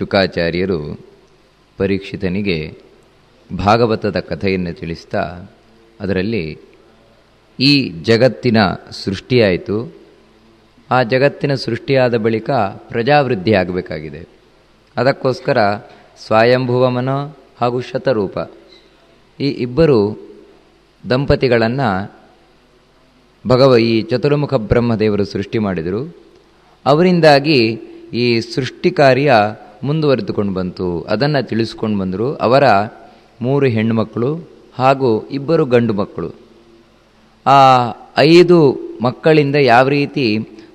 ಶುಕಾಚಾರ್ಯರು ಪರೀಕ್ಷಿತನಿಗೆ ಭಾಗವತದ ಕಥೆಯನ್ನು ತಿಳಿಸ್ತಾ ಅದರಲ್ಲಿ ಈ ಜಗತ್ತಿನ ಸೃಷ್ಟಿಯಾಯಿತು ಆ ಜಗತ್ತಿನ ಸೃಷ್ಟಿಯಾದ ಬಳಿಕ ಪ್ರಜಾವೃದ್ಧಿ ಆಗಬೇಕಾಗಿದೆ ಅದಕ್ಕೋಸ್ಕರ ಸ್ವಯಂಭುವಮನ ಹಾಗೂ ಶತರೂಪ ಈ ಇಬ್ಬರು ದಂಪತಿಗಳನ್ನು ಭಗವ ಈ ಚತುರ್ಮುಖ ಬ್ರಹ್ಮದೇವರು ಸೃಷ್ಟಿ ಮಾಡಿದರು ಅವರಿಂದಾಗಿ ಈ ಸೃಷ್ಟಿ ಕಾರ್ಯ ಮುಂದುವರೆದುಕೊಂಡು ಬಂತು ಅದನ್ನು ತಿಳಿಸ್ಕೊಂಡು ಬಂದರು ಅವರ ಮೂರು ಹೆಣ್ಣುಮಕ್ಕಳು ಹಾಗೂ ಇಬ್ಬರು ಗಂಡು ಮಕ್ಕಳು ಆ ಐದು ಮಕ್ಕಳಿಂದ ಯಾವ ರೀತಿ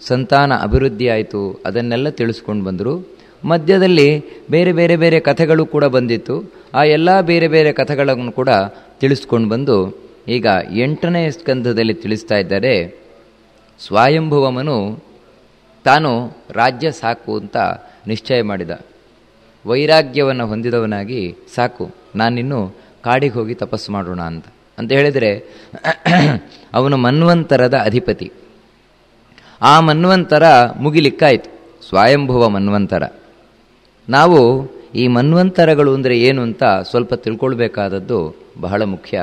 ಸಂತಾನ ಅಭಿವೃದ್ಧಿ ಆಯಿತು ಅದನ್ನೆಲ್ಲ ತಿಳಿಸ್ಕೊಂಡು ಬಂದರು ಮಧ್ಯದಲ್ಲಿ ಬೇರೆ ಬೇರೆ ಬೇರೆ ಕಥೆಗಳು ಕೂಡ ಬಂದಿತ್ತು ಆ ಎಲ್ಲ ಬೇರೆ ಬೇರೆ ಕಥೆಗಳನ್ನು ಕೂಡ ತಿಳಿಸ್ಕೊಂಡು ಬಂದು ಈಗ ಎಂಟನೇ ಸ್ಕಂಧದಲ್ಲಿ ತಿಳಿಸ್ತಾ ಇದ್ದಾರೆ ಸ್ವಯಂಭವಮನು ತಾನು ರಾಜ್ಯ ಸಾಕು ಅಂತ ನಿಶ್ಚಯ ಮಾಡಿದ ವೈರಾಗ್ಯವನ್ನು ಹೊಂದಿದವನಾಗಿ ಸಾಕು ನಾನಿನ್ನು ಕಾಡಿಗೆ ಹೋಗಿ ತಪಸ್ಸು ಮಾಡೋಣ ಅಂತ ಅಂತ ಹೇಳಿದರೆ ಅವನು ಮನ್ವಂತರದ ಅಧಿಪತಿ ಆ ಮನ್ವಂತರ ಮುಗಿಲಿಕ್ಕಾಯಿತು ಸ್ವಯಂಭವ ಮನ್ವಂತರ ನಾವು ಈ ಮನ್ವಂತರಗಳು ಅಂದರೆ ಏನು ಅಂತ ಸ್ವಲ್ಪ ತಿಳ್ಕೊಳ್ಬೇಕಾದದ್ದು ಬಹಳ ಮುಖ್ಯ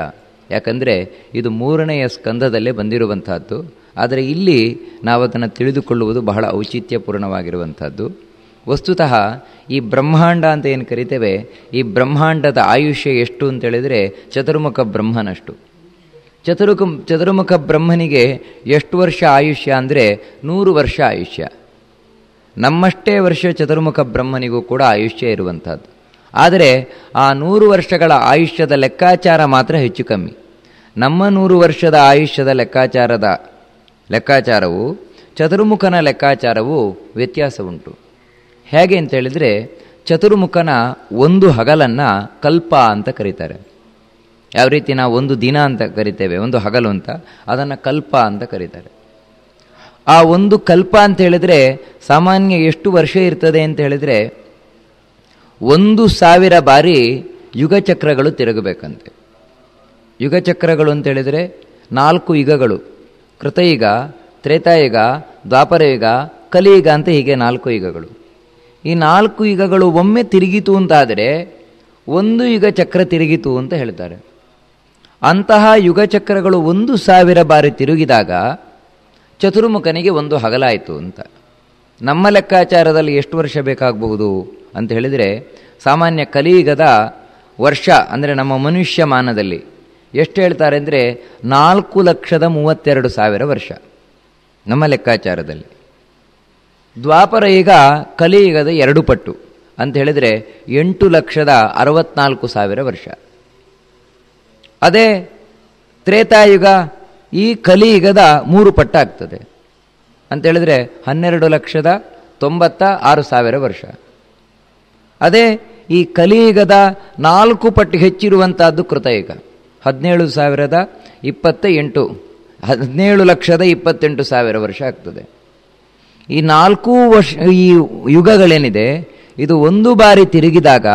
ಯಾಕಂದರೆ ಇದು ಮೂರನೆಯ ಸ್ಕಂದದಲ್ಲೇ ಬಂದಿರುವಂಥದ್ದು ಆದರೆ ಇಲ್ಲಿ ನಾವು ಅದನ್ನು ತಿಳಿದುಕೊಳ್ಳುವುದು ಬಹಳ ಔಚಿತ್ಯಪೂರ್ಣವಾಗಿರುವಂಥದ್ದು ವಸ್ತುತಃ ಈ ಬ್ರಹ್ಮಾಂಡ ಅಂತ ಏನು ಕರಿತೇವೆ ಈ ಬ್ರಹ್ಮಾಂಡದ ಆಯುಷ್ಯ ಎಷ್ಟು ಅಂತೇಳಿದರೆ ಚತುರ್ಮುಖ ಬ್ರಹ್ಮನಷ್ಟು ಚತುರ್ಮುಖ ಚತುರ್ಮುಖ ಬ್ರಹ್ಮನಿಗೆ ಎಷ್ಟು ವರ್ಷ ಆಯುಷ್ಯ ಅಂದರೆ ನೂರು ವರ್ಷ ಆಯುಷ್ಯ ನಮ್ಮಷ್ಟೇ ವರ್ಷ ಚತುರ್ಮುಖ ಬ್ರಹ್ಮನಿಗೂ ಕೂಡ ಆಯುಷ್ಯ ಇರುವಂಥದ್ದು ಆದರೆ ಆ ನೂರು ವರ್ಷಗಳ ಆಯುಷ್ಯದ ಲೆಕ್ಕಾಚಾರ ಮಾತ್ರ ಹೆಚ್ಚು ಕಮ್ಮಿ ನಮ್ಮ ನೂರು ವರ್ಷದ ಆಯುಷ್ಯದ ಲೆಕ್ಕಾಚಾರದ ಲೆಕ್ಕಾಚಾರವು ಚತುರ್ಮುಖನ ಲೆಕ್ಕಾಚಾರವು ವ್ಯತ್ಯಾಸ ಉಂಟು ಹೇಗೆ ಅಂತೇಳಿದರೆ ಚತುರ್ಮುಖನ ಒಂದು ಹಗಲನ್ನು ಕಲ್ಪ ಅಂತ ಕರೀತಾರೆ ಯಾವ ರೀತಿ ನಾವು ಒಂದು ದಿನ ಅಂತ ಕರಿತೇವೆ ಒಂದು ಹಗಲು ಅಂತ ಅದನ್ನು ಕಲ್ಪ ಅಂತ ಕರೀತಾರೆ ಆ ಒಂದು ಕಲ್ಪ ಅಂತ ಹೇಳಿದರೆ ಸಾಮಾನ್ಯ ಎಷ್ಟು ವರ್ಷ ಇರ್ತದೆ ಅಂತ ಹೇಳಿದರೆ ಒಂದು ಸಾವಿರ ಬಾರಿ ಯುಗಚಕ್ರಗಳು ತಿರುಗಬೇಕಂತೆ ಯುಗಚಕ್ರಗಳು ಅಂತೇಳಿದರೆ ನಾಲ್ಕು ಯುಗಗಳು ಕೃತಯುಗ ತ್ರೇತಾಯುಗ ದ್ವಾಪರಯುಗ ಕಲಿಯುಗ ಅಂತ ಹೀಗೆ ನಾಲ್ಕು ಯುಗಗಳು ಈ ನಾಲ್ಕು ಯುಗಗಳು ಒಮ್ಮೆ ತಿರುಗಿತು ಅಂತಾದರೆ ಒಂದು ಯುಗ ಚಕ್ರ ತಿರುಗಿತು ಅಂತ ಹೇಳ್ತಾರೆ ಅಂತಹ ಚಕ್ರಗಳು ಒಂದು ಸಾವಿರ ಬಾರಿ ತಿರುಗಿದಾಗ ಚತುರ್ಮುಖನಿಗೆ ಒಂದು ಹಗಲಾಯಿತು ಅಂತ ನಮ್ಮ ಲೆಕ್ಕಾಚಾರದಲ್ಲಿ ಎಷ್ಟು ವರ್ಷ ಬೇಕಾಗಬಹುದು ಅಂತ ಹೇಳಿದರೆ ಸಾಮಾನ್ಯ ಕಲಿಯುಗದ ವರ್ಷ ಅಂದರೆ ನಮ್ಮ ಮನುಷ್ಯ ಮಾನದಲ್ಲಿ ಎಷ್ಟು ಹೇಳ್ತಾರೆ ಅಂದರೆ ನಾಲ್ಕು ಲಕ್ಷದ ಮೂವತ್ತೆರಡು ಸಾವಿರ ವರ್ಷ ನಮ್ಮ ಲೆಕ್ಕಾಚಾರದಲ್ಲಿ ದ್ವಾಪರ ಈಗ ಕಲಿಯುಗದ ಎರಡು ಪಟ್ಟು ಅಂತ ಹೇಳಿದರೆ ಎಂಟು ಲಕ್ಷದ ಅರವತ್ನಾಲ್ಕು ಸಾವಿರ ವರ್ಷ ಅದೇ ತ್ರೇತಾಯುಗ ಈ ಕಲಿಯುಗದ ಮೂರು ಪಟ್ಟ ಆಗ್ತದೆ ಅಂತ ಹೇಳಿದರೆ ಹನ್ನೆರಡು ಲಕ್ಷದ ತೊಂಬತ್ತ ಆರು ಸಾವಿರ ವರ್ಷ ಅದೇ ಈ ಕಲಿಯುಗದ ನಾಲ್ಕು ಪಟ್ಟು ಹೆಚ್ಚಿರುವಂತಹದ್ದು ಕೃತಯುಗ ಹದಿನೇಳು ಸಾವಿರದ ಇಪ್ಪತ್ತ ಎಂಟು ಹದಿನೇಳು ಲಕ್ಷದ ಇಪ್ಪತ್ತೆಂಟು ಸಾವಿರ ವರ್ಷ ಆಗ್ತದೆ ಈ ನಾಲ್ಕು ವರ್ಷ ಈ ಯುಗಗಳೇನಿದೆ ಇದು ಒಂದು ಬಾರಿ ತಿರುಗಿದಾಗ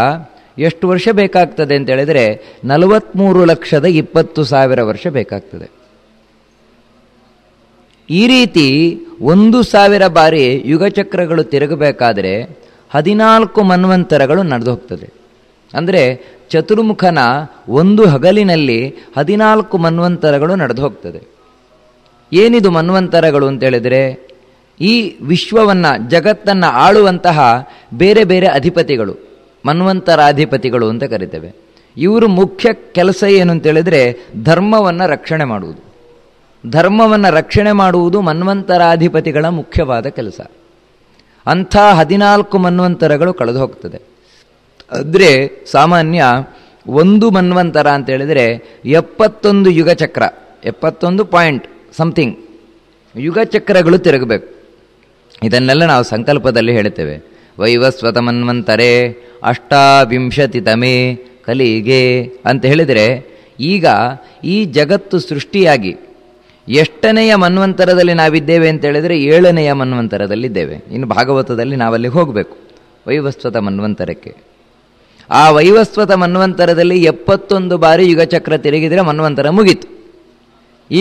ಎಷ್ಟು ವರ್ಷ ಬೇಕಾಗ್ತದೆ ಅಂತ ಹೇಳಿದರೆ ನಲವತ್ತ್ಮೂರು ಲಕ್ಷದ ಇಪ್ಪತ್ತು ಸಾವಿರ ವರ್ಷ ಬೇಕಾಗ್ತದೆ ಈ ರೀತಿ ಒಂದು ಸಾವಿರ ಬಾರಿ ಯುಗಚಕ್ರಗಳು ತಿರುಗಬೇಕಾದರೆ ಹದಿನಾಲ್ಕು ಮನ್ವಂತರಗಳು ನಡೆದು ಹೋಗ್ತದೆ ಅಂದರೆ ಚತುರ್ಮುಖನ ಒಂದು ಹಗಲಿನಲ್ಲಿ ಹದಿನಾಲ್ಕು ಮನ್ವಂತರಗಳು ನಡೆದು ಹೋಗ್ತದೆ ಏನಿದು ಮನ್ವಂತರಗಳು ಅಂತೇಳಿದರೆ ಈ ವಿಶ್ವವನ್ನು ಜಗತ್ತನ್ನು ಆಳುವಂತಹ ಬೇರೆ ಬೇರೆ ಅಧಿಪತಿಗಳು ಮನ್ವಂತರಾಧಿಪತಿಗಳು ಅಂತ ಕರಿತೇವೆ ಇವರು ಮುಖ್ಯ ಕೆಲಸ ಏನು ಅಂತೇಳಿದರೆ ಧರ್ಮವನ್ನು ರಕ್ಷಣೆ ಮಾಡುವುದು ಧರ್ಮವನ್ನು ರಕ್ಷಣೆ ಮಾಡುವುದು ಮನ್ವಂತರಾಧಿಪತಿಗಳ ಮುಖ್ಯವಾದ ಕೆಲಸ ಅಂಥ ಹದಿನಾಲ್ಕು ಮನ್ವಂತರಗಳು ಕಳೆದು ಹೋಗ್ತದೆ ಆದರೆ ಸಾಮಾನ್ಯ ಒಂದು ಮನ್ವಂತರ ಅಂತ ಎಪ್ಪತ್ತೊಂದು ಯುಗಚಕ್ರ ಎಪ್ಪತ್ತೊಂದು ಪಾಯಿಂಟ್ ಸಮಥಿಂಗ್ ಯುಗಚಕ್ರಗಳು ತಿರುಗಬೇಕು ಇದನ್ನೆಲ್ಲ ನಾವು ಸಂಕಲ್ಪದಲ್ಲಿ ಹೇಳ್ತೇವೆ ವೈವಸ್ವತಮನ್ವಂತರೆ ಅಷ್ಟಾವಿಂಶತಿ ತಮೇ ಕಲಿಗೆ ಅಂತ ಹೇಳಿದರೆ ಈಗ ಈ ಜಗತ್ತು ಸೃಷ್ಟಿಯಾಗಿ ಎಷ್ಟನೆಯ ಮನ್ವಂತರದಲ್ಲಿ ನಾವಿದ್ದೇವೆ ಅಂತ ಹೇಳಿದರೆ ಏಳನೆಯ ಮನ್ವಂತರದಲ್ಲಿದ್ದೇವೆ ಇನ್ನು ಭಾಗವತದಲ್ಲಿ ನಾವಲ್ಲಿ ಹೋಗಬೇಕು ವೈವಸ್ವತ ಮನ್ವಂತರಕ್ಕೆ ಆ ವೈವಸ್ವತ ಮನ್ವಂತರದಲ್ಲಿ ಎಪ್ಪತ್ತೊಂದು ಬಾರಿ ಯುಗಚಕ್ರ ತಿರುಗಿದರೆ ಮನ್ವಂತರ ಮುಗೀತು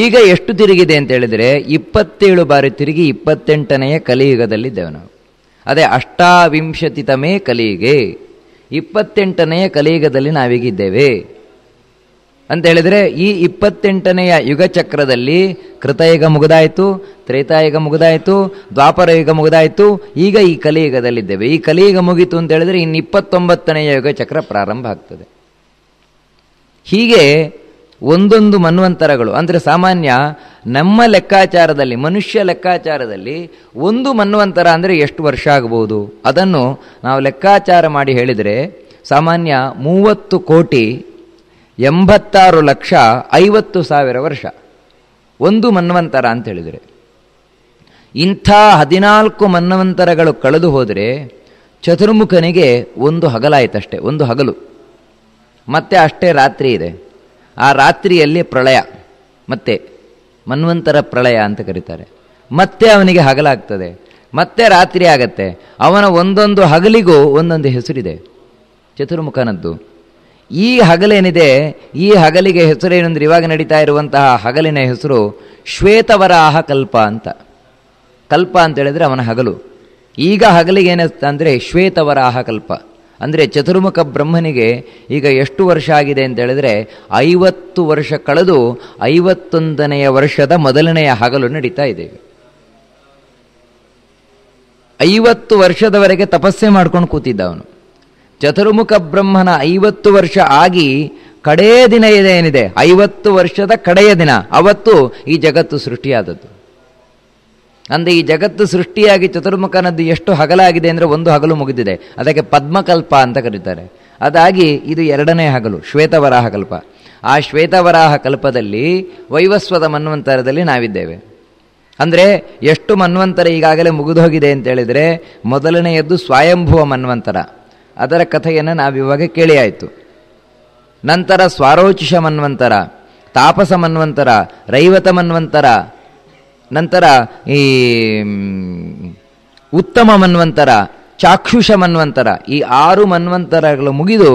ಈಗ ಎಷ್ಟು ತಿರುಗಿದೆ ಅಂತ ಹೇಳಿದರೆ ಇಪ್ಪತ್ತೇಳು ಬಾರಿ ತಿರುಗಿ ಇಪ್ಪತ್ತೆಂಟನೆಯ ಕಲಿಯುಗದಲ್ಲಿದ್ದೇವೆ ನಾವು ಅದೇ ಅಷ್ಟಾವಿಂಶತಿತಮೇ ಕಲಿಯುಗೆ ಇಪ್ಪತ್ತೆಂಟನೆಯ ಕಲಿಯುಗದಲ್ಲಿ ನಾವೀಗಿದ್ದೇವೆ ಅಂತ ಹೇಳಿದರೆ ಈ ಇಪ್ಪತ್ತೆಂಟನೆಯ ಚಕ್ರದಲ್ಲಿ ಕೃತಯುಗ ಮುಗಿದಾಯಿತು ತ್ರೇತಾಯುಗ ಮುಗಿದಾಯಿತು ದ್ವಾಪರ ಯುಗ ಮುಗಿದಾಯಿತು ಈಗ ಈ ಕಲಿಯುಗದಲ್ಲಿದ್ದೇವೆ ಈ ಕಲಿಯುಗ ಮುಗಿತು ಅಂತ ಹೇಳಿದರೆ ಇನ್ನು ಇಪ್ಪತ್ತೊಂಬತ್ತನೆಯ ಚಕ್ರ ಪ್ರಾರಂಭ ಆಗ್ತದೆ ಹೀಗೆ ಒಂದೊಂದು ಮನ್ವಂತರಗಳು ಅಂದರೆ ಸಾಮಾನ್ಯ ನಮ್ಮ ಲೆಕ್ಕಾಚಾರದಲ್ಲಿ ಮನುಷ್ಯ ಲೆಕ್ಕಾಚಾರದಲ್ಲಿ ಒಂದು ಮನ್ವಂತರ ಅಂದರೆ ಎಷ್ಟು ವರ್ಷ ಆಗ್ಬೋದು ಅದನ್ನು ನಾವು ಲೆಕ್ಕಾಚಾರ ಮಾಡಿ ಹೇಳಿದರೆ ಸಾಮಾನ್ಯ ಮೂವತ್ತು ಕೋಟಿ ಎಂಬತ್ತಾರು ಲಕ್ಷ ಐವತ್ತು ಸಾವಿರ ವರ್ಷ ಒಂದು ಮನ್ವಂತರ ಅಂತ ಹೇಳಿದರೆ ಇಂಥ ಹದಿನಾಲ್ಕು ಮನ್ವಂತರಗಳು ಕಳೆದು ಹೋದರೆ ಚತುರ್ಮುಖನಿಗೆ ಒಂದು ಹಗಲಾಯಿತಷ್ಟೆ ಒಂದು ಹಗಲು ಮತ್ತೆ ಅಷ್ಟೇ ರಾತ್ರಿ ಇದೆ ಆ ರಾತ್ರಿಯಲ್ಲಿ ಪ್ರಳಯ ಮತ್ತೆ ಮನ್ವಂತರ ಪ್ರಳಯ ಅಂತ ಕರೀತಾರೆ ಮತ್ತೆ ಅವನಿಗೆ ಹಗಲಾಗ್ತದೆ ಮತ್ತೆ ರಾತ್ರಿ ಆಗತ್ತೆ ಅವನ ಒಂದೊಂದು ಹಗಲಿಗೂ ಒಂದೊಂದು ಹೆಸರಿದೆ ಚತುರ್ಮುಖನದ್ದು ಈ ಹಗಲೇನಿದೆ ಈ ಹಗಲಿಗೆ ಹೆಸರೇನೆಂದ್ರೆ ಇವಾಗ ನಡೀತಾ ಇರುವಂತಹ ಹಗಲಿನ ಹೆಸರು ಶ್ವೇತವರಾಹ ಕಲ್ಪ ಅಂತ ಕಲ್ಪ ಅಂತ ಹೇಳಿದರೆ ಅವನ ಹಗಲು ಈಗ ಹಗಲಿಗೆ ಅಂದರೆ ಶ್ವೇತವರಾಹ ಕಲ್ಪ ಅಂದರೆ ಚತುರ್ಮುಖ ಬ್ರಹ್ಮನಿಗೆ ಈಗ ಎಷ್ಟು ವರ್ಷ ಆಗಿದೆ ಅಂತ ಹೇಳಿದ್ರೆ ಐವತ್ತು ವರ್ಷ ಕಳೆದು ಐವತ್ತೊಂದನೆಯ ವರ್ಷದ ಮೊದಲನೆಯ ಹಗಲು ನಡೀತಾ ಇದ್ದೇವೆ ಐವತ್ತು ವರ್ಷದವರೆಗೆ ತಪಸ್ಸೆ ಮಾಡ್ಕೊಂಡು ಕೂತಿದ್ದ ಅವನು ಚತುರ್ಮುಖ ಬ್ರಹ್ಮನ ಐವತ್ತು ವರ್ಷ ಆಗಿ ಕಡೆಯ ದಿನ ಏನಿದೆ ಐವತ್ತು ವರ್ಷದ ಕಡೆಯ ದಿನ ಅವತ್ತು ಈ ಜಗತ್ತು ಸೃಷ್ಟಿಯಾದದ್ದು ಅಂದರೆ ಈ ಜಗತ್ತು ಸೃಷ್ಟಿಯಾಗಿ ಚತುರ್ಮುಖನದ್ದು ಎಷ್ಟು ಹಗಲಾಗಿದೆ ಅಂದರೆ ಒಂದು ಹಗಲು ಮುಗಿದಿದೆ ಅದಕ್ಕೆ ಪದ್ಮಕಲ್ಪ ಅಂತ ಕರೀತಾರೆ ಅದಾಗಿ ಇದು ಎರಡನೇ ಹಗಲು ಶ್ವೇತವರಾಹ ಕಲ್ಪ ಆ ಶ್ವೇತವರಾಹ ಕಲ್ಪದಲ್ಲಿ ವೈವಸ್ವದ ಮನ್ವಂತರದಲ್ಲಿ ನಾವಿದ್ದೇವೆ ಅಂದರೆ ಎಷ್ಟು ಮನ್ವಂತರ ಈಗಾಗಲೇ ಮುಗಿದು ಹೋಗಿದೆ ಅಂತೇಳಿದರೆ ಮೊದಲನೆಯದ್ದು ಸ್ವಯಂಭುವ ಮನ್ವಂತರ ಅದರ ಕಥೆಯನ್ನು ನಾವಿವಾಗ ಕೇಳಿ ಆಯಿತು ನಂತರ ಸ್ವಾರೋಚಿಷ ಮನ್ವಂತರ ತಾಪಸ ಮನ್ವಂತರ ರೈವತ ಮನ್ವಂತರ ನಂತರ ಈ ಉತ್ತಮ ಮನ್ವಂತರ ಚಾಕ್ಷುಷ ಮನ್ವಂತರ ಈ ಆರು ಮನ್ವಂತರಗಳು ಮುಗಿದು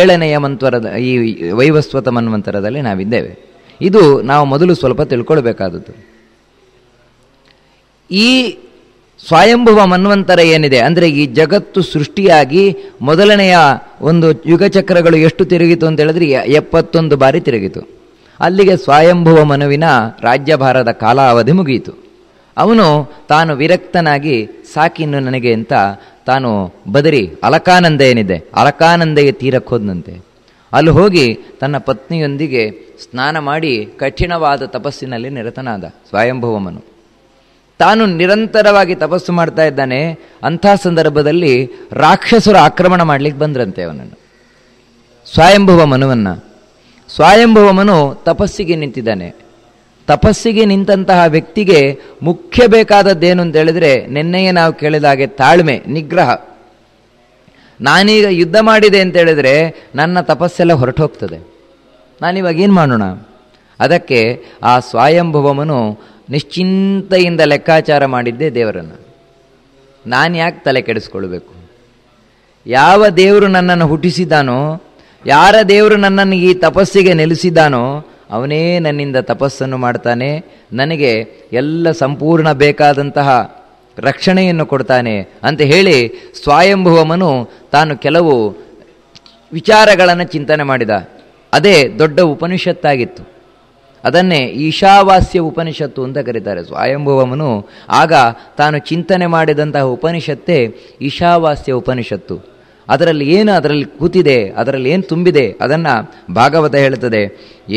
ಏಳನೆಯ ಮಂತ್ವರದ ಈ ವೈವಸ್ವತ ಮನ್ವಂತರದಲ್ಲಿ ನಾವಿದ್ದೇವೆ ಇದು ನಾವು ಮೊದಲು ಸ್ವಲ್ಪ ತಿಳ್ಕೊಳ್ಬೇಕಾದದ್ದು ಈ ಸ್ವಯಂಭವ ಮನ್ವಂತರ ಏನಿದೆ ಅಂದರೆ ಈ ಜಗತ್ತು ಸೃಷ್ಟಿಯಾಗಿ ಮೊದಲನೆಯ ಒಂದು ಯುಗಚಕ್ರಗಳು ಎಷ್ಟು ತಿರುಗಿತು ಅಂತ ಹೇಳಿದ್ರೆ ಎಪ್ಪತ್ತೊಂದು ಬಾರಿ ತಿರುಗಿತು ಅಲ್ಲಿಗೆ ಸ್ವಯಂಭುವ ಮನುವಿನ ರಾಜ್ಯಭಾರದ ಕಾಲಾವಧಿ ಮುಗಿಯಿತು ಅವನು ತಾನು ವಿರಕ್ತನಾಗಿ ಸಾಕಿನ್ನು ನನಗೆ ಅಂತ ತಾನು ಬದರಿ ಅಲಕಾನಂದ ಏನಿದೆ ಅಲಕಾನಂದೆಗೆ ತೀರಕ್ಕೆ ಹೋದನಂತೆ ಅಲ್ಲಿ ಹೋಗಿ ತನ್ನ ಪತ್ನಿಯೊಂದಿಗೆ ಸ್ನಾನ ಮಾಡಿ ಕಠಿಣವಾದ ತಪಸ್ಸಿನಲ್ಲಿ ನಿರತನಾದ ಸ್ವಯಂಭವಮನು ತಾನು ನಿರಂತರವಾಗಿ ತಪಸ್ಸು ಮಾಡ್ತಾ ಇದ್ದಾನೆ ಅಂಥ ಸಂದರ್ಭದಲ್ಲಿ ರಾಕ್ಷಸರು ಆಕ್ರಮಣ ಮಾಡಲಿಕ್ಕೆ ಬಂದ್ರಂತೆ ಅವನನ್ನು ಸ್ವಯಂಭವ ಮನುವನ್ನು ಸ್ವಯಂಭವಮನು ತಪಸ್ಸಿಗೆ ನಿಂತಿದ್ದಾನೆ ತಪಸ್ಸಿಗೆ ನಿಂತಹ ವ್ಯಕ್ತಿಗೆ ಮುಖ್ಯ ಬೇಕಾದದ್ದೇನು ಅಂತ ಹೇಳಿದ್ರೆ ನಿನ್ನೆಯೇ ನಾವು ಕೇಳಿದ ಹಾಗೆ ತಾಳ್ಮೆ ನಿಗ್ರಹ ನಾನೀಗ ಯುದ್ಧ ಮಾಡಿದೆ ಅಂತ ಹೇಳಿದ್ರೆ ನನ್ನ ತಪಸ್ಸೆಲ್ಲ ಹೊರಟೋಗ್ತದೆ ನಾನಿವಾಗ ಏನು ಮಾಡೋಣ ಅದಕ್ಕೆ ಆ ಸ್ವಯಂಭವಮನು ನಿಶ್ಚಿಂತೆಯಿಂದ ಲೆಕ್ಕಾಚಾರ ಮಾಡಿದ್ದೆ ದೇವರನ್ನು ನಾನು ಯಾಕೆ ತಲೆ ಕೆಡಿಸ್ಕೊಳ್ಬೇಕು ಯಾವ ದೇವರು ನನ್ನನ್ನು ಹುಟ್ಟಿಸಿದ್ದಾನೋ ಯಾರ ದೇವರು ನನ್ನನ್ನು ಈ ತಪಸ್ಸಿಗೆ ನೆಲೆಸಿದ್ದಾನೋ ಅವನೇ ನನ್ನಿಂದ ತಪಸ್ಸನ್ನು ಮಾಡ್ತಾನೆ ನನಗೆ ಎಲ್ಲ ಸಂಪೂರ್ಣ ಬೇಕಾದಂತಹ ರಕ್ಷಣೆಯನ್ನು ಕೊಡ್ತಾನೆ ಅಂತ ಹೇಳಿ ಸ್ವಾಯಂಭುವಮನು ತಾನು ಕೆಲವು ವಿಚಾರಗಳನ್ನು ಚಿಂತನೆ ಮಾಡಿದ ಅದೇ ದೊಡ್ಡ ಉಪನಿಷತ್ತಾಗಿತ್ತು ಅದನ್ನೇ ಈಶಾವಾಸ್ಯ ಉಪನಿಷತ್ತು ಅಂತ ಕರೀತಾರೆ ಸ್ವಯಂಭವಮನು ಆಗ ತಾನು ಚಿಂತನೆ ಮಾಡಿದಂತಹ ಉಪನಿಷತ್ತೇ ಈಶಾವಾಸ್ಯ ಉಪನಿಷತ್ತು ಅದರಲ್ಲಿ ಏನು ಅದರಲ್ಲಿ ಕೂತಿದೆ ಅದರಲ್ಲಿ ಏನು ತುಂಬಿದೆ ಅದನ್ನು ಭಾಗವತ ಹೇಳುತ್ತದೆ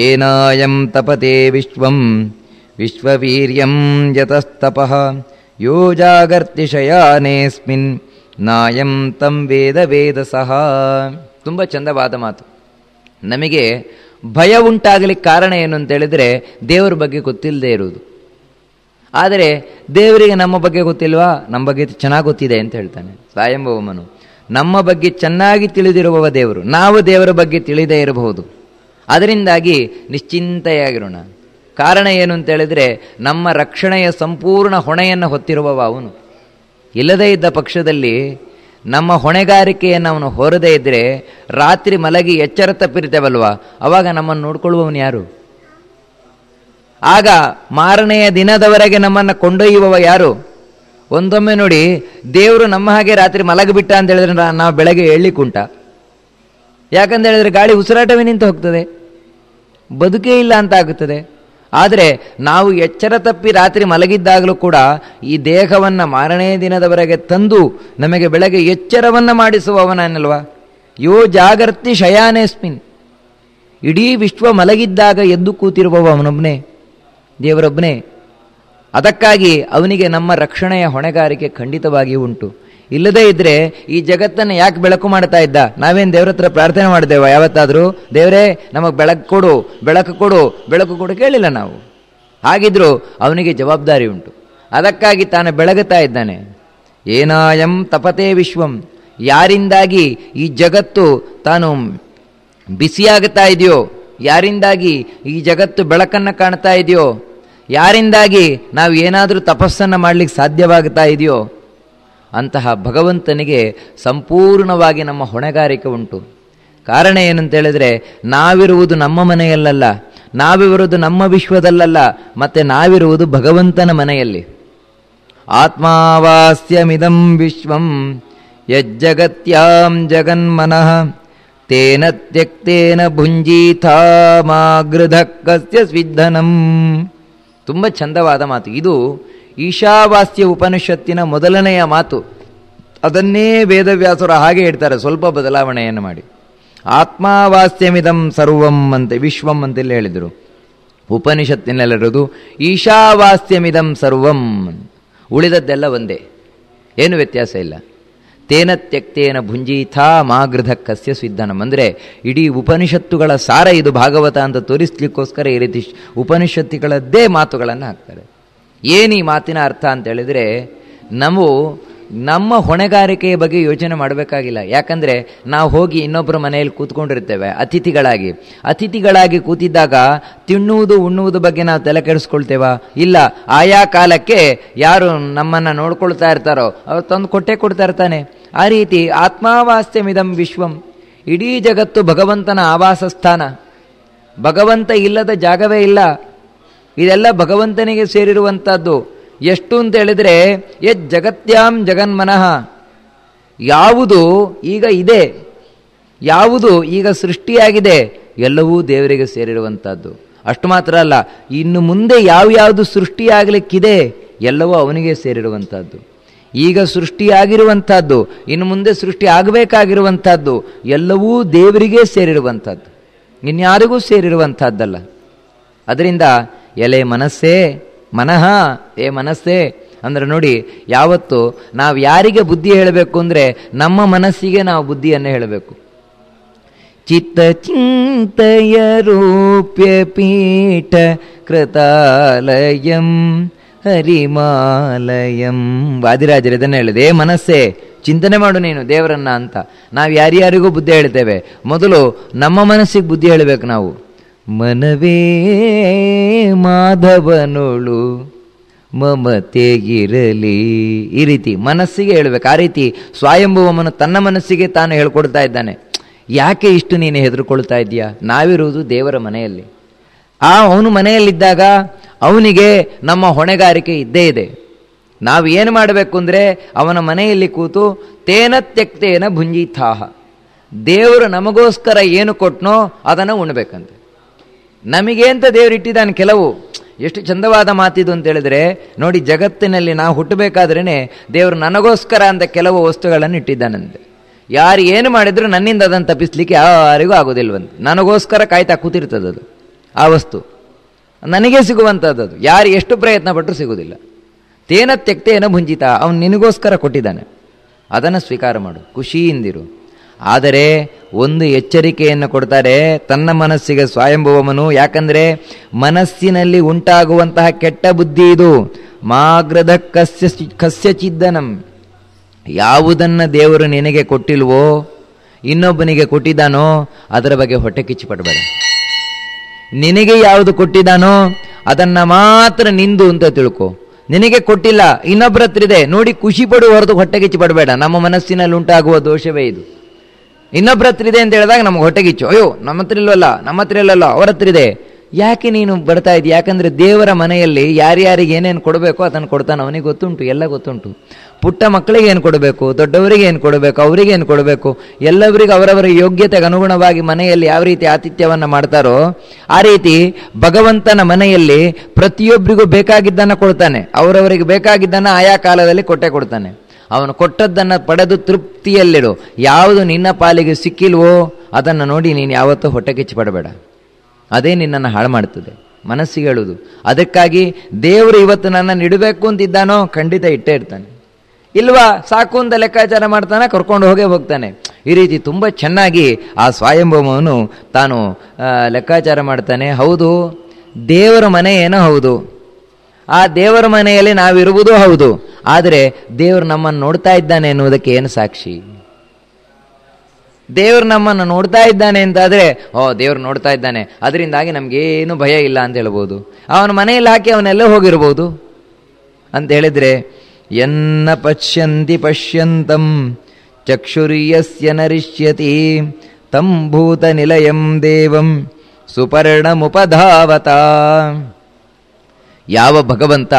ಏನಾಯಂ ತಪತೆ ವಿಶ್ವಂ ವಿಶ್ವವೀರ್ಯಂ ಯತಸ್ತಪ ಯೋ ಜಾಗರ್ತಿ ನಾಯಂ ತಂ ವೇದ ವೇದ ಸಹ ತುಂಬ ಚಂದವಾದ ಮಾತು ನಮಗೆ ಭಯ ಉಂಟಾಗಲಿಕ್ಕೆ ಕಾರಣ ಏನು ಅಂತೇಳಿದರೆ ದೇವರ ಬಗ್ಗೆ ಗೊತ್ತಿಲ್ಲದೆ ಇರುವುದು ಆದರೆ ದೇವರಿಗೆ ನಮ್ಮ ಬಗ್ಗೆ ಗೊತ್ತಿಲ್ವಾ ನಮ್ಮ ಬಗ್ಗೆ ಚೆನ್ನಾಗಿ ಗೊತ್ತಿದೆ ಅಂತ ಹೇಳ್ತಾನೆ ಸಾಯಂಭವಮನು ನಮ್ಮ ಬಗ್ಗೆ ಚೆನ್ನಾಗಿ ತಿಳಿದಿರುವವ ದೇವರು ನಾವು ದೇವರ ಬಗ್ಗೆ ತಿಳಿದೇ ಇರಬಹುದು ಅದರಿಂದಾಗಿ ನಿಶ್ಚಿಂತೆಯಾಗಿರೋಣ ಕಾರಣ ಏನು ಅಂತ ನಮ್ಮ ರಕ್ಷಣೆಯ ಸಂಪೂರ್ಣ ಹೊಣೆಯನ್ನು ಹೊತ್ತಿರುವವ ಅವನು ಇಲ್ಲದೇ ಇದ್ದ ಪಕ್ಷದಲ್ಲಿ ನಮ್ಮ ಹೊಣೆಗಾರಿಕೆಯನ್ನು ಅವನು ಹೊರದೇ ಇದ್ದರೆ ರಾತ್ರಿ ಮಲಗಿ ಎಚ್ಚರ ತಪ್ಪಿರ್ತೇವಲ್ವ ಅವಾಗ ನಮ್ಮನ್ನು ನೋಡಿಕೊಳ್ಳುವವನು ಯಾರು ಆಗ ಮಾರನೆಯ ದಿನದವರೆಗೆ ನಮ್ಮನ್ನು ಕೊಂಡೊಯ್ಯುವವ ಯಾರು ಒಂದೊಮ್ಮೆ ನೋಡಿ ದೇವರು ನಮ್ಮ ಹಾಗೆ ರಾತ್ರಿ ಮಲಗಿಬಿಟ್ಟ ಅಂತ ಹೇಳಿದ್ರೆ ನಾವು ಬೆಳಗ್ಗೆ ಎಳ್ಳಿಕುಂಟ ಯಾಕಂತ ಹೇಳಿದ್ರೆ ಗಾಳಿ ಉಸಿರಾಟವೇ ನಿಂತು ಹೋಗ್ತದೆ ಬದುಕೇ ಇಲ್ಲ ಅಂತ ಆಗುತ್ತದೆ ಆದರೆ ನಾವು ಎಚ್ಚರ ತಪ್ಪಿ ರಾತ್ರಿ ಮಲಗಿದ್ದಾಗಲೂ ಕೂಡ ಈ ದೇಹವನ್ನು ಮಾರನೇ ದಿನದವರೆಗೆ ತಂದು ನಮಗೆ ಬೆಳಗ್ಗೆ ಎಚ್ಚರವನ್ನು ಮಾಡಿಸುವವನಲ್ವ ಯೋ ಜಾಗರ್ತಿ ಶಯಾನೇಸ್ಮಿನ್ ಇಡೀ ವಿಶ್ವ ಮಲಗಿದ್ದಾಗ ಎದ್ದು ಕೂತಿರುವವ ಅವನೊಬ್ಬನೇ ದೇವರೊಬ್ಬನೇ ಅದಕ್ಕಾಗಿ ಅವನಿಗೆ ನಮ್ಮ ರಕ್ಷಣೆಯ ಹೊಣೆಗಾರಿಕೆ ಖಂಡಿತವಾಗಿ ಉಂಟು ಇಲ್ಲದೇ ಇದ್ರೆ ಈ ಜಗತ್ತನ್ನು ಯಾಕೆ ಬೆಳಕು ಮಾಡ್ತಾ ಇದ್ದ ನಾವೇನು ದೇವ್ರ ಹತ್ರ ಪ್ರಾರ್ಥನೆ ಮಾಡಿದೆವ ಯಾವತ್ತಾದರೂ ದೇವರೇ ನಮಗೆ ಬೆಳಕು ಕೊಡು ಬೆಳಕು ಕೊಡು ಬೆಳಕು ಕೊಡು ಕೇಳಿಲ್ಲ ನಾವು ಹಾಗಿದ್ರೂ ಅವನಿಗೆ ಜವಾಬ್ದಾರಿ ಉಂಟು ಅದಕ್ಕಾಗಿ ತಾನು ಬೆಳಗುತ್ತಾ ಇದ್ದಾನೆ ಏನಾಯಂ ತಪತೆ ವಿಶ್ವಂ ಯಾರಿಂದಾಗಿ ಈ ಜಗತ್ತು ತಾನು ಬಿಸಿಯಾಗುತ್ತಾ ಇದೆಯೋ ಯಾರಿಂದಾಗಿ ಈ ಜಗತ್ತು ಬೆಳಕನ್ನು ಕಾಣ್ತಾ ಇದೆಯೋ ಯಾರಿಂದಾಗಿ ನಾವು ಏನಾದರೂ ತಪಸ್ಸನ್ನು ಮಾಡಲಿಕ್ಕೆ ಸಾಧ್ಯವಾಗ್ತಾ ಇದೆಯೋ ಅಂತಹ ಭಗವಂತನಿಗೆ ಸಂಪೂರ್ಣವಾಗಿ ನಮ್ಮ ಹೊಣೆಗಾರಿಕೆ ಉಂಟು ಕಾರಣ ಏನಂತ ಹೇಳಿದ್ರೆ ನಾವಿರುವುದು ನಮ್ಮ ಮನೆಯಲ್ಲಲ್ಲ ನಾವಿರುವುದು ನಮ್ಮ ವಿಶ್ವದಲ್ಲಲ್ಲ ಮತ್ತು ನಾವಿರುವುದು ಭಗವಂತನ ಮನೆಯಲ್ಲಿ ಆತ್ಮಾವಾಸ್ಯಮಿದಂ ವಿಶ್ವಂ ಯಜ್ಜಗತ್ಯಾಂ ಜಗನ್ಮನಃ ತೇನ ತ್ಯಕ್ತೇನ ಭುಂಜೀಥಾಮಾಗೃಧ ಸ್ವಿಧನಂ ತುಂಬ ಚಂದವಾದ ಮಾತು ಇದು ಈಶಾವಾಸ್ಯ ಉಪನಿಷತ್ತಿನ ಮೊದಲನೆಯ ಮಾತು ಅದನ್ನೇ ವೇದವ್ಯಾಸರು ಹಾಗೆ ಹೇಳ್ತಾರೆ ಸ್ವಲ್ಪ ಬದಲಾವಣೆಯನ್ನು ಮಾಡಿ ಆತ್ಮಾವಾಸ್ಯಮಿದಂ ಸರ್ವಂ ಅಂತೆ ವಿಶ್ವಂ ಅಂತೆಲ್ಲ ಹೇಳಿದರು ಉಪನಿಷತ್ತಿನಲ್ಲಿರೋದು ಈಶಾವಾಸ್ಯಮಿದಂ ಸರ್ವಂ ಉಳಿದದ್ದೆಲ್ಲ ಒಂದೇ ಏನು ವ್ಯತ್ಯಾಸ ಇಲ್ಲ ತೇನ ತ್ಯಕ್ತೇನ ಭುಂಜೀಥಾ ಮಾಗೃಧ ಕಸ್ಯ ಅಂದರೆ ಇಡೀ ಉಪನಿಷತ್ತುಗಳ ಸಾರ ಇದು ಭಾಗವತ ಅಂತ ತೋರಿಸ್ಲಿಕ್ಕೋಸ್ಕರ ಈ ರೀತಿ ಉಪನಿಷತ್ತುಗಳದ್ದೇ ಮಾತುಗಳನ್ನು ಹಾಕ್ತಾರೆ ಏನು ಈ ಮಾತಿನ ಅರ್ಥ ಅಂತ ನಾವು ನಮ್ಮ ಹೊಣೆಗಾರಿಕೆಯ ಬಗ್ಗೆ ಯೋಚನೆ ಮಾಡಬೇಕಾಗಿಲ್ಲ ಯಾಕಂದರೆ ನಾವು ಹೋಗಿ ಇನ್ನೊಬ್ಬರ ಮನೆಯಲ್ಲಿ ಕೂತ್ಕೊಂಡಿರ್ತೇವೆ ಅತಿಥಿಗಳಾಗಿ ಅತಿಥಿಗಳಾಗಿ ಕೂತಿದ್ದಾಗ ತಿನ್ನುವುದು ಉಣ್ಣುವುದು ಬಗ್ಗೆ ನಾವು ತಲೆ ಕೆಡಿಸ್ಕೊಳ್ತೇವ ಇಲ್ಲ ಆಯಾ ಕಾಲಕ್ಕೆ ಯಾರು ನಮ್ಮನ್ನು ನೋಡ್ಕೊಳ್ತಾ ಇರ್ತಾರೋ ಅವ್ರು ತಂದು ಕೊಟ್ಟೆ ಕೊಡ್ತಾ ಇರ್ತಾನೆ ಆ ರೀತಿ ಮಿದಂ ವಿಶ್ವಂ ಇಡೀ ಜಗತ್ತು ಭಗವಂತನ ಆವಾಸ ಸ್ಥಾನ ಭಗವಂತ ಇಲ್ಲದ ಜಾಗವೇ ಇಲ್ಲ ಇದೆಲ್ಲ ಭಗವಂತನಿಗೆ ಸೇರಿರುವಂಥದ್ದು ಎಷ್ಟು ಅಂತ ಹೇಳಿದರೆ ಎ ಜಗತ್ಯಾಂ ಜಗನ್ಮನಃ ಯಾವುದು ಈಗ ಇದೆ ಯಾವುದು ಈಗ ಸೃಷ್ಟಿಯಾಗಿದೆ ಎಲ್ಲವೂ ದೇವರಿಗೆ ಸೇರಿರುವಂಥದ್ದು ಅಷ್ಟು ಮಾತ್ರ ಅಲ್ಲ ಇನ್ನು ಮುಂದೆ ಯಾವ್ಯಾವುದು ಸೃಷ್ಟಿಯಾಗಲಿಕ್ಕಿದೆ ಎಲ್ಲವೂ ಅವನಿಗೆ ಸೇರಿರುವಂಥದ್ದು ಈಗ ಸೃಷ್ಟಿಯಾಗಿರುವಂಥದ್ದು ಇನ್ನು ಮುಂದೆ ಸೃಷ್ಟಿ ಆಗಬೇಕಾಗಿರುವಂಥದ್ದು ಎಲ್ಲವೂ ದೇವರಿಗೆ ಸೇರಿರುವಂಥದ್ದು ಇನ್ಯಾರಿಗೂ ಸೇರಿರುವಂಥದ್ದಲ್ಲ ಅದರಿಂದ ಎಲೆ ಮನಸ್ಸೇ ಮನಃ ಏ ಮನಸ್ಸೇ ಅಂದರೆ ನೋಡಿ ಯಾವತ್ತು ನಾವು ಯಾರಿಗೆ ಬುದ್ಧಿ ಹೇಳಬೇಕು ಅಂದರೆ ನಮ್ಮ ಮನಸ್ಸಿಗೆ ನಾವು ಬುದ್ಧಿಯನ್ನು ಹೇಳಬೇಕು ಚಿತ್ತ ಚಿಂತಯ ರೂಪ್ಯ ಪೀಠ ಕೃತಾಲಯಂ ಹರಿಮಾಲಯಂ ವಾದಿರಾಜರು ಇದನ್ನು ಹೇಳಿದೆ ಏ ಮನಸ್ಸೇ ಚಿಂತನೆ ಮಾಡು ನೀನು ದೇವರನ್ನ ಅಂತ ನಾವು ಯಾರ್ಯಾರಿಗೂ ಬುದ್ಧಿ ಹೇಳ್ತೇವೆ ಮೊದಲು ನಮ್ಮ ಮನಸ್ಸಿಗೆ ಬುದ್ಧಿ ಹೇಳಬೇಕು ನಾವು ಮನವೇ ಮಾಧವನೊಳು ಮಮತೆಗಿರಲಿ ಈ ರೀತಿ ಮನಸ್ಸಿಗೆ ಹೇಳಬೇಕು ಆ ರೀತಿ ಸ್ವಯಂಭವಮನು ತನ್ನ ಮನಸ್ಸಿಗೆ ತಾನು ಹೇಳ್ಕೊಡ್ತಾ ಇದ್ದಾನೆ ಯಾಕೆ ಇಷ್ಟು ನೀನು ಹೆದರ್ಕೊಳ್ತಾ ಇದ್ದೀಯಾ ನಾವಿರುವುದು ದೇವರ ಮನೆಯಲ್ಲಿ ಆ ಅವನು ಮನೆಯಲ್ಲಿದ್ದಾಗ ಅವನಿಗೆ ನಮ್ಮ ಹೊಣೆಗಾರಿಕೆ ಇದ್ದೇ ಇದೆ ನಾವು ಏನು ಮಾಡಬೇಕು ಅಂದರೆ ಅವನ ಮನೆಯಲ್ಲಿ ಕೂತು ತೇನ ತೆಕ್ತೇನ ಭುಂಜಿತಾಹ ದೇವರು ನಮಗೋಸ್ಕರ ಏನು ಕೊಟ್ಟನೋ ಅದನ್ನು ಉಣ್ಬೇಕಂತೆ ನಮಗೆ ಅಂತ ದೇವರಿಟ್ಟಿದ್ದಾನೆ ಇಟ್ಟಿದ್ದಾನೆ ಕೆಲವು ಎಷ್ಟು ಚಂದವಾದ ಮಾತಿದು ಅಂತ ಹೇಳಿದ್ರೆ ನೋಡಿ ಜಗತ್ತಿನಲ್ಲಿ ನಾವು ಹುಟ್ಟಬೇಕಾದ್ರೇ ದೇವರು ನನಗೋಸ್ಕರ ಅಂತ ಕೆಲವು ವಸ್ತುಗಳನ್ನು ಇಟ್ಟಿದ್ದಾನಂತೆ ಯಾರು ಏನು ಮಾಡಿದ್ರು ನನ್ನಿಂದ ಅದನ್ನು ತಪ್ಪಿಸ್ಲಿಕ್ಕೆ ಯಾರಿಗೂ ಆಗೋದಿಲ್ವಂತೆ ನನಗೋಸ್ಕರ ಕಾಯ್ತಾ ಕೂತಿರ್ತದದು ಆ ವಸ್ತು ನನಗೆ ಸಿಗುವಂಥದ್ದು ಅದು ಯಾರು ಎಷ್ಟು ಪ್ರಯತ್ನ ಪಟ್ಟರು ಸಿಗೋದಿಲ್ಲ ತೇನ ತೆಕ್ತೇನ ಭುಂಜಿತ ಅವನು ನಿನಗೋಸ್ಕರ ಕೊಟ್ಟಿದ್ದಾನೆ ಅದನ್ನು ಸ್ವೀಕಾರ ಮಾಡು ಖುಷಿಯಿಂದಿರು ಆದರೆ ಒಂದು ಎಚ್ಚರಿಕೆಯನ್ನು ಕೊಡ್ತಾರೆ ತನ್ನ ಮನಸ್ಸಿಗೆ ಸ್ವಯಂಭವಮನು ಯಾಕಂದರೆ ಮನಸ್ಸಿನಲ್ಲಿ ಉಂಟಾಗುವಂತಹ ಕೆಟ್ಟ ಬುದ್ಧಿ ಇದು ಮಾಗ್ರದ ಕಸ್ಯ ಕಸ್ಯಚಿದ್ದನಂ ಯಾವುದನ್ನು ದೇವರು ನಿನಗೆ ಕೊಟ್ಟಿಲ್ವೋ ಇನ್ನೊಬ್ಬನಿಗೆ ಕೊಟ್ಟಿದ್ದಾನೋ ಅದರ ಬಗ್ಗೆ ಹೊಟ್ಟೆ ಕಿಚ್ಚು ಪಡಬೇಡ ನಿನಗೆ ಯಾವುದು ಕೊಟ್ಟಿದ್ದಾನೋ ಅದನ್ನು ಮಾತ್ರ ನಿಂದು ಅಂತ ತಿಳ್ಕೊ ನಿನಗೆ ಕೊಟ್ಟಿಲ್ಲ ಇನ್ನೊಬ್ಬರ ಹತ್ರ ಇದೆ ನೋಡಿ ಖುಷಿ ಪಡುವ ಹೊರತು ಹೊಟ್ಟೆ ಕಿಚ್ಚು ಪಡಬೇಡ ನಮ್ಮ ಮನಸ್ಸಿನಲ್ಲಿ ಉಂಟಾಗುವ ದೋಷವೇ ಇದು ಇನ್ನೊಬ್ಬರ ಹತ್ರ ಇದೆ ಅಂತ ಹೇಳಿದಾಗ ನಮ್ಗೆ ಹೊಟ್ಟೆಗಿಚ್ಚು ಅಯ್ಯೋ ನಮ್ಮ ಹತ್ರ ಇಲ್ಲವಲ್ಲ ನಮ್ಮ ಹತ್ರ ಇಲ್ಲಲ್ಲ ಅವ್ರ ಹತ್ರ ಇದೆ ಯಾಕೆ ನೀನು ಬರ್ತಾ ಇದ್ದೀಯ ಯಾಕಂದರೆ ದೇವರ ಮನೆಯಲ್ಲಿ ಯಾರ್ಯಾರಿಗೆ ಏನೇನು ಕೊಡಬೇಕೋ ಅದನ್ನು ಕೊಡ್ತಾನೆ ಅವನಿಗೆ ಗೊತ್ತುಂಟು ಎಲ್ಲ ಗೊತ್ತುಂಟು ಪುಟ್ಟ ಮಕ್ಕಳಿಗೆ ಏನು ಕೊಡಬೇಕು ದೊಡ್ಡವರಿಗೆ ಏನು ಕೊಡಬೇಕು ಅವರಿಗೆ ಏನು ಕೊಡಬೇಕು ಎಲ್ಲವರಿಗೆ ಅವರವರ ಯೋಗ್ಯತೆಗೆ ಅನುಗುಣವಾಗಿ ಮನೆಯಲ್ಲಿ ಯಾವ ರೀತಿ ಆತಿಥ್ಯವನ್ನು ಮಾಡ್ತಾರೋ ಆ ರೀತಿ ಭಗವಂತನ ಮನೆಯಲ್ಲಿ ಪ್ರತಿಯೊಬ್ಬರಿಗೂ ಬೇಕಾಗಿದ್ದನ್ನು ಕೊಡ್ತಾನೆ ಅವರವರಿಗೆ ಬೇಕಾಗಿದ್ದನ್ನು ಆಯಾ ಕಾಲದಲ್ಲಿ ಕೊಟ್ಟೆ ಕೊಡ್ತಾನೆ ಅವನು ಕೊಟ್ಟದ್ದನ್ನು ಪಡೆದು ತೃಪ್ತಿಯಲ್ಲಿಡು ಯಾವುದು ನಿನ್ನ ಪಾಲಿಗೆ ಸಿಕ್ಕಿಲ್ವೋ ಅದನ್ನು ನೋಡಿ ನೀನು ಯಾವತ್ತೂ ಹೊಟ್ಟೆ ಕಿಚ್ಚು ಪಡಬೇಡ ಅದೇ ನಿನ್ನನ್ನು ಹಾಳು ಮಾಡ್ತದೆ ಮನಸ್ಸಿಗೆ ಹೇಳುವುದು ಅದಕ್ಕಾಗಿ ದೇವರು ಇವತ್ತು ನನ್ನನ್ನು ಇಡಬೇಕು ಅಂತಿದ್ದಾನೋ ಖಂಡಿತ ಇಟ್ಟೇ ಇರ್ತಾನೆ ಇಲ್ವಾ ಸಾಕು ಅಂತ ಲೆಕ್ಕಾಚಾರ ಮಾಡ್ತಾನೆ ಕರ್ಕೊಂಡು ಹೋಗೇ ಹೋಗ್ತಾನೆ ಈ ರೀತಿ ತುಂಬ ಚೆನ್ನಾಗಿ ಆ ಸ್ವಯಂಭವನು ತಾನು ಲೆಕ್ಕಾಚಾರ ಮಾಡ್ತಾನೆ ಹೌದು ದೇವರ ಮನೆ ಏನೋ ಹೌದು ಆ ದೇವರ ಮನೆಯಲ್ಲಿ ನಾವಿರುವುದೂ ಹೌದು ಆದರೆ ದೇವರು ನಮ್ಮನ್ನು ನೋಡ್ತಾ ಇದ್ದಾನೆ ಎನ್ನುವುದಕ್ಕೆ ಏನು ಸಾಕ್ಷಿ ದೇವರು ನಮ್ಮನ್ನು ನೋಡ್ತಾ ಇದ್ದಾನೆ ಅಂತಾದರೆ ಓ ದೇವ್ರು ನೋಡ್ತಾ ಇದ್ದಾನೆ ಅದರಿಂದಾಗಿ ನಮಗೇನು ಭಯ ಇಲ್ಲ ಅಂತ ಹೇಳ್ಬೋದು ಅವನ ಮನೆಯಲ್ಲಿ ಹಾಕಿ ಅವನೆಲ್ಲ ಹೋಗಿರ್ಬೋದು ಅಂತ ಹೇಳಿದರೆ ಎನ್ನ ಪಶ್ಯಂತಿ ಪಶ್ಯಂತಂ ಚಕ್ಷುರ್ಯಸ್ಯ ನರಿಷ್ಯತಿ ತಂಭೂತ ನಿಲಯಂ ದೇವಂ ಸುಪರ್ಣಮುಪಧಾವತ ಯಾವ ಭಗವಂತ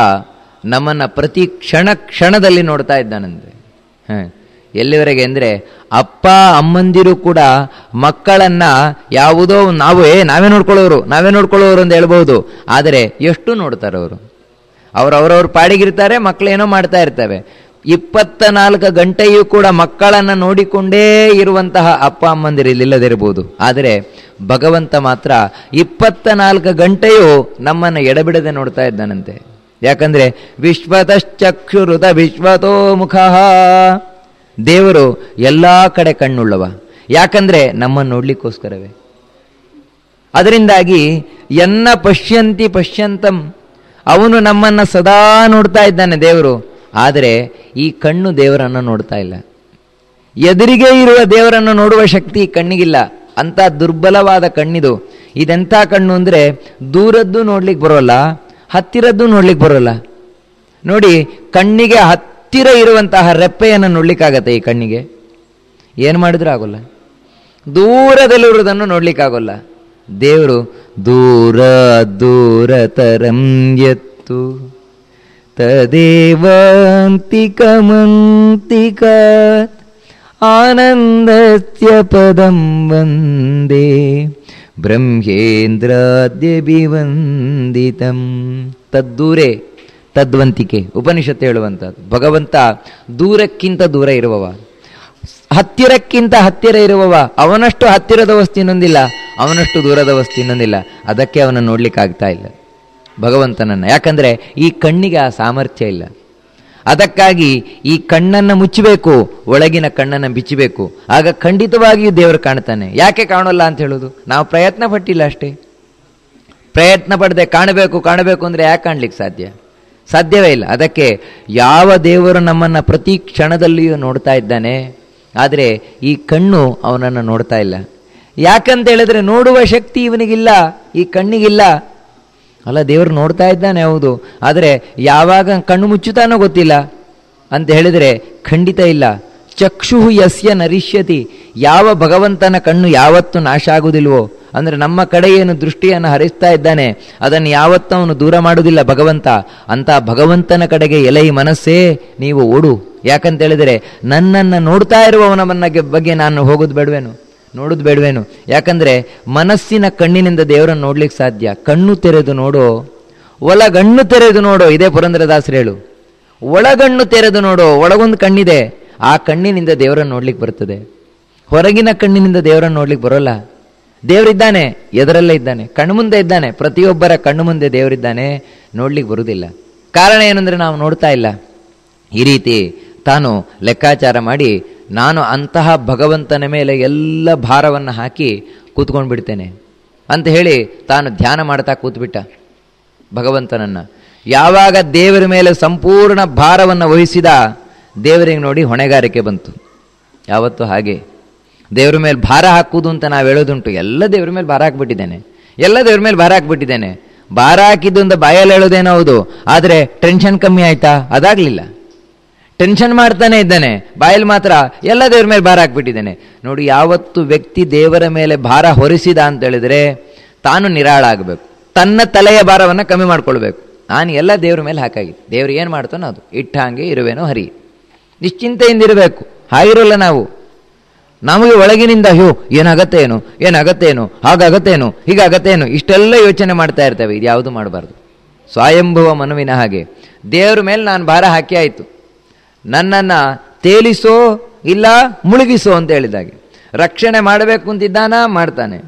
ನಮ್ಮನ್ನು ಪ್ರತಿ ಕ್ಷಣ ಕ್ಷಣದಲ್ಲಿ ನೋಡ್ತಾ ಇದ್ದಾನಂದ್ರೆ ಹಾಂ ಎಲ್ಲಿವರೆಗೆ ಅಂದರೆ ಅಪ್ಪ ಅಮ್ಮಂದಿರು ಕೂಡ ಮಕ್ಕಳನ್ನು ಯಾವುದೋ ನಾವು ಏ ನಾವೇ ನೋಡ್ಕೊಳ್ಳೋರು ನಾವೇ ನೋಡ್ಕೊಳ್ಳೋರು ಅಂತ ಹೇಳ್ಬೋದು ಆದರೆ ಎಷ್ಟು ನೋಡ್ತಾರೆ ಅವರು ಅವ್ರವ್ರವ್ರ ಪಾಡಿಗಿರ್ತಾರೆ ಮಕ್ಕಳೇನೋ ಮಾಡ್ತಾ ಇರ್ತವೆ ಇಪ್ಪತ್ತ ನಾಲ್ಕು ಗಂಟೆಯೂ ಕೂಡ ಮಕ್ಕಳನ್ನು ನೋಡಿಕೊಂಡೇ ಇರುವಂತಹ ಅಪ್ಪ ಅಮ್ಮಂದಿರಲಿಲ್ಲದಿರಬಹುದು ಆದರೆ ಭಗವಂತ ಮಾತ್ರ ಇಪ್ಪತ್ತ ನಾಲ್ಕು ಗಂಟೆಯೂ ನಮ್ಮನ್ನು ಎಡಬಿಡದೆ ನೋಡ್ತಾ ಇದ್ದಾನಂತೆ ಯಾಕಂದರೆ ವಿಶ್ವತಶ್ಚಕ್ಷುರುತ ವಿಶ್ವತೋ ಮುಖ ದೇವರು ಎಲ್ಲ ಕಡೆ ಕಣ್ಣುಳ್ಳವ ಯಾಕಂದರೆ ನಮ್ಮನ್ನು ನೋಡಲಿಕ್ಕೋಸ್ಕರವೇ ಅದರಿಂದಾಗಿ ಎನ್ನ ಪಶ್ಯಂತಿ ಪಶ್ಯಂತಂ ಅವನು ನಮ್ಮನ್ನು ಸದಾ ನೋಡ್ತಾ ಇದ್ದಾನೆ ದೇವರು ಆದರೆ ಈ ಕಣ್ಣು ದೇವರನ್ನು ನೋಡ್ತಾ ಇಲ್ಲ ಎದುರಿಗೆ ಇರುವ ದೇವರನ್ನು ನೋಡುವ ಶಕ್ತಿ ಕಣ್ಣಿಗಿಲ್ಲ ಅಂತ ದುರ್ಬಲವಾದ ಕಣ್ಣಿದು ಇದೆಂಥ ಕಣ್ಣು ಅಂದರೆ ದೂರದ್ದು ನೋಡ್ಲಿಕ್ಕೆ ಬರೋಲ್ಲ ಹತ್ತಿರದ್ದು ನೋಡ್ಲಿಕ್ಕೆ ಬರೋಲ್ಲ ನೋಡಿ ಕಣ್ಣಿಗೆ ಹತ್ತಿರ ಇರುವಂತಹ ರೆಪ್ಪೆಯನ್ನು ನೋಡ್ಲಿಕ್ಕಾಗತ್ತೆ ಈ ಕಣ್ಣಿಗೆ ಏನು ಮಾಡಿದ್ರೂ ಆಗೋಲ್ಲ ದೂರದಲ್ಲಿರುವುದನ್ನು ನೋಡ್ಲಿಕ್ಕಾಗೋಲ್ಲ ದೇವರು ದೂರ ದೂರ ತರಂಗೆತ್ತು ಆನಂದ आनन्दस्य ವಂದೇ ವಂದೇ ಬ್ರಹ್ಮೇಂದ್ರಾದ್ಯಭಿವಂದಿತಂ ತದ್ದೂರೇ ತದ್ವಂತಿಕೆ ಉಪನಿಷತ್ತು ಹೇಳುವಂಥದ್ದು ಭಗವಂತ ದೂರಕ್ಕಿಂತ ದೂರ ಇರುವವ ಹತ್ತಿರಕ್ಕಿಂತ ಹತ್ತಿರ ಇರುವವ ಅವನಷ್ಟು ಹತ್ತಿರದ ವಸ್ತು ಇನ್ನೊಂದಿಲ್ಲ ಅವನಷ್ಟು ದೂರದ ವಸ್ತು ಇನ್ನೊಂದಿಲ್ಲ ಅದಕ್ಕೆ ಅವನ ಆಗ್ತಾ ಇಲ್ಲ ಭಗವಂತನನ್ನು ಯಾಕಂದರೆ ಈ ಕಣ್ಣಿಗೆ ಆ ಸಾಮರ್ಥ್ಯ ಇಲ್ಲ ಅದಕ್ಕಾಗಿ ಈ ಕಣ್ಣನ್ನು ಮುಚ್ಚಬೇಕು ಒಳಗಿನ ಕಣ್ಣನ್ನು ಬಿಚ್ಚಬೇಕು ಆಗ ಖಂಡಿತವಾಗಿಯೂ ದೇವರು ಕಾಣ್ತಾನೆ ಯಾಕೆ ಕಾಣೋಲ್ಲ ಅಂತ ಹೇಳೋದು ನಾವು ಪ್ರಯತ್ನ ಪಟ್ಟಿಲ್ಲ ಅಷ್ಟೇ ಪ್ರಯತ್ನ ಪಡದೆ ಕಾಣಬೇಕು ಕಾಣಬೇಕು ಅಂದರೆ ಯಾಕೆ ಕಾಣ್ಲಿಕ್ಕೆ ಸಾಧ್ಯ ಸಾಧ್ಯವೇ ಇಲ್ಲ ಅದಕ್ಕೆ ಯಾವ ದೇವರು ನಮ್ಮನ್ನು ಪ್ರತಿ ಕ್ಷಣದಲ್ಲಿಯೂ ನೋಡ್ತಾ ಇದ್ದಾನೆ ಆದರೆ ಈ ಕಣ್ಣು ಅವನನ್ನು ನೋಡ್ತಾ ಇಲ್ಲ ಯಾಕಂತ ಹೇಳಿದ್ರೆ ನೋಡುವ ಶಕ್ತಿ ಇವನಿಗಿಲ್ಲ ಈ ಕಣ್ಣಿಗಿಲ್ಲ ಅಲ್ಲ ದೇವರು ನೋಡ್ತಾ ಇದ್ದಾನೆ ಹೌದು ಆದರೆ ಯಾವಾಗ ಕಣ್ಣು ಮುಚ್ಚುತ್ತಾನೋ ಗೊತ್ತಿಲ್ಲ ಅಂತ ಹೇಳಿದರೆ ಖಂಡಿತ ಇಲ್ಲ ಚಕ್ಷು ಯಸ್ಯ ನರಿಷ್ಯತಿ ಯಾವ ಭಗವಂತನ ಕಣ್ಣು ಯಾವತ್ತು ನಾಶ ಆಗುವುದಿಲ್ವೋ ಅಂದರೆ ನಮ್ಮ ಕಡೆ ಏನು ದೃಷ್ಟಿಯನ್ನು ಹರಿಸ್ತಾ ಇದ್ದಾನೆ ಅದನ್ನು ಯಾವತ್ತೂ ಅವನು ದೂರ ಮಾಡುವುದಿಲ್ಲ ಭಗವಂತ ಅಂತ ಭಗವಂತನ ಕಡೆಗೆ ಎಲೈ ಮನಸ್ಸೇ ನೀವು ಓಡು ಯಾಕಂತೇಳಿದರೆ ನನ್ನನ್ನು ನೋಡ್ತಾ ಇರುವವನ ಬಗ್ಗೆ ನಾನು ಹೋಗೋದು ಬೇಡವೇನು ನೋಡೋದು ಬೇಡವೇನು ಯಾಕಂದರೆ ಮನಸ್ಸಿನ ಕಣ್ಣಿನಿಂದ ದೇವರನ್ನು ನೋಡ್ಲಿಕ್ಕೆ ಸಾಧ್ಯ ಕಣ್ಣು ತೆರೆದು ನೋಡು ಒಳಗಣ್ಣು ತೆರೆದು ನೋಡು ಇದೇ ಪುರಂದ್ರದಾಸರು ಹೇಳು ಒಳಗಣ್ಣು ತೆರೆದು ನೋಡು ಒಳಗೊಂದು ಕಣ್ಣಿದೆ ಆ ಕಣ್ಣಿನಿಂದ ದೇವರನ್ನು ನೋಡ್ಲಿಕ್ಕೆ ಬರ್ತದೆ ಹೊರಗಿನ ಕಣ್ಣಿನಿಂದ ದೇವರನ್ನು ನೋಡ್ಲಿಕ್ಕೆ ಬರೋಲ್ಲ ದೇವರಿದ್ದಾನೆ ಎದರಲ್ಲೇ ಇದ್ದಾನೆ ಕಣ್ಣು ಮುಂದೆ ಇದ್ದಾನೆ ಪ್ರತಿಯೊಬ್ಬರ ಕಣ್ಣು ಮುಂದೆ ದೇವರಿದ್ದಾನೆ ನೋಡ್ಲಿಕ್ಕೆ ಬರುವುದಿಲ್ಲ ಕಾರಣ ಏನಂದ್ರೆ ನಾವು ನೋಡ್ತಾ ಇಲ್ಲ ಈ ರೀತಿ ತಾನು ಲೆಕ್ಕಾಚಾರ ಮಾಡಿ ನಾನು ಅಂತಹ ಭಗವಂತನ ಮೇಲೆ ಎಲ್ಲ ಭಾರವನ್ನು ಹಾಕಿ ಕೂತ್ಕೊಂಡು ಬಿಡ್ತೇನೆ ಅಂತ ಹೇಳಿ ತಾನು ಧ್ಯಾನ ಮಾಡ್ತಾ ಕೂತ್ಬಿಟ್ಟ ಭಗವಂತನನ್ನು ಯಾವಾಗ ದೇವರ ಮೇಲೆ ಸಂಪೂರ್ಣ ಭಾರವನ್ನು ವಹಿಸಿದ ದೇವರಿಗೆ ನೋಡಿ ಹೊಣೆಗಾರಿಕೆ ಬಂತು ಯಾವತ್ತೂ ಹಾಗೆ ದೇವರ ಮೇಲೆ ಭಾರ ಹಾಕುವುದು ಅಂತ ನಾವು ಹೇಳೋದುಂಟು ಎಲ್ಲ ದೇವರ ಮೇಲೆ ಭಾರ ಹಾಕ್ಬಿಟ್ಟಿದ್ದೇನೆ ಎಲ್ಲ ದೇವ್ರ ಮೇಲೆ ಭಾರ ಹಾಕ್ಬಿಟ್ಟಿದ್ದೇನೆ ಭಾರ ಹಾಕಿದ್ದು ಅಂತ ಬಾಯಲ್ಲಿ ಹೇಳೋದೇನೋ ಹೌದು ಆದರೆ ಟೆನ್ಷನ್ ಕಮ್ಮಿ ಆಯಿತಾ ಅದಾಗಲಿಲ್ಲ ಟೆನ್ಷನ್ ಮಾಡ್ತಾನೆ ಇದ್ದಾನೆ ಬಾಯಲ್ಲಿ ಮಾತ್ರ ಎಲ್ಲ ದೇವರ ಮೇಲೆ ಭಾರ ಹಾಕ್ಬಿಟ್ಟಿದ್ದಾನೆ ನೋಡಿ ಯಾವತ್ತು ವ್ಯಕ್ತಿ ದೇವರ ಮೇಲೆ ಭಾರ ಹೊರಿಸಿದ ಅಂತ ಹೇಳಿದ್ರೆ ತಾನು ನಿರಾಳ ಆಗಬೇಕು ತನ್ನ ತಲೆಯ ಭಾರವನ್ನು ಕಮ್ಮಿ ಮಾಡ್ಕೊಳ್ಬೇಕು ನಾನು ಎಲ್ಲ ದೇವ್ರ ಮೇಲೆ ಹಾಕಾಗಿ ದೇವ್ರು ಏನು ಮಾಡ್ತಾನೋ ಅದು ಇಟ್ಟ ಹಾಗೆ ಇರುವೇನೋ ಹರಿ ನಿಶ್ಚಿಂತೆಯಿಂದ ಇರಬೇಕು ಹಾಗಿರಲ್ಲ ನಾವು ನಮಗೆ ಒಳಗಿನಿಂದ ಅಯ್ಯೋ ಏನಾಗತ್ತೇನು ಏನಾಗತ್ತೇನು ಹಾಗಾಗತ್ತೇನು ಹೀಗಾಗತ್ತೇನು ಇಷ್ಟೆಲ್ಲ ಯೋಚನೆ ಮಾಡ್ತಾ ಇರ್ತೇವೆ ಇದು ಯಾವುದು ಮಾಡಬಾರ್ದು ಸ್ವಯಂಭವ ಮನುವಿನ ಹಾಗೆ ದೇವ್ರ ಮೇಲೆ ನಾನು ಭಾರ ಹಾಕಿ ಆಯಿತು ನನ್ನನ್ನು ತೇಲಿಸೋ ಇಲ್ಲ ಮುಳುಗಿಸೋ ಅಂತ ಹೇಳಿದಾಗೆ ರಕ್ಷಣೆ ಮಾಡಬೇಕು ಅಂತಿದ್ದಾನ ಮಾಡ್ತಾನೆ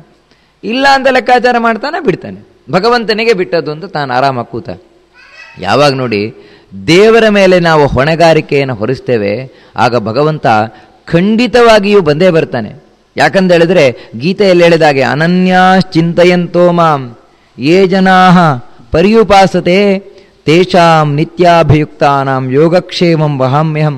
ಇಲ್ಲ ಅಂತ ಲೆಕ್ಕಾಚಾರ ಮಾಡ್ತಾನೆ ಬಿಡ್ತಾನೆ ಭಗವಂತನಿಗೆ ಬಿಟ್ಟದ್ದು ಅಂತ ತಾನು ಆರಾಮ ಕೂತ ಯಾವಾಗ ನೋಡಿ ದೇವರ ಮೇಲೆ ನಾವು ಹೊಣೆಗಾರಿಕೆಯನ್ನು ಹೊರಿಸ್ತೇವೆ ಆಗ ಭಗವಂತ ಖಂಡಿತವಾಗಿಯೂ ಬಂದೇ ಬರ್ತಾನೆ ಯಾಕಂತ ಹೇಳಿದ್ರೆ ಗೀತೆಯಲ್ಲಿ ಹೇಳಿದಾಗೆ ಅನನ್ಯಾಶ್ಚಿಂತೆಯಂತೋ ಮಾಂ ಯೇ ಜನಾ ಪರ್ಯುಪಾಸತೆ ತೇಷಾಂ ನಿತ್ಯಾಭಿಯುಕ್ತಾನಾಂ ಯೋಗಕ್ಷೇಮಂ ವಹಾಮ್ಯಹಂ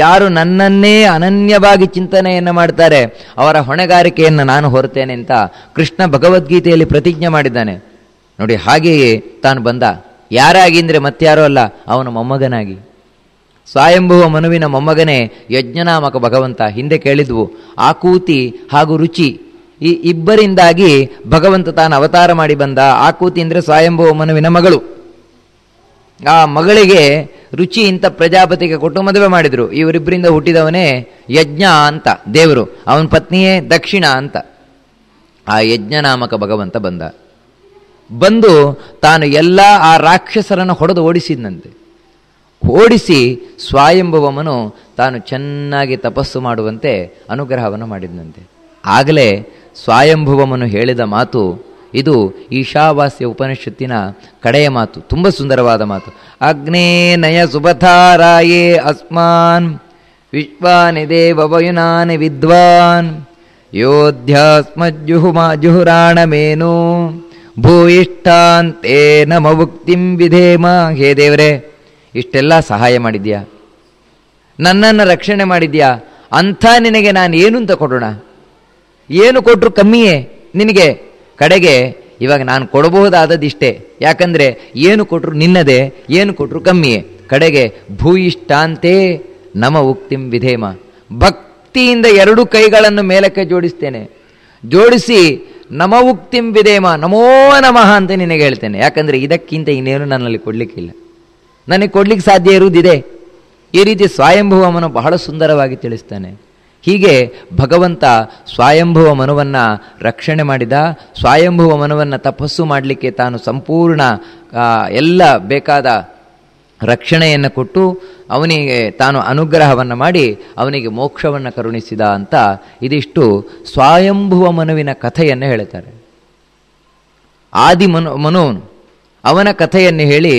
ಯಾರು ನನ್ನನ್ನೇ ಅನನ್ಯವಾಗಿ ಚಿಂತನೆಯನ್ನು ಮಾಡ್ತಾರೆ ಅವರ ಹೊಣೆಗಾರಿಕೆಯನ್ನು ನಾನು ಹೊರತೇನೆ ಅಂತ ಕೃಷ್ಣ ಭಗವದ್ಗೀತೆಯಲ್ಲಿ ಪ್ರತಿಜ್ಞೆ ಮಾಡಿದ್ದಾನೆ ನೋಡಿ ಹಾಗೆಯೇ ತಾನು ಬಂದ ಯಾರಾಗಿ ಅಂದರೆ ಮತ್ತಾರೋ ಅಲ್ಲ ಅವನು ಮೊಮ್ಮಗನಾಗಿ ಸ್ವಯಂಭುವ ಮನುವಿನ ಮೊಮ್ಮಗನೇ ಯಜ್ಞನಾಮಕ ಭಗವಂತ ಹಿಂದೆ ಕೇಳಿದ್ವು ಆಕೂತಿ ಹಾಗೂ ರುಚಿ ಈ ಇಬ್ಬರಿಂದಾಗಿ ಭಗವಂತ ತಾನು ಅವತಾರ ಮಾಡಿ ಬಂದ ಆಕೂತಿ ಅಂದರೆ ಸ್ವಯಂಭುವ ಮನುವಿನ ಮಗಳು ಆ ಮಗಳಿಗೆ ರುಚಿ ಇಂಥ ಪ್ರಜಾಪತಿಗೆ ಕೊಟ್ಟು ಮದುವೆ ಮಾಡಿದರು ಇವರಿಬ್ಬರಿಂದ ಹುಟ್ಟಿದವನೇ ಯಜ್ಞ ಅಂತ ದೇವರು ಅವನ ಪತ್ನಿಯೇ ದಕ್ಷಿಣ ಅಂತ ಆ ಯಜ್ಞ ನಾಮಕ ಭಗವಂತ ಬಂದ ಬಂದು ತಾನು ಎಲ್ಲ ಆ ರಾಕ್ಷಸರನ್ನು ಹೊಡೆದು ಓಡಿಸಿದಂತೆ ಓಡಿಸಿ ಸ್ವಾಯಂಭವಮನು ತಾನು ಚೆನ್ನಾಗಿ ತಪಸ್ಸು ಮಾಡುವಂತೆ ಅನುಗ್ರಹವನ್ನು ಮಾಡಿದಂತೆ ಆಗಲೇ ಸ್ವಾಯಂಭುವಮನು ಹೇಳಿದ ಮಾತು ಇದು ಈಶಾವಾಸ್ಯ ಉಪನಿಷತ್ತಿನ ಕಡೆಯ ಮಾತು ತುಂಬ ಸುಂದರವಾದ ಮಾತು ಅಗ್ನೇ ನಯ ಸುಭಥಾರಾಯೇ ಅಸ್ಮಾನ್ ವಿಶ್ವಾನಿ ವಯುನಾನಿ ವಿದ್ವಾನ್ ಯೋಧ್ಯಾಸ್ಮಜ್ಜುಹುಮ ಜುಹುರಾಣಮೇನು ಭೂಯಿಷ್ಠಾಂತೇ ನಮ ಭುಕ್ತಿಂ ವಿಧೇಮ ಹೇ ದೇವರೇ ಇಷ್ಟೆಲ್ಲ ಸಹಾಯ ಮಾಡಿದ್ಯಾ ನನ್ನನ್ನು ರಕ್ಷಣೆ ಮಾಡಿದ್ಯಾ ಅಂಥ ನಿನಗೆ ನಾನು ಏನು ಅಂತ ಕೊಡೋಣ ಏನು ಕೊಟ್ಟರು ಕಮ್ಮಿಯೇ ನಿನಗೆ ಕಡೆಗೆ ಇವಾಗ ನಾನು ಕೊಡಬಹುದಾದದಿಷ್ಟೇ ಯಾಕಂದರೆ ಏನು ಕೊಟ್ಟರು ನಿನ್ನದೇ ಏನು ಕೊಟ್ಟರು ಕಮ್ಮಿಯೇ ಕಡೆಗೆ ಭೂಯಿಷ್ಟಾಂತೇ ನಮ ಉಕ್ತಿಂ ವಿಧೇಮ ಭಕ್ತಿಯಿಂದ ಎರಡು ಕೈಗಳನ್ನು ಮೇಲಕ್ಕೆ ಜೋಡಿಸ್ತೇನೆ ಜೋಡಿಸಿ ನಮ ಉಕ್ತಿಂ ವಿಧೇಮ ನಮೋ ನಮಃ ಅಂತ ನಿನಗೆ ಹೇಳ್ತೇನೆ ಯಾಕಂದರೆ ಇದಕ್ಕಿಂತ ಇನ್ನೇನು ನನ್ನಲ್ಲಿ ಕೊಡಲಿಕ್ಕಿಲ್ಲ ನನಗೆ ಕೊಡ್ಲಿಕ್ಕೆ ಸಾಧ್ಯ ಇರುವುದಿದೆ ಈ ರೀತಿ ಸ್ವಯಂಭುವಮನು ಬಹಳ ಸುಂದರವಾಗಿ ತಿಳಿಸ್ತಾನೆ ಹೀಗೆ ಭಗವಂತ ಸ್ವಯಂಭವ ಮನವನ್ನು ರಕ್ಷಣೆ ಮಾಡಿದ ಸ್ವಯಂಭುವ ಮನವನ್ನು ತಪಸ್ಸು ಮಾಡಲಿಕ್ಕೆ ತಾನು ಸಂಪೂರ್ಣ ಎಲ್ಲ ಬೇಕಾದ ರಕ್ಷಣೆಯನ್ನು ಕೊಟ್ಟು ಅವನಿಗೆ ತಾನು ಅನುಗ್ರಹವನ್ನು ಮಾಡಿ ಅವನಿಗೆ ಮೋಕ್ಷವನ್ನು ಕರುಣಿಸಿದ ಅಂತ ಇದಿಷ್ಟು ಸ್ವಯಂಭುವ ಮನುವಿನ ಕಥೆಯನ್ನು ಹೇಳ್ತಾರೆ ಆದಿ ಮನು ಮನುವನು ಅವನ ಕಥೆಯನ್ನು ಹೇಳಿ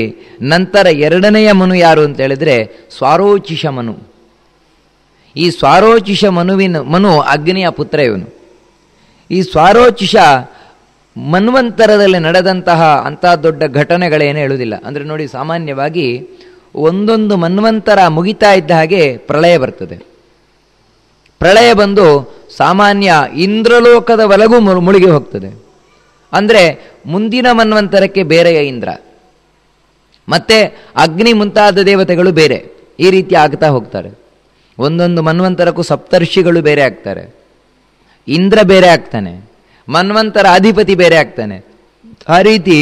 ನಂತರ ಎರಡನೆಯ ಮನು ಯಾರು ಅಂತ ಹೇಳಿದರೆ ಸ್ವಾರೋಚಿಷ ಮನು ಈ ಸ್ವಾರೋಚಿಷ ಮನುವಿನ ಮನು ಅಗ್ನಿಯ ಪುತ್ರ ಇವನು ಈ ಸ್ವಾರೋಚಿಷ ಮನ್ವಂತರದಲ್ಲಿ ನಡೆದಂತಹ ಅಂಥ ದೊಡ್ಡ ಘಟನೆಗಳೇನೂ ಹೇಳುವುದಿಲ್ಲ ಅಂದರೆ ನೋಡಿ ಸಾಮಾನ್ಯವಾಗಿ ಒಂದೊಂದು ಮನ್ವಂತರ ಮುಗಿತಾ ಇದ್ದ ಹಾಗೆ ಪ್ರಳಯ ಬರ್ತದೆ ಪ್ರಳಯ ಬಂದು ಸಾಮಾನ್ಯ ಇಂದ್ರಲೋಕದ ಇಂದ್ರಲೋಕದವರೆಗೂ ಮುಳುಗಿ ಹೋಗ್ತದೆ ಅಂದರೆ ಮುಂದಿನ ಮನ್ವಂತರಕ್ಕೆ ಬೇರೆಯ ಇಂದ್ರ ಮತ್ತೆ ಅಗ್ನಿ ಮುಂತಾದ ದೇವತೆಗಳು ಬೇರೆ ಈ ರೀತಿ ಆಗ್ತಾ ಹೋಗ್ತಾರೆ ಒಂದೊಂದು ಮನ್ವಂತರಕ್ಕೂ ಸಪ್ತರ್ಷಿಗಳು ಬೇರೆ ಆಗ್ತಾರೆ ಇಂದ್ರ ಬೇರೆ ಆಗ್ತಾನೆ ಮನ್ವಂತರ ಅಧಿಪತಿ ಬೇರೆ ಆಗ್ತಾನೆ ಆ ರೀತಿ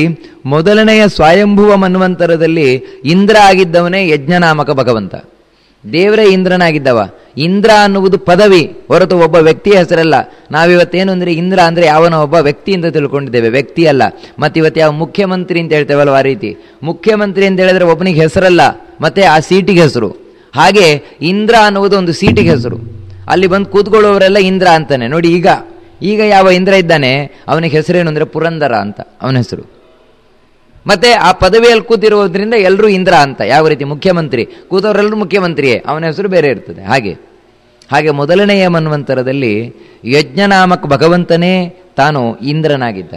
ಮೊದಲನೆಯ ಸ್ವಯಂಭುವ ಮನ್ವಂತರದಲ್ಲಿ ಇಂದ್ರ ಆಗಿದ್ದವನೇ ಯಜ್ಞನಾಮಕ ಭಗವಂತ ದೇವರೇ ಇಂದ್ರನಾಗಿದ್ದವ ಇಂದ್ರ ಅನ್ನುವುದು ಪದವಿ ಹೊರತು ಒಬ್ಬ ವ್ಯಕ್ತಿಯ ಹೆಸರಲ್ಲ ನಾವಿವತ್ತೇನು ಅಂದರೆ ಇಂದ್ರ ಅಂದರೆ ಯಾವನ ಒಬ್ಬ ವ್ಯಕ್ತಿ ಅಂತ ತಿಳ್ಕೊಂಡಿದ್ದೇವೆ ವ್ಯಕ್ತಿ ಅಲ್ಲ ಇವತ್ತು ಯಾವ ಮುಖ್ಯಮಂತ್ರಿ ಅಂತ ಹೇಳ್ತೇವಲ್ವ ಆ ರೀತಿ ಮುಖ್ಯಮಂತ್ರಿ ಅಂತ ಹೇಳಿದ್ರೆ ಒಬ್ಬನಿಗೆ ಹೆಸರಲ್ಲ ಮತ್ತೆ ಆ ಸೀಟಿಗೆ ಹೆಸರು ಹಾಗೆ ಇಂದ್ರ ಅನ್ನುವುದು ಒಂದು ಸೀಟಿಗೆ ಹೆಸರು ಅಲ್ಲಿ ಬಂದು ಕೂತ್ಕೊಳ್ಳೋವರೆಲ್ಲ ಇಂದ್ರ ಅಂತಾನೆ ನೋಡಿ ಈಗ ಈಗ ಯಾವ ಇಂದ್ರ ಇದ್ದಾನೆ ಅವನಿಗೆ ಹೆಸರೇನು ಅಂದರೆ ಪುರಂದರ ಅಂತ ಅವನ ಹೆಸರು ಮತ್ತೆ ಆ ಪದವಿಯಲ್ಲಿ ಕೂತಿರುವುದರಿಂದ ಎಲ್ಲರೂ ಇಂದ್ರ ಅಂತ ಯಾವ ರೀತಿ ಮುಖ್ಯಮಂತ್ರಿ ಕೂತವರೆಲ್ಲರೂ ಮುಖ್ಯಮಂತ್ರಿಯೇ ಅವನ ಹೆಸರು ಬೇರೆ ಇರ್ತದೆ ಹಾಗೆ ಹಾಗೆ ಮೊದಲನೆಯ ಮನ್ವಂತರದಲ್ಲಿ ಯಜ್ಞನಾಮಕ ಭಗವಂತನೇ ತಾನು ಇಂದ್ರನಾಗಿದ್ದ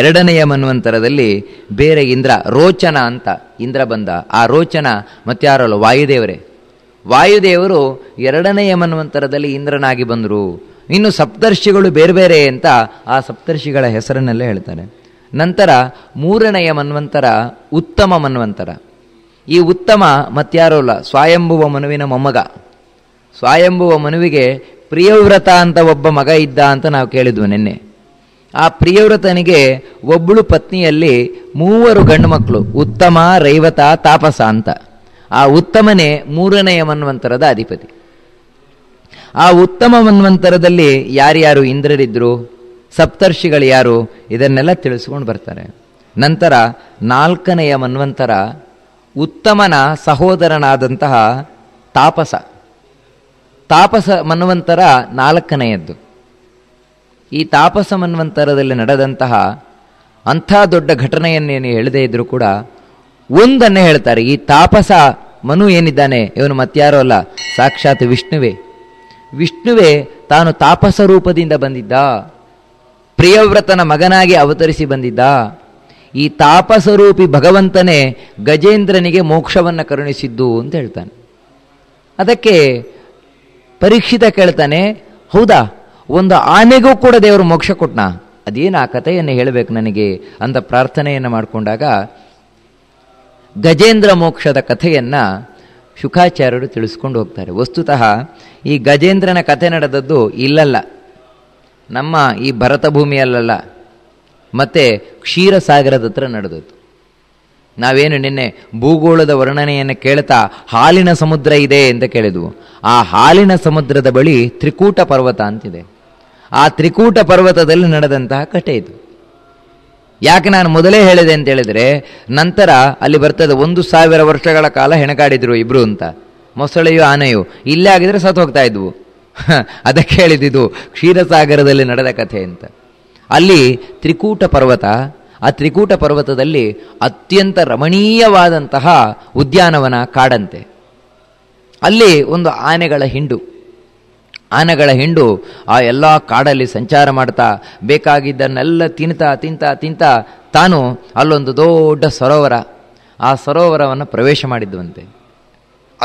ಎರಡನೆಯ ಮನ್ವಂತರದಲ್ಲಿ ಬೇರೆ ಇಂದ್ರ ರೋಚನ ಅಂತ ಇಂದ್ರ ಬಂದ ಆ ರೋಚನ ಮತ್ತಾರಲ್ಲ ವಾಯುದೇವರೇ ವಾಯುದೇವರು ಎರಡನೆಯ ಮನ್ವಂತರದಲ್ಲಿ ಇಂದ್ರನಾಗಿ ಬಂದರು ಇನ್ನು ಸಪ್ತರ್ಷಿಗಳು ಬೇರೆ ಬೇರೆ ಅಂತ ಆ ಸಪ್ತರ್ಷಿಗಳ ಹೆಸರನ್ನಲ್ಲೇ ಹೇಳ್ತಾರೆ ನಂತರ ಮೂರನೆಯ ಮನ್ವಂತರ ಉತ್ತಮ ಮನ್ವಂತರ ಈ ಉತ್ತಮ ಮತ್ತಾರೋಲ್ಲ ಸ್ವಾಯಂಬುವ ಮನುವಿನ ಮೊಮ್ಮಗ ಸ್ವಾಯಂಬುವ ಮನುವಿಗೆ ಪ್ರಿಯವ್ರತ ಅಂತ ಒಬ್ಬ ಮಗ ಇದ್ದ ಅಂತ ನಾವು ಕೇಳಿದ್ವು ನಿನ್ನೆ ಆ ಪ್ರಿಯವ್ರತನಿಗೆ ಒಬ್ಬಳು ಪತ್ನಿಯಲ್ಲಿ ಮೂವರು ಗಂಡು ಮಕ್ಕಳು ಉತ್ತಮ ರೈವತ ತಾಪಸ ಅಂತ ಆ ಉತ್ತಮನೇ ಮೂರನೆಯ ಮನ್ವಂತರದ ಅಧಿಪತಿ ಆ ಉತ್ತಮ ಮನ್ವಂತರದಲ್ಲಿ ಯಾರ್ಯಾರು ಇಂದ್ರರಿದ್ರು ಸಪ್ತರ್ಷಿಗಳು ಯಾರು ಇದನ್ನೆಲ್ಲ ತಿಳಿಸ್ಕೊಂಡು ಬರ್ತಾರೆ ನಂತರ ನಾಲ್ಕನೆಯ ಮನ್ವಂತರ ಉತ್ತಮನ ಸಹೋದರನಾದಂತಹ ತಾಪಸ ತಾಪಸ ಮನ್ವಂತರ ನಾಲ್ಕನೆಯದ್ದು ಈ ತಾಪಸಮನ್ವಂತರದಲ್ಲಿ ನಡೆದಂತಹ ಅಂಥ ದೊಡ್ಡ ಘಟನೆಯನ್ನೇನು ಹೇಳದೇ ಇದ್ದರೂ ಕೂಡ ಒಂದನ್ನೇ ಹೇಳ್ತಾರೆ ಈ ತಾಪಸ ಮನು ಏನಿದ್ದಾನೆ ಇವನು ಮತ್ಯಾರೋ ಅಲ್ಲ ಸಾಕ್ಷಾತ್ ವಿಷ್ಣುವೆ ವಿಷ್ಣುವೆ ತಾನು ತಾಪಸ ರೂಪದಿಂದ ಬಂದಿದ್ದ ಪ್ರಿಯವ್ರತನ ಮಗನಾಗಿ ಅವತರಿಸಿ ಬಂದಿದ್ದ ಈ ತಾಪಸರೂಪಿ ಭಗವಂತನೇ ಗಜೇಂದ್ರನಿಗೆ ಮೋಕ್ಷವನ್ನು ಕರುಣಿಸಿದ್ದು ಅಂತ ಹೇಳ್ತಾನೆ ಅದಕ್ಕೆ ಪರೀಕ್ಷಿತ ಕೇಳ್ತಾನೆ ಹೌದಾ ಒಂದು ಆನೆಗೂ ಕೂಡ ದೇವರು ಮೋಕ್ಷ ಕೊಟ್ಟನ ಅದೇನು ಆ ಕಥೆಯನ್ನು ಹೇಳಬೇಕು ನನಗೆ ಅಂತ ಪ್ರಾರ್ಥನೆಯನ್ನು ಮಾಡಿಕೊಂಡಾಗ ಗಜೇಂದ್ರ ಮೋಕ್ಷದ ಕಥೆಯನ್ನು ಶುಕಾಚಾರ್ಯರು ತಿಳಿಸ್ಕೊಂಡು ಹೋಗ್ತಾರೆ ವಸ್ತುತಃ ಈ ಗಜೇಂದ್ರನ ಕಥೆ ನಡೆದದ್ದು ಇಲ್ಲಲ್ಲ ನಮ್ಮ ಈ ಭರತ ಭೂಮಿಯಲ್ಲಲ್ಲ ಮತ್ತು ಕ್ಷೀರಸಾಗರದ ಹತ್ರ ನಡೆದದ್ದು ನಾವೇನು ನಿನ್ನೆ ಭೂಗೋಳದ ವರ್ಣನೆಯನ್ನು ಕೇಳ್ತಾ ಹಾಲಿನ ಸಮುದ್ರ ಇದೆ ಅಂತ ಕೇಳಿದ್ವು ಆ ಹಾಲಿನ ಸಮುದ್ರದ ಬಳಿ ತ್ರಿಕೂಟ ಪರ್ವತ ಅಂತಿದೆ ಆ ತ್ರಿಕೂಟ ಪರ್ವತದಲ್ಲಿ ನಡೆದಂತಹ ಕಥೆ ಇದು ಯಾಕೆ ನಾನು ಮೊದಲೇ ಹೇಳಿದೆ ಅಂತ ಹೇಳಿದರೆ ನಂತರ ಅಲ್ಲಿ ಬರ್ತದೆ ಒಂದು ಸಾವಿರ ವರ್ಷಗಳ ಕಾಲ ಹೆಣಗಾಡಿದ್ರು ಇಬ್ರು ಅಂತ ಮೊಸಳೆಯು ಆನೆಯು ಇಲ್ಲೇ ಆಗಿದ್ರೆ ಸತ್ತು ಹೋಗ್ತಾ ಇದ್ವು ಅದಕ್ಕೆ ಹೇಳಿದ್ದು ಕ್ಷೀರಸಾಗರದಲ್ಲಿ ನಡೆದ ಕಥೆ ಅಂತ ಅಲ್ಲಿ ತ್ರಿಕೂಟ ಪರ್ವತ ಆ ತ್ರಿಕೂಟ ಪರ್ವತದಲ್ಲಿ ಅತ್ಯಂತ ರಮಣೀಯವಾದಂತಹ ಉದ್ಯಾನವನ ಕಾಡಂತೆ ಅಲ್ಲಿ ಒಂದು ಆನೆಗಳ ಹಿಂಡು ಆನೆಗಳ ಹಿಂಡು ಆ ಎಲ್ಲ ಕಾಡಲ್ಲಿ ಸಂಚಾರ ಮಾಡ್ತಾ ಬೇಕಾಗಿದ್ದನ್ನೆಲ್ಲ ತಿಂತಾ ತಿಂತಾ ತಿಂತಾ ತಾನು ಅಲ್ಲೊಂದು ದೊಡ್ಡ ಸರೋವರ ಆ ಸರೋವರವನ್ನು ಪ್ರವೇಶ ಮಾಡಿದ್ದುವಂತೆ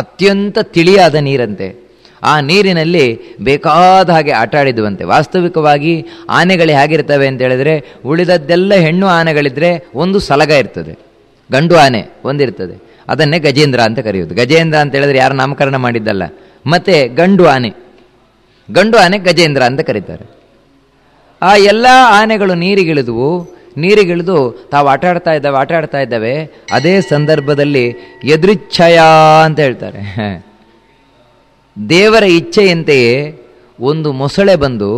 ಅತ್ಯಂತ ತಿಳಿಯಾದ ನೀರಂತೆ ಆ ನೀರಿನಲ್ಲಿ ಬೇಕಾದ ಹಾಗೆ ಆಟ ಆಡಿದ್ದುವಂತೆ ವಾಸ್ತವಿಕವಾಗಿ ಆನೆಗಳು ಹೇಗಿರ್ತವೆ ಅಂತ ಹೇಳಿದ್ರೆ ಉಳಿದದ್ದೆಲ್ಲ ಹೆಣ್ಣು ಆನೆಗಳಿದ್ದರೆ ಒಂದು ಸಲಗ ಇರ್ತದೆ ಗಂಡು ಆನೆ ಒಂದಿರ್ತದೆ ಅದನ್ನೇ ಗಜೇಂದ್ರ ಅಂತ ಕರೆಯುವುದು ಗಜೇಂದ್ರ ಅಂತ ಹೇಳಿದ್ರೆ ಯಾರು ನಾಮಕರಣ ಮಾಡಿದ್ದಲ್ಲ ಮತ್ತು ಗಂಡು ಆನೆ ಗಂಡು ಆನೆ ಗಜೇಂದ್ರ ಅಂತ ಕರೀತಾರೆ ಆ ಎಲ್ಲ ಆನೆಗಳು ನೀರಿಗಿಳಿದವು ನೀರಿಗಿಳಿದು ತಾವು ಆಟ ಆಡ್ತಾ ಇದ್ದಾವೆ ಆಟ ಆಡ್ತಾ ಇದ್ದಾವೆ ಅದೇ ಸಂದರ್ಭದಲ್ಲಿ ಎದುರಿಚ್ಛಯ ಅಂತ ಹೇಳ್ತಾರೆ ದೇವರ ಇಚ್ಛೆಯಂತೆಯೇ ಒಂದು ಮೊಸಳೆ ಬಂದು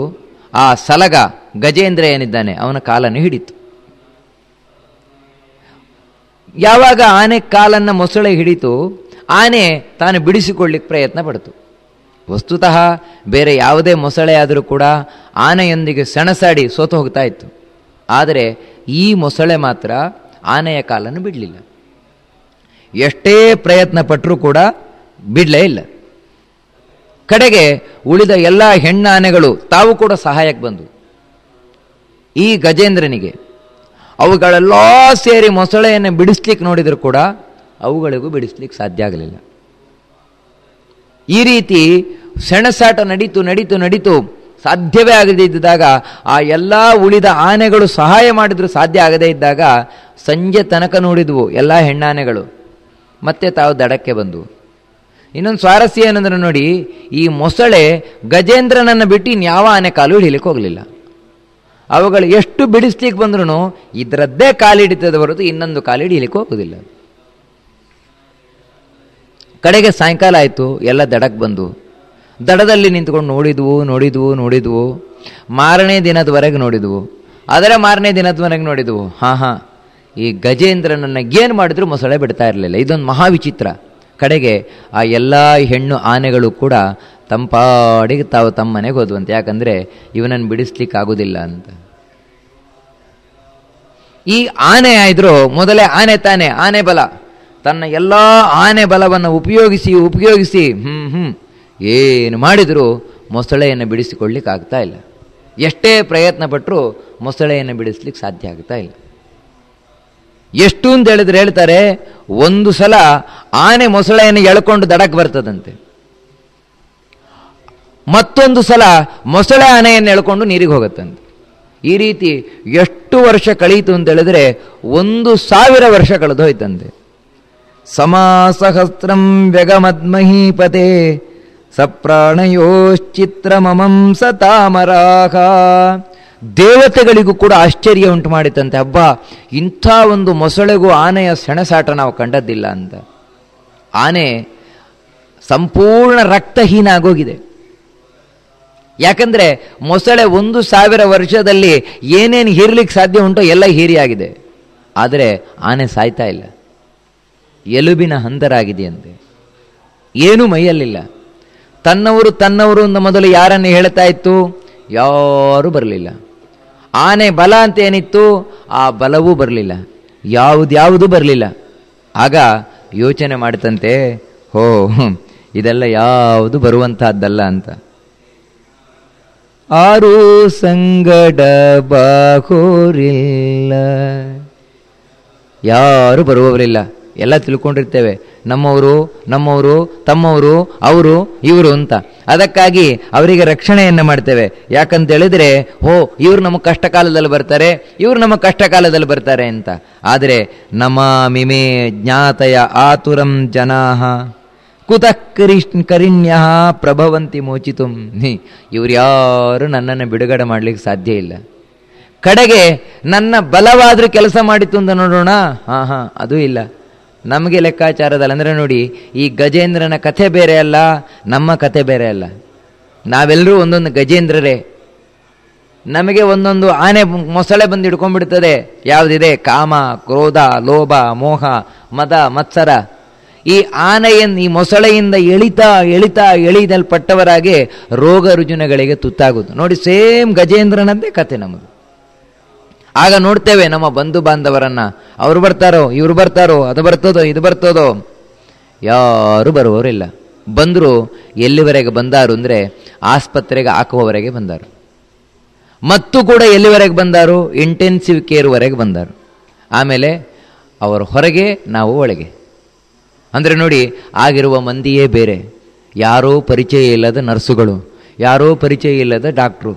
ಆ ಸಲಗ ಗಜೇಂದ್ರ ಏನಿದ್ದಾನೆ ಅವನ ಕಾಲನ್ನು ಹಿಡಿತು ಯಾವಾಗ ಆನೆ ಕಾಲನ್ನು ಮೊಸಳೆ ಹಿಡಿತು ಆನೆ ತಾನು ಬಿಡಿಸಿಕೊಳ್ಳಿಕ್ಕೆ ಪ್ರಯತ್ನ ಪಡ್ತು ವಸ್ತುತಃ ಬೇರೆ ಯಾವುದೇ ಮೊಸಳೆ ಆದರೂ ಕೂಡ ಆನೆಯೊಂದಿಗೆ ಸೆಣಸಾಡಿ ಸೋತು ಹೋಗ್ತಾ ಇತ್ತು ಆದರೆ ಈ ಮೊಸಳೆ ಮಾತ್ರ ಆನೆಯ ಕಾಲನ್ನು ಬಿಡಲಿಲ್ಲ ಎಷ್ಟೇ ಪ್ರಯತ್ನ ಪಟ್ಟರೂ ಕೂಡ ಬಿಡಲೇ ಇಲ್ಲ ಕಡೆಗೆ ಉಳಿದ ಎಲ್ಲ ಹೆಣ್ಣಾನೆಗಳು ತಾವು ಕೂಡ ಸಹಾಯಕ್ಕೆ ಬಂದವು ಈ ಗಜೇಂದ್ರನಿಗೆ ಅವುಗಳೆಲ್ಲ ಸೇರಿ ಮೊಸಳೆಯನ್ನು ಬಿಡಿಸ್ಲಿಕ್ಕೆ ನೋಡಿದರೂ ಕೂಡ ಅವುಗಳಿಗೂ ಬಿಡಿಸ್ಲಿಕ್ಕೆ ಸಾಧ್ಯ ಆಗಲಿಲ್ಲ ಈ ರೀತಿ ಸೆಣಸಾಟ ನಡೀತು ನಡೀತು ನಡೀತು ಸಾಧ್ಯವೇ ಆಗದೇ ಇದ್ದಾಗ ಆ ಎಲ್ಲ ಉಳಿದ ಆನೆಗಳು ಸಹಾಯ ಮಾಡಿದ್ರು ಸಾಧ್ಯ ಆಗದೇ ಇದ್ದಾಗ ಸಂಜೆ ತನಕ ನೋಡಿದ್ವು ಎಲ್ಲ ಹೆಣ್ಣಾನೆಗಳು ಮತ್ತೆ ತಾವು ದಡಕ್ಕೆ ಬಂದವು ಇನ್ನೊಂದು ಸ್ವಾರಸ್ಯ ಏನಂದ್ರೆ ನೋಡಿ ಈ ಮೊಸಳೆ ಗಜೇಂದ್ರನನ್ನು ಬಿಟ್ಟು ಇನ್ಯಾವ ಆನೆ ಕಾಲು ಹಿಡಿಲಿಕ್ಕೆ ಹೋಗಲಿಲ್ಲ ಅವುಗಳು ಎಷ್ಟು ಬಿಡಿಸ್ಲಿಕ್ಕೆ ಬಂದ್ರೂ ಇದರದ್ದೇ ಕಾಲಿಡಿತದ ಹೊರತು ಇನ್ನೊಂದು ಕಾಲು ಹಿಡಿಲಿಕ್ಕೆ ಹೋಗೋದಿಲ್ಲ ಕಡೆಗೆ ಸಾಯಂಕಾಲ ಆಯಿತು ಎಲ್ಲ ದಡಕ್ಕೆ ಬಂದು ದಡದಲ್ಲಿ ನಿಂತ್ಕೊಂಡು ನೋಡಿದ್ವು ನೋಡಿದ್ವು ನೋಡಿದ್ವು ಮಾರನೇ ದಿನದವರೆಗೆ ನೋಡಿದ್ವು ಅದರ ಮಾರನೇ ದಿನದವರೆಗೆ ನೋಡಿದ್ವು ಹಾಂ ಹಾಂ ಈ ಗಜೇಂದ್ರನನ್ನು ಏನು ಮಾಡಿದ್ರು ಮೊಸಳೆ ಬಿಡ್ತಾ ಇರಲಿಲ್ಲ ಇದೊಂದು ಮಹಾವಿಚಿತ್ರ ಕಡೆಗೆ ಆ ಎಲ್ಲ ಹೆಣ್ಣು ಆನೆಗಳು ಕೂಡ ತಂಪಾಡಿಗೆ ತಾವು ತಮ್ಮ ಮನೆಗೆ ಹೋದ್ವಂತೆ ಯಾಕಂದರೆ ಇವನನ್ನು ಬಿಡಿಸ್ಲಿಕ್ಕೆ ಆಗೋದಿಲ್ಲ ಅಂತ ಈ ಆನೆ ಆಯಿದ್ರು ಮೊದಲೇ ಆನೆ ತಾನೆ ಆನೆ ಬಲ ತನ್ನ ಎಲ್ಲ ಆನೆ ಬಲವನ್ನು ಉಪಯೋಗಿಸಿ ಉಪಯೋಗಿಸಿ ಹ್ಞೂ ಹ್ಞೂ ಏನು ಮಾಡಿದರೂ ಮೊಸಳೆಯನ್ನು ಆಗ್ತಾ ಇಲ್ಲ ಎಷ್ಟೇ ಪ್ರಯತ್ನ ಪಟ್ಟರೂ ಮೊಸಳೆಯನ್ನು ಬಿಡಿಸ್ಲಿಕ್ಕೆ ಸಾಧ್ಯ ಆಗ್ತಾ ಇಲ್ಲ ಎಷ್ಟು ಅಂತ ಹೇಳಿದ್ರೆ ಹೇಳ್ತಾರೆ ಒಂದು ಸಲ ಆನೆ ಮೊಸಳೆಯನ್ನು ಎಳ್ಕೊಂಡು ದಡಕ್ಕೆ ಬರ್ತದಂತೆ ಮತ್ತೊಂದು ಸಲ ಮೊಸಳೆ ಆನೆಯನ್ನು ಎಳ್ಕೊಂಡು ನೀರಿಗೆ ಹೋಗುತ್ತಂತೆ ಈ ರೀತಿ ಎಷ್ಟು ವರ್ಷ ಕಳೀತು ಅಂತ ಹೇಳಿದ್ರೆ ಒಂದು ಸಾವಿರ ವರ್ಷ ಕಳೆದು ಹೋಯ್ತಂತೆ समासहस्रं व्यगमद्महीपते ಸಪ್ರಾಣಯೋಶ್ಚಿತ್ರಮಮಂ ಸ ತಾಮರಾಹ ದೇವತೆಗಳಿಗೂ ಕೂಡ ಆಶ್ಚರ್ಯ ಉಂಟು ಮಾಡಿತಂತೆ ಹಬ್ಬ ಇಂಥ ಒಂದು ಮೊಸಳೆಗೂ ಆನೆಯ ಸೆಣಸಾಟ ನಾವು ಕಂಡದ್ದಿಲ್ಲ ಅಂತ ಆನೆ ಸಂಪೂರ್ಣ ರಕ್ತಹೀನ ಆಗೋಗಿದೆ ಯಾಕಂದರೆ ಮೊಸಳೆ ಒಂದು ಸಾವಿರ ವರ್ಷದಲ್ಲಿ ಏನೇನು ಹೀರ್ಲಿಕ್ಕೆ ಸಾಧ್ಯ ಉಂಟೋ ಎಲ್ಲ ಹೀರಿಯಾಗಿದೆ ಆದರೆ ಆನೆ ಸಾಯ್ತಾ ಇಲ್ಲ ಎಲುಬಿನ ಹಂದರಾಗಿದೆಯಂತೆ ಏನೂ ಮೈಯಲ್ಲಿಲ್ಲ ತನ್ನವರು ತನ್ನವರು ಅಂದ ಮೊದಲು ಯಾರನ್ನು ಹೇಳ್ತಾ ಇತ್ತು ಯಾರೂ ಬರಲಿಲ್ಲ ಆನೆ ಬಲ ಅಂತ ಏನಿತ್ತು ಆ ಬಲವೂ ಬರಲಿಲ್ಲ ಯಾವುದ್ಯಾವುದೂ ಬರಲಿಲ್ಲ ಆಗ ಯೋಚನೆ ಮಾಡುತ್ತಂತೆ ಹೋ ಇದೆಲ್ಲ ಯಾವುದು ಬರುವಂತಹದ್ದಲ್ಲ ಅಂತ ಆರು ಸಂಗಡ ಬಾಹೋರಿಲ್ಲ ಯಾರು ಬರುವವರಿಲ್ಲ ಎಲ್ಲ ತಿಳ್ಕೊಂಡಿರ್ತೇವೆ ನಮ್ಮವರು ನಮ್ಮವರು ತಮ್ಮವರು ಅವರು ಇವರು ಅಂತ ಅದಕ್ಕಾಗಿ ಅವರಿಗೆ ರಕ್ಷಣೆಯನ್ನು ಮಾಡ್ತೇವೆ ಯಾಕಂತ ಹೇಳಿದ್ರೆ ಹೋ ಇವರು ನಮ್ಮ ಕಷ್ಟ ಕಾಲದಲ್ಲಿ ಬರ್ತಾರೆ ಇವರು ನಮ್ಮ ಕಷ್ಟ ಕಾಲದಲ್ಲಿ ಬರ್ತಾರೆ ಅಂತ ಆದರೆ ನಮ ಮಿಮೆ ಜ್ಞಾತಯ ಆತುರಂ ಜನಾಹ ಕುತಃ ಕರಿಷ್ಣ ಕರಿಣ್ಯ ಪ್ರಭವಂತಿ ಮೋಚಿತು ಇವ್ರು ಯಾರು ನನ್ನನ್ನು ಬಿಡುಗಡೆ ಮಾಡಲಿಕ್ಕೆ ಸಾಧ್ಯ ಇಲ್ಲ ಕಡೆಗೆ ನನ್ನ ಬಲವಾದರೂ ಕೆಲಸ ಮಾಡಿತು ಅಂತ ನೋಡೋಣ ಹಾಂ ಹಾಂ ಅದು ಇಲ್ಲ ನಮಗೆ ಲೆಕ್ಕಾಚಾರದಲ್ಲಿ ಅಂದರೆ ನೋಡಿ ಈ ಗಜೇಂದ್ರನ ಕಥೆ ಬೇರೆ ಅಲ್ಲ ನಮ್ಮ ಕಥೆ ಬೇರೆ ಅಲ್ಲ ನಾವೆಲ್ಲರೂ ಒಂದೊಂದು ಗಜೇಂದ್ರರೇ ನಮಗೆ ಒಂದೊಂದು ಆನೆ ಮೊಸಳೆ ಬಂದು ಹಿಡ್ಕೊಂಡ್ಬಿಡ್ತದೆ ಯಾವುದಿದೆ ಕಾಮ ಕ್ರೋಧ ಲೋಭ ಮೋಹ ಮದ ಮತ್ಸರ ಈ ಆನೆಯನ್ನು ಈ ಮೊಸಳೆಯಿಂದ ಎಳಿತಾ ಎಳಿತಾ ಎಳಿದಲ್ಪಟ್ಟವರಾಗಿ ರೋಗ ರುಜಿನಗಳಿಗೆ ತುತ್ತಾಗುವುದು ನೋಡಿ ಸೇಮ್ ಗಜೇಂದ್ರನದ್ದೇ ಕತೆ ನಮ್ಮದು ಆಗ ನೋಡ್ತೇವೆ ನಮ್ಮ ಬಂಧು ಬಾಂಧವರನ್ನ ಅವರು ಬರ್ತಾರೋ ಇವರು ಬರ್ತಾರೋ ಅದು ಬರ್ತದೋ ಇದು ಬರ್ತದೋ ಯಾರು ಬರುವವರಿಲ್ಲ ಬಂದರು ಎಲ್ಲಿವರೆಗೆ ಬಂದಾರು ಅಂದರೆ ಆಸ್ಪತ್ರೆಗೆ ಹಾಕುವವರೆಗೆ ಬಂದರು ಮತ್ತು ಕೂಡ ಎಲ್ಲಿವರೆಗೆ ಬಂದಾರು ಇಂಟೆನ್ಸಿವ್ ಕೇರ್ವರೆಗೆ ಬಂದರು ಆಮೇಲೆ ಅವರ ಹೊರಗೆ ನಾವು ಒಳಗೆ ಅಂದರೆ ನೋಡಿ ಆಗಿರುವ ಮಂದಿಯೇ ಬೇರೆ ಯಾರೋ ಪರಿಚಯ ಇಲ್ಲದ ನರ್ಸುಗಳು ಯಾರೋ ಪರಿಚಯ ಇಲ್ಲದ ಡಾಕ್ಟ್ರು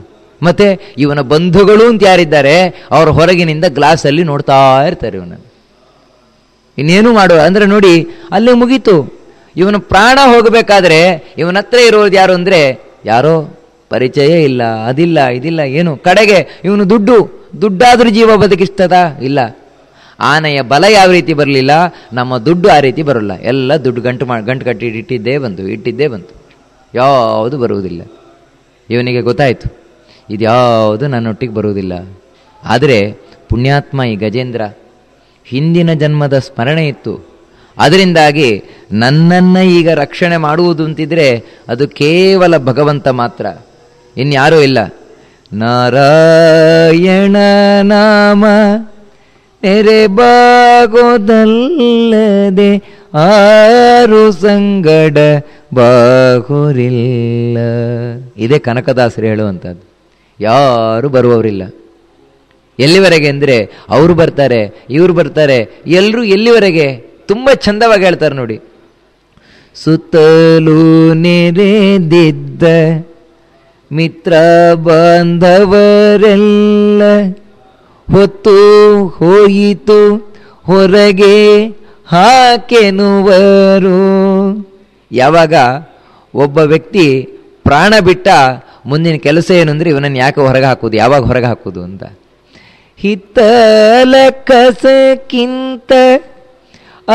ಮತ್ತು ಇವನ ಬಂಧುಗಳು ಅಂತ ಯಾರಿದ್ದಾರೆ ಅವರು ಹೊರಗಿನಿಂದ ಗ್ಲಾಸಲ್ಲಿ ನೋಡ್ತಾ ಇರ್ತಾರೆ ಇವನ ಇನ್ನೇನು ಮಾಡುವ ಅಂದರೆ ನೋಡಿ ಅಲ್ಲೇ ಮುಗೀತು ಇವನ ಪ್ರಾಣ ಹೋಗಬೇಕಾದ್ರೆ ಇವನ ಹತ್ರ ಇರೋದು ಯಾರು ಅಂದರೆ ಯಾರೋ ಪರಿಚಯ ಇಲ್ಲ ಅದಿಲ್ಲ ಇದಿಲ್ಲ ಏನು ಕಡೆಗೆ ಇವನು ದುಡ್ಡು ದುಡ್ಡಾದರೂ ಜೀವ ಬದುಕಿಸ್ತದ ಇಲ್ಲ ಆನೆಯ ಬಲ ಯಾವ ರೀತಿ ಬರಲಿಲ್ಲ ನಮ್ಮ ದುಡ್ಡು ಆ ರೀತಿ ಬರೋಲ್ಲ ಎಲ್ಲ ದುಡ್ಡು ಗಂಟು ಮಾಡಿ ಗಂಟು ಕಟ್ಟಿ ಇಟ್ಟಿದ್ದೇ ಬಂತು ಇಟ್ಟಿದ್ದೇ ಬಂತು ಯಾವುದು ಬರುವುದಿಲ್ಲ ಇವನಿಗೆ ಗೊತ್ತಾಯಿತು ಇದ್ಯಾವುದು ನನ್ನೊಟ್ಟಿಗೆ ಬರುವುದಿಲ್ಲ ಆದರೆ ಪುಣ್ಯಾತ್ಮ ಈ ಗಜೇಂದ್ರ ಹಿಂದಿನ ಜನ್ಮದ ಸ್ಮರಣೆ ಇತ್ತು ಅದರಿಂದಾಗಿ ನನ್ನನ್ನು ಈಗ ರಕ್ಷಣೆ ಮಾಡುವುದು ಅಂತಿದ್ರೆ ಅದು ಕೇವಲ ಭಗವಂತ ಮಾತ್ರ ಇನ್ಯಾರೂ ಇಲ್ಲ ನಾರಾಯಣ ನಾಮ ನೆರೆ ಬಾಗೋದಲ್ಲದೆ ಆರು ಸಂಗಡ ಬಾಹುರಿಲ್ಲ ಇದೇ ಕನಕದಾಸರು ಹೇಳುವಂಥದ್ದು ಯಾರು ಬರುವವರಿಲ್ಲ ಎಲ್ಲಿವರೆಗೆ ಅಂದರೆ ಅವರು ಬರ್ತಾರೆ ಇವರು ಬರ್ತಾರೆ ಎಲ್ಲರೂ ಎಲ್ಲಿವರೆಗೆ ತುಂಬ ಚಂದವಾಗಿ ಹೇಳ್ತಾರೆ ನೋಡಿ ಸುತ್ತಲೂ ನೆರೆದಿದ್ದ ಮಿತ್ರ ಬಾಂಧವರೆಲ್ಲ ಹೊತ್ತು ಹೋಯಿತು ಹೊರಗೆ ಹಾಕೆನುವರು ಯಾವಾಗ ಒಬ್ಬ ವ್ಯಕ್ತಿ ಪ್ರಾಣ ಬಿಟ್ಟ ಮುಂದಿನ ಕೆಲಸ ಏನು ಅಂದರೆ ಇವನನ್ನು ಯಾಕೆ ಹೊರಗೆ ಹಾಕೋದು ಯಾವಾಗ ಹೊರಗೆ ಹಾಕೋದು ಅಂತ ಹಿತ್ತಲ ಕಸಕ್ಕಿಂತ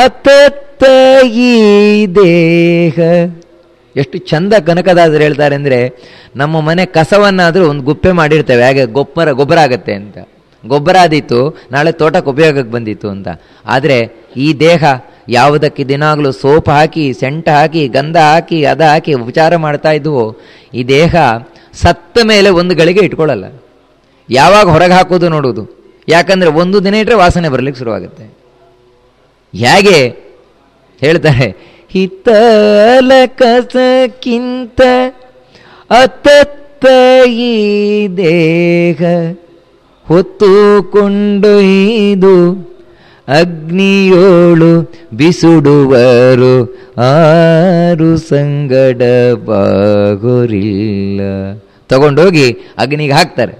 ಅತತ್ತ ಈ ದೇಹ ಎಷ್ಟು ಚಂದ ಕನಕದಾಸರು ಹೇಳ್ತಾರೆ ಅಂದರೆ ನಮ್ಮ ಮನೆ ಕಸವನ್ನಾದರೂ ಒಂದು ಗುಪ್ಪೆ ಮಾಡಿರ್ತೇವೆ ಹಾಗೆ ಗೊಬ್ಬರ ಗೊಬ್ಬರ ಆಗತ್ತೆ ಅಂತ ಗೊಬ್ಬರ ಆದೀತು ನಾಳೆ ತೋಟಕ್ಕೆ ಉಪಯೋಗಕ್ಕೆ ಬಂದಿತ್ತು ಅಂತ ಆದರೆ ಈ ದೇಹ ಯಾವುದಕ್ಕೆ ದಿನಾಗಲೂ ಸೋಪ್ ಹಾಕಿ ಸೆಂಟ್ ಹಾಕಿ ಗಂಧ ಹಾಕಿ ಅದ ಹಾಕಿ ಉಪಚಾರ ಮಾಡ್ತಾ ಇದ್ವು ಈ ದೇಹ ಸತ್ತ ಮೇಲೆ ಒಂದು ಗಳಿಗೆ ಇಟ್ಕೊಳ್ಳಲ್ಲ ಯಾವಾಗ ಹೊರಗೆ ಹಾಕೋದು ನೋಡೋದು ಯಾಕಂದರೆ ಒಂದು ದಿನ ಇಟ್ಟರೆ ವಾಸನೆ ಬರಲಿಕ್ಕೆ ಶುರುವಾಗುತ್ತೆ ಹೇಗೆ ಹೇಳ್ತಾರೆ ಹಿತಲ ಕಸಕ್ಕಿಂತ ಅತತ್ತ ಈ ದೇಹ ಹೊತ್ತುಕೊಂಡು ಅಗ್ನಿಯೋಳು ಬಿಸುಡುವರು ಆರು ಸಂಗಡ ಬಾಗೋರಿಲ್ಲ ತಗೊಂಡೋಗಿ ಅಗ್ನಿಗೆ ಹಾಕ್ತಾರೆ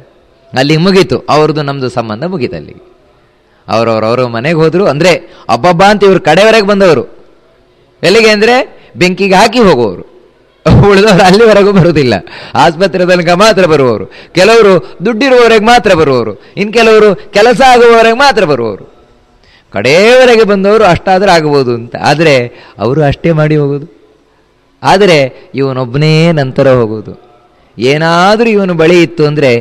ಅಲ್ಲಿ ಮುಗೀತು ಅವ್ರದ್ದು ನಮ್ಮದು ಸಂಬಂಧ ಮುಗೀತು ಅಲ್ಲಿ ಅವ್ರವ್ರವ್ರ ಮನೆಗೆ ಹೋದರು ಅಂದರೆ ಅಬ್ಬಬ್ಬ ಅಂತ ಇವರು ಕಡೆವರೆಗೆ ಬಂದವರು ಎಲ್ಲಿಗೆ ಅಂದರೆ ಬೆಂಕಿಗೆ ಹಾಕಿ ಹೋಗುವವರು ಉಳಿದವರು ಅಲ್ಲಿವರೆಗೂ ಬರುವುದಿಲ್ಲ ಆಸ್ಪತ್ರೆ ತನಕ ಮಾತ್ರ ಬರುವವರು ಕೆಲವರು ದುಡ್ಡಿರುವವರೆಗೆ ಮಾತ್ರ ಬರುವವರು ಇನ್ನು ಕೆಲವರು ಕೆಲಸ ಆಗುವವರೆಗೆ ಮಾತ್ರ ಬರುವವರು ಕಡೆಯವರೆಗೆ ಬಂದವರು ಅಷ್ಟಾದರೂ ಆಗ್ಬೋದು ಅಂತ ಆದರೆ ಅವರು ಅಷ್ಟೇ ಮಾಡಿ ಹೋಗೋದು ಆದರೆ ಇವನೊಬ್ಬನೇ ನಂತರ ಹೋಗೋದು ಏನಾದರೂ ಇವನು ಬಳಿ ಇತ್ತು ಅಂದರೆ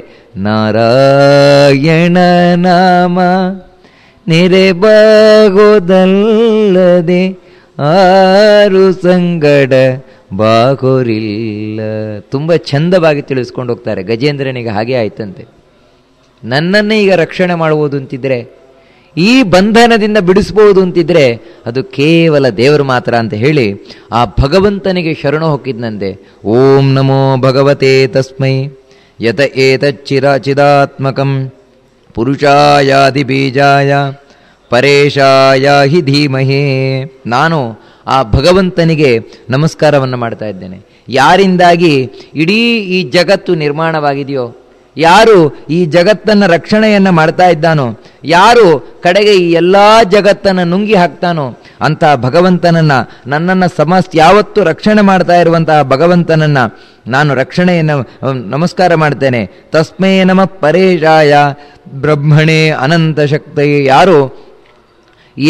ನಾರಾಯಣ ನಾಮ ನೆರೆ ಬಾಗೋದಲ್ಲದೆ ಆರು ಸಂಗಡ ಬಾಗೋರಿಲ್ಲ ತುಂಬ ಚಂದವಾಗಿ ತಿಳಿಸ್ಕೊಂಡು ಹೋಗ್ತಾರೆ ಗಜೇಂದ್ರನಿಗೆ ಹಾಗೆ ಆಯ್ತಂತೆ ನನ್ನನ್ನೇ ಈಗ ರಕ್ಷಣೆ ಮಾಡುವುದು ಅಂತಿದ್ರೆ ಈ ಬಂಧನದಿಂದ ಬಿಡಿಸ್ಬೋದು ಅಂತಿದ್ರೆ ಅದು ಕೇವಲ ದೇವರು ಮಾತ್ರ ಅಂತ ಹೇಳಿ ಆ ಭಗವಂತನಿಗೆ ಶರಣು ಹೊಕ್ಕಿದ್ನಂತೆ ಓಂ ನಮೋ ಭಗವತೆ ತಸ್ಮೈ ಯತ ಏತಚ್ಚಿರ ಚಿದಾತ್ಮಕಂ ಪುರುಷಾಯಾದಿ ಬೀಜಾಯ ಪರೇಶಾಯ ಹಿ ಧೀಮಹೇ ನಾನು ಆ ಭಗವಂತನಿಗೆ ನಮಸ್ಕಾರವನ್ನು ಮಾಡ್ತಾ ಇದ್ದೇನೆ ಯಾರಿಂದಾಗಿ ಇಡೀ ಈ ಜಗತ್ತು ನಿರ್ಮಾಣವಾಗಿದೆಯೋ ಯಾರು ಈ ಜಗತ್ತನ್ನು ರಕ್ಷಣೆಯನ್ನು ಮಾಡ್ತಾ ಇದ್ದಾನೋ ಯಾರು ಕಡೆಗೆ ಈ ಎಲ್ಲ ಜಗತ್ತನ್ನು ನುಂಗಿ ಹಾಕ್ತಾನೋ ಅಂತಹ ಭಗವಂತನನ್ನು ನನ್ನನ್ನು ಸಮಸ್ತ ಯಾವತ್ತೂ ರಕ್ಷಣೆ ಮಾಡ್ತಾ ಇರುವಂತಹ ಭಗವಂತನನ್ನು ನಾನು ರಕ್ಷಣೆಯನ್ನು ನಮಸ್ಕಾರ ಮಾಡ್ತೇನೆ ತಸ್ಮೇ ನಮಃ ಪರೇಶಾಯ ಬ್ರಹ್ಮಣೇ ಅನಂತ ಶಕ್ತಿ ಯಾರು